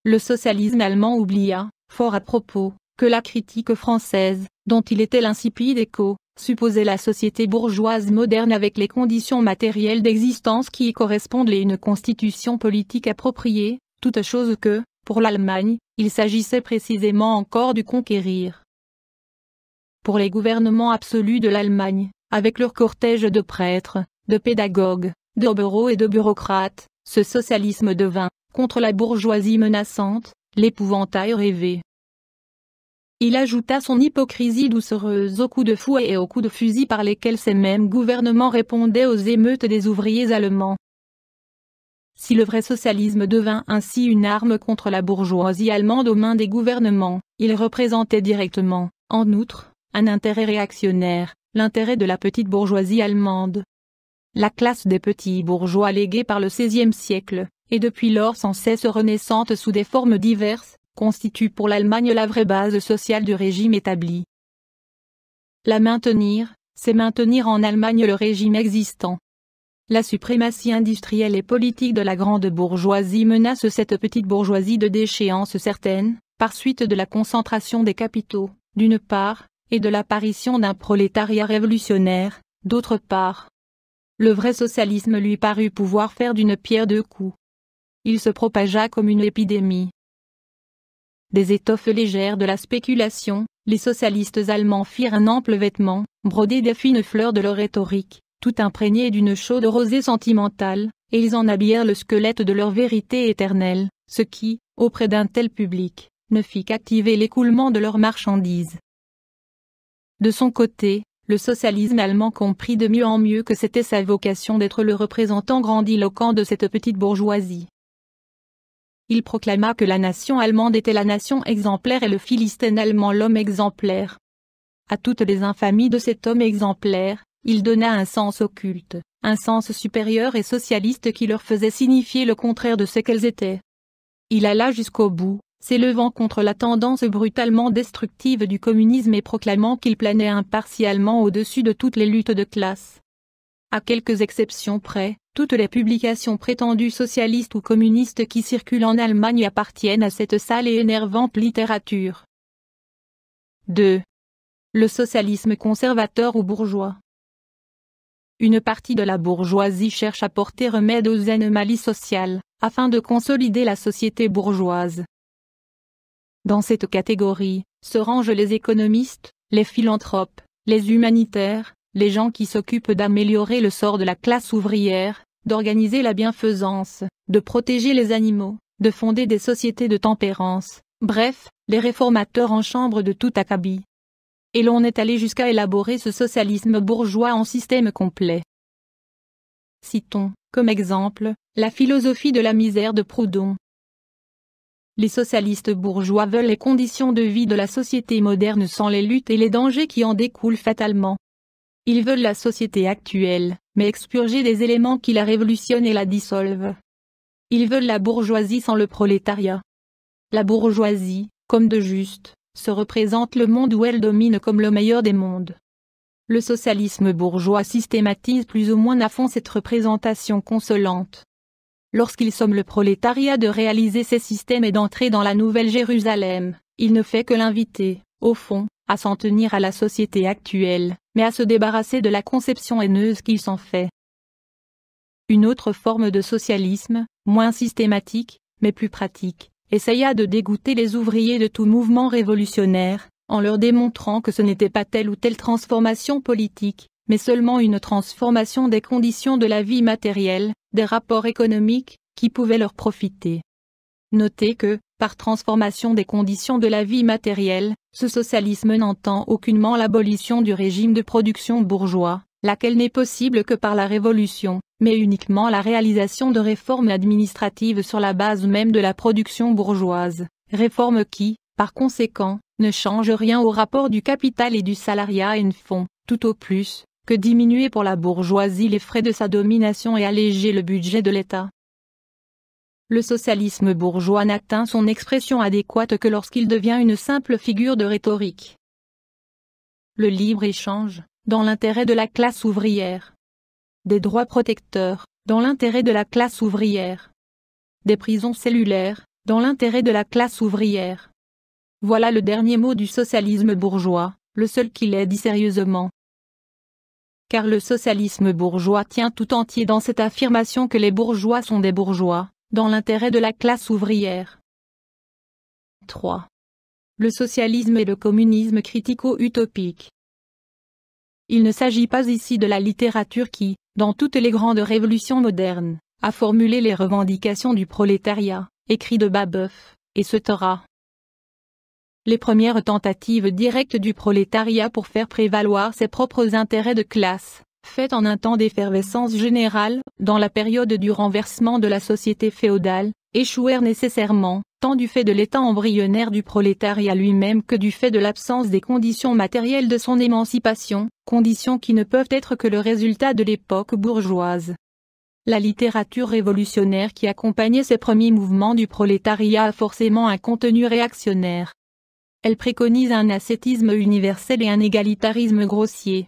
S1: Le socialisme allemand oublia, fort à propos, que la critique française, dont il était l'insipide écho, supposait la société bourgeoise moderne avec les conditions matérielles d'existence qui y correspondent et une constitution politique appropriée, toute chose que, pour l'Allemagne, il s'agissait précisément encore de conquérir pour les gouvernements absolus de l'Allemagne, avec leur cortège de prêtres, de pédagogues, de d'obereaux et de bureaucrates, ce socialisme devint, contre la bourgeoisie menaçante, l'épouvantail rêvé. Il ajouta son hypocrisie doucereuse aux coups de fouet et aux coups de fusil par lesquels ces mêmes gouvernements répondaient aux émeutes des ouvriers allemands. Si le vrai socialisme devint ainsi une arme contre la bourgeoisie allemande aux mains des gouvernements, il représentait directement, en outre, un intérêt réactionnaire, l'intérêt de la petite bourgeoisie allemande. La classe des petits bourgeois léguée par le XVIe siècle, et depuis lors sans cesse renaissante sous des formes diverses, constitue pour l'Allemagne la vraie base sociale du régime établi. La maintenir, c'est maintenir en Allemagne le régime existant. La suprématie industrielle et politique de la grande bourgeoisie menace cette petite bourgeoisie de déchéance certaine, par suite de la concentration des capitaux, d'une part, et de l'apparition d'un prolétariat révolutionnaire, d'autre part. Le vrai socialisme lui parut pouvoir faire d'une pierre deux coups. Il se propagea comme une épidémie. Des étoffes légères de la spéculation, les socialistes allemands firent un ample vêtement, brodé des fines fleurs de leur rhétorique, tout imprégné d'une chaude rosée sentimentale, et ils en habillèrent le squelette de leur vérité éternelle, ce qui, auprès d'un tel public, ne fit qu'activer l'écoulement de leurs marchandises. De son côté, le socialisme allemand comprit de mieux en mieux que c'était sa vocation d'être le représentant grandiloquent de cette petite bourgeoisie. Il proclama que la nation allemande était la nation exemplaire et le Philistène allemand l'homme exemplaire. À toutes les infamies de cet homme exemplaire, il donna un sens occulte, un sens supérieur et socialiste qui leur faisait signifier le contraire de ce qu'elles étaient. Il alla jusqu'au bout, s'élevant contre la tendance brutalement destructive du communisme et proclamant qu'il planait impartialement au-dessus de toutes les luttes de classe. À quelques exceptions près, toutes les publications prétendues socialistes ou communistes qui circulent en Allemagne appartiennent à cette sale et énervante littérature. 2. Le socialisme conservateur ou bourgeois. Une partie de la bourgeoisie cherche à porter remède aux anomalies sociales, afin de consolider la société bourgeoise. Dans cette catégorie, se rangent les économistes, les philanthropes, les humanitaires, les gens qui s'occupent d'améliorer le sort de la classe ouvrière, d'organiser la bienfaisance, de protéger les animaux, de fonder des sociétés de tempérance, bref, les réformateurs en chambre de tout acabit. Et l'on est allé jusqu'à élaborer ce socialisme bourgeois en système complet. Citons, comme exemple, la philosophie de la misère de Proudhon, les socialistes bourgeois veulent les conditions de vie de la société moderne sans les luttes et les dangers qui en découlent fatalement. Ils veulent la société actuelle, mais expurgée des éléments qui la révolutionnent et la dissolvent. Ils veulent la bourgeoisie sans le prolétariat. La bourgeoisie, comme de juste, se représente le monde où elle domine comme le meilleur des mondes. Le socialisme bourgeois systématise plus ou moins à fond cette représentation consolante lorsqu'il somme le prolétariat de réaliser ses systèmes et d'entrer dans la nouvelle Jérusalem, il ne fait que l'inviter, au fond, à s'en tenir à la société actuelle, mais à se débarrasser de la conception haineuse qu'il s'en fait. Une autre forme de socialisme, moins systématique, mais plus pratique, essaya de dégoûter les ouvriers de tout mouvement révolutionnaire, en leur démontrant que ce n'était pas telle ou telle transformation politique, mais seulement une transformation des conditions de la vie matérielle, des rapports économiques, qui pouvaient leur profiter. Notez que, par transformation des conditions de la vie matérielle, ce socialisme n'entend aucunement l'abolition du régime de production bourgeois, laquelle n'est possible que par la révolution, mais uniquement la réalisation de réformes administratives sur la base même de la production bourgeoise, réformes qui, par conséquent, ne changent rien au rapport du capital et du salariat ne font, tout au plus, que diminuer pour la bourgeoisie les frais de sa domination et alléger le budget de l'État. Le socialisme bourgeois n'atteint son expression adéquate que lorsqu'il devient une simple figure de rhétorique. Le libre-échange, dans l'intérêt de la classe ouvrière. Des droits protecteurs, dans l'intérêt de la classe ouvrière. Des prisons cellulaires, dans l'intérêt de la classe ouvrière. Voilà le dernier mot du socialisme bourgeois, le seul qui l'ait dit sérieusement car le socialisme bourgeois tient tout entier dans cette affirmation que les bourgeois sont des bourgeois, dans l'intérêt de la classe ouvrière. 3. Le socialisme et le communisme critico-utopiques. Il ne s'agit pas ici de la littérature qui, dans toutes les grandes révolutions modernes, a formulé les revendications du prolétariat, écrit de Babeuf, et se les premières tentatives directes du prolétariat pour faire prévaloir ses propres intérêts de classe, faites en un temps d'effervescence générale, dans la période du renversement de la société féodale, échouèrent nécessairement, tant du fait de l'état embryonnaire du prolétariat lui-même que du fait de l'absence des conditions matérielles de son émancipation, conditions qui ne peuvent être que le résultat de l'époque bourgeoise. La littérature révolutionnaire qui accompagnait ces premiers mouvements du prolétariat a forcément un contenu réactionnaire elle préconise un ascétisme universel et un égalitarisme grossier.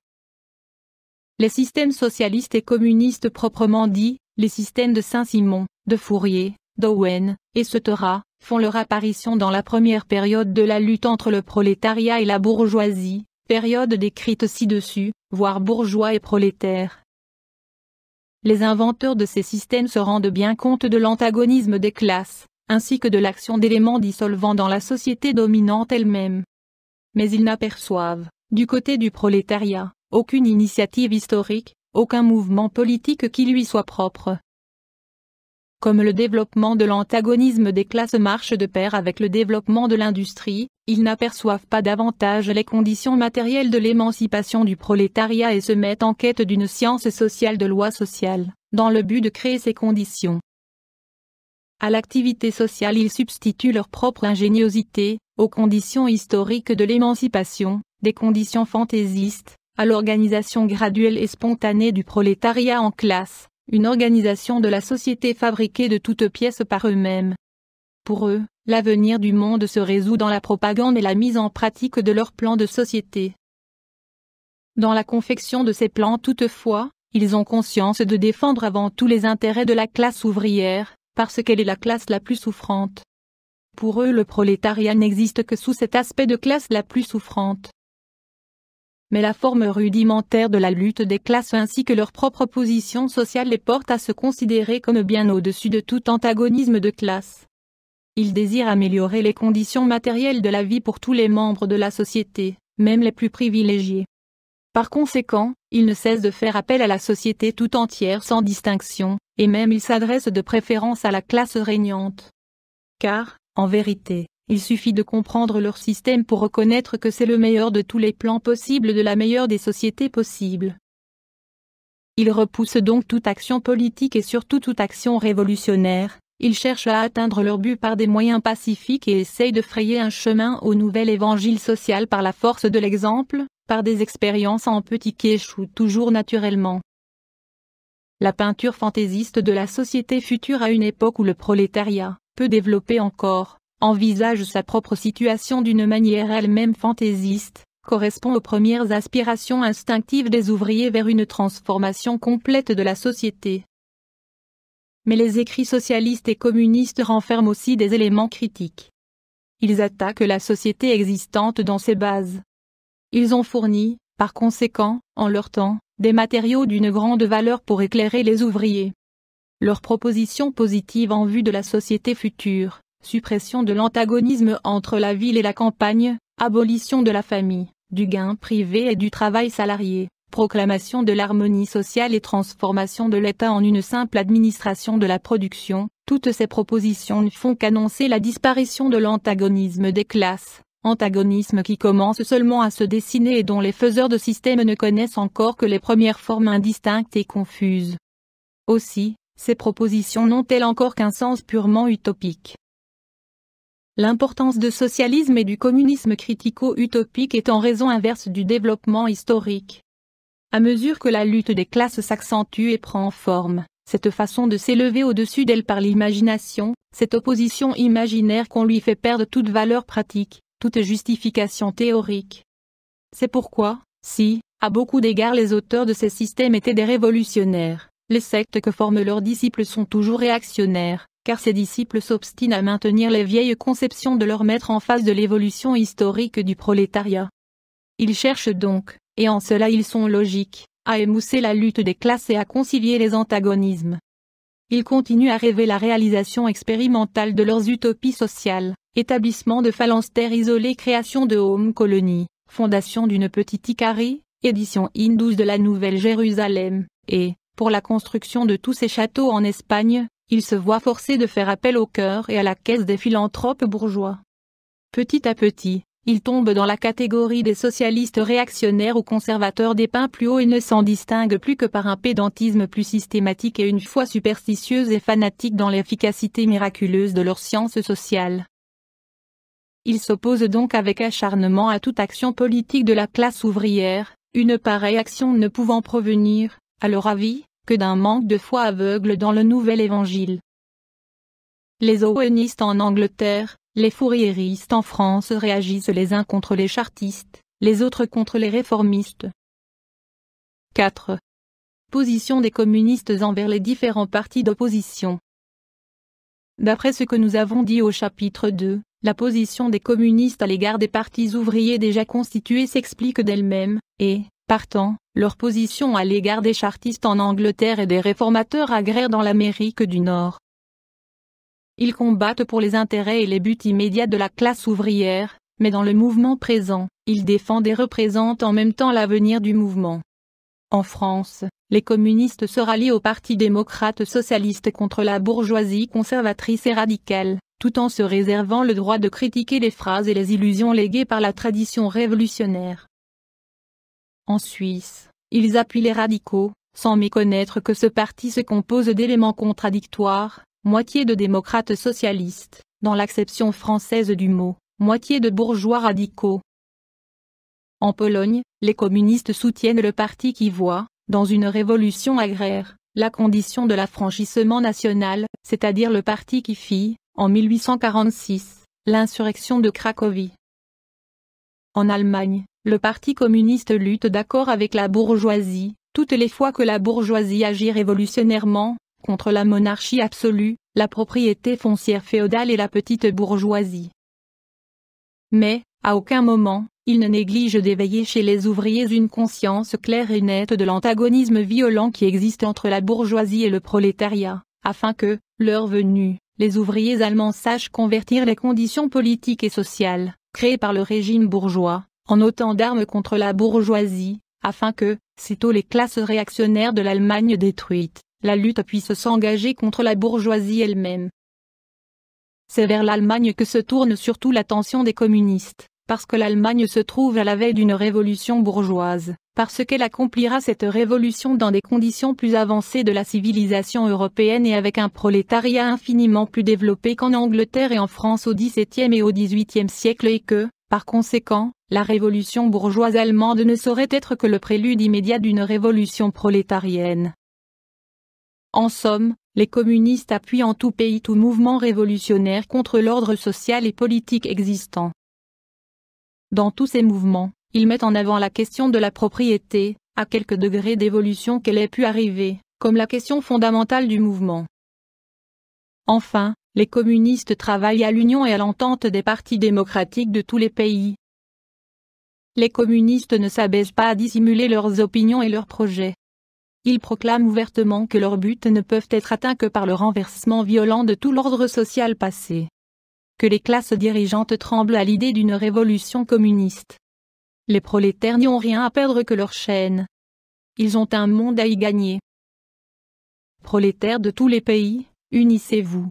S1: Les systèmes socialistes et communistes proprement dits, les systèmes de Saint-Simon, de Fourier, d'Owen, cetera, font leur apparition dans la première période de la lutte entre le prolétariat et la bourgeoisie, période décrite ci-dessus, voire bourgeois et prolétaire. Les inventeurs de ces systèmes se rendent bien compte de l'antagonisme des classes, ainsi que de l'action d'éléments dissolvants dans la société dominante elle-même. Mais ils n'aperçoivent, du côté du prolétariat, aucune initiative historique, aucun mouvement politique qui lui soit propre. Comme le développement de l'antagonisme des classes marche de pair avec le développement de l'industrie, ils n'aperçoivent pas davantage les conditions matérielles de l'émancipation du prolétariat et se mettent en quête d'une science sociale de loi sociale, dans le but de créer ces conditions. À l'activité sociale ils substituent leur propre ingéniosité, aux conditions historiques de l'émancipation, des conditions fantaisistes, à l'organisation graduelle et spontanée du prolétariat en classe, une organisation de la société fabriquée de toutes pièces par eux-mêmes. Pour eux, l'avenir du monde se résout dans la propagande et la mise en pratique de leurs plans de société. Dans la confection de ces plans toutefois, ils ont conscience de défendre avant tout les intérêts de la classe ouvrière, parce qu'elle est la classe la plus souffrante. Pour eux le prolétariat n'existe que sous cet aspect de classe la plus souffrante. Mais la forme rudimentaire de la lutte des classes ainsi que leur propre position sociale les porte à se considérer comme bien au-dessus de tout antagonisme de classe. Ils désirent améliorer les conditions matérielles de la vie pour tous les membres de la société, même les plus privilégiés. Par conséquent, ils ne cessent de faire appel à la société tout entière sans distinction, et même ils s'adressent de préférence à la classe régnante. Car, en vérité, il suffit de comprendre leur système pour reconnaître que c'est le meilleur de tous les plans possibles de la meilleure des sociétés possibles. Ils repoussent donc toute action politique et surtout toute action révolutionnaire, ils cherchent à atteindre leur but par des moyens pacifiques et essayent de frayer un chemin au nouvel évangile social par la force de l'exemple, par des expériences en petit qui échouent toujours naturellement. La peinture fantaisiste de la société future à une époque où le prolétariat, peu développé encore, envisage sa propre situation d'une manière elle-même fantaisiste, correspond aux premières aspirations instinctives des ouvriers vers une transformation complète de la société. Mais les écrits socialistes et communistes renferment aussi des éléments critiques. Ils attaquent la société existante dans ses bases. Ils ont fourni, par conséquent, en leur temps, des matériaux d'une grande valeur pour éclairer les ouvriers. Leurs propositions positives en vue de la société future, suppression de l'antagonisme entre la ville et la campagne, abolition de la famille, du gain privé et du travail salarié, proclamation de l'harmonie sociale et transformation de l'État en une simple administration de la production, toutes ces propositions ne font qu'annoncer la disparition de l'antagonisme des classes, antagonisme qui commence seulement à se dessiner et dont les faiseurs de systèmes ne connaissent encore que les premières formes indistinctes et confuses. Aussi, ces propositions n'ont-elles encore qu'un sens purement utopique. L'importance de socialisme et du communisme critico-utopique est en raison inverse du développement historique. À mesure que la lutte des classes s'accentue et prend forme, cette façon de s'élever au-dessus d'elle par l'imagination, cette opposition imaginaire qu'on lui fait perdre toute valeur pratique, toute justification théorique. C'est pourquoi, si, à beaucoup d'égards les auteurs de ces systèmes étaient des révolutionnaires, les sectes que forment leurs disciples sont toujours réactionnaires, car ces disciples s'obstinent à maintenir les vieilles conceptions de leur maître en face de l'évolution historique du prolétariat. Ils cherchent donc, et en cela ils sont logiques, à émousser la lutte des classes et à concilier les antagonismes ils continuent à rêver la réalisation expérimentale de leurs utopies sociales, établissement de phalanstères isolés, création de home colonies, fondation d'une petite Icarie, édition Indus de la Nouvelle Jérusalem, et, pour la construction de tous ces châteaux en Espagne, ils se voient forcés de faire appel au cœur et à la caisse des philanthropes bourgeois. Petit à petit, ils tombent dans la catégorie des socialistes réactionnaires ou conservateurs dépeints plus haut et ne s'en distinguent plus que par un pédantisme plus systématique et une foi superstitieuse et fanatique dans l'efficacité miraculeuse de leurs sciences sociales. Ils s'opposent donc avec acharnement à toute action politique de la classe ouvrière, une pareille action ne pouvant provenir, à leur avis, que d'un manque de foi aveugle dans le nouvel évangile. Les Owenistes en Angleterre, les fourriéristes en France réagissent les uns contre les chartistes, les autres contre les réformistes. 4. Position des communistes envers les différents partis d'opposition. D'après ce que nous avons dit au chapitre 2, la position des communistes à l'égard des partis ouvriers déjà constitués s'explique d'elle-même, et, partant, leur position à l'égard des chartistes en Angleterre et des réformateurs agraires dans l'Amérique du Nord. Ils combattent pour les intérêts et les buts immédiats de la classe ouvrière, mais dans le mouvement présent, ils défendent et représentent en même temps l'avenir du mouvement. En France, les communistes se rallient au Parti démocrate socialiste contre la bourgeoisie conservatrice et radicale, tout en se réservant le droit de critiquer les phrases et les illusions léguées par la tradition révolutionnaire. En Suisse, ils appuient les radicaux, sans méconnaître que ce parti se compose d'éléments contradictoires, moitié de démocrates socialistes, dans l'acception française du mot, moitié de bourgeois radicaux. En Pologne, les communistes soutiennent le parti qui voit, dans une révolution agraire, la condition de l'affranchissement national, c'est-à-dire le parti qui fit, en 1846, l'insurrection de Cracovie. En Allemagne, le Parti communiste lutte d'accord avec la bourgeoisie, toutes les fois que la bourgeoisie agit révolutionnairement, contre la monarchie absolue, la propriété foncière féodale et la petite bourgeoisie. Mais, à aucun moment, il ne néglige d'éveiller chez les ouvriers une conscience claire et nette de l'antagonisme violent qui existe entre la bourgeoisie et le prolétariat, afin que, l'heure venue, les ouvriers allemands sachent convertir les conditions politiques et sociales, créées par le régime bourgeois, en autant d'armes contre la bourgeoisie, afin que, sitôt les classes réactionnaires de l'Allemagne détruites, la lutte puisse s'engager contre la bourgeoisie elle-même. C'est vers l'Allemagne que se tourne surtout l'attention des communistes, parce que l'Allemagne se trouve à la veille d'une révolution bourgeoise, parce qu'elle accomplira cette révolution dans des conditions plus avancées de la civilisation européenne et avec un prolétariat infiniment plus développé qu'en Angleterre et en France au XVIIe et au XVIIIe siècle et que, par conséquent, la révolution bourgeoise allemande ne saurait être que le prélude immédiat d'une révolution prolétarienne. En somme, les communistes appuient en tout pays tout mouvement révolutionnaire contre l'ordre social et politique existant. Dans tous ces mouvements, ils mettent en avant la question de la propriété, à quelque degré d'évolution qu'elle ait pu arriver, comme la question fondamentale du mouvement. Enfin, les communistes travaillent à l'union et à l'entente des partis démocratiques de tous les pays. Les communistes ne s'abaissent pas à dissimuler leurs opinions et leurs projets. Ils proclament ouvertement que leurs buts ne peuvent être atteints que par le renversement violent de tout l'ordre social passé. Que les classes dirigeantes tremblent à l'idée d'une révolution communiste. Les prolétaires n'y ont rien à perdre que leur chaîne. Ils ont un monde à y gagner. Prolétaires de tous les pays, unissez-vous.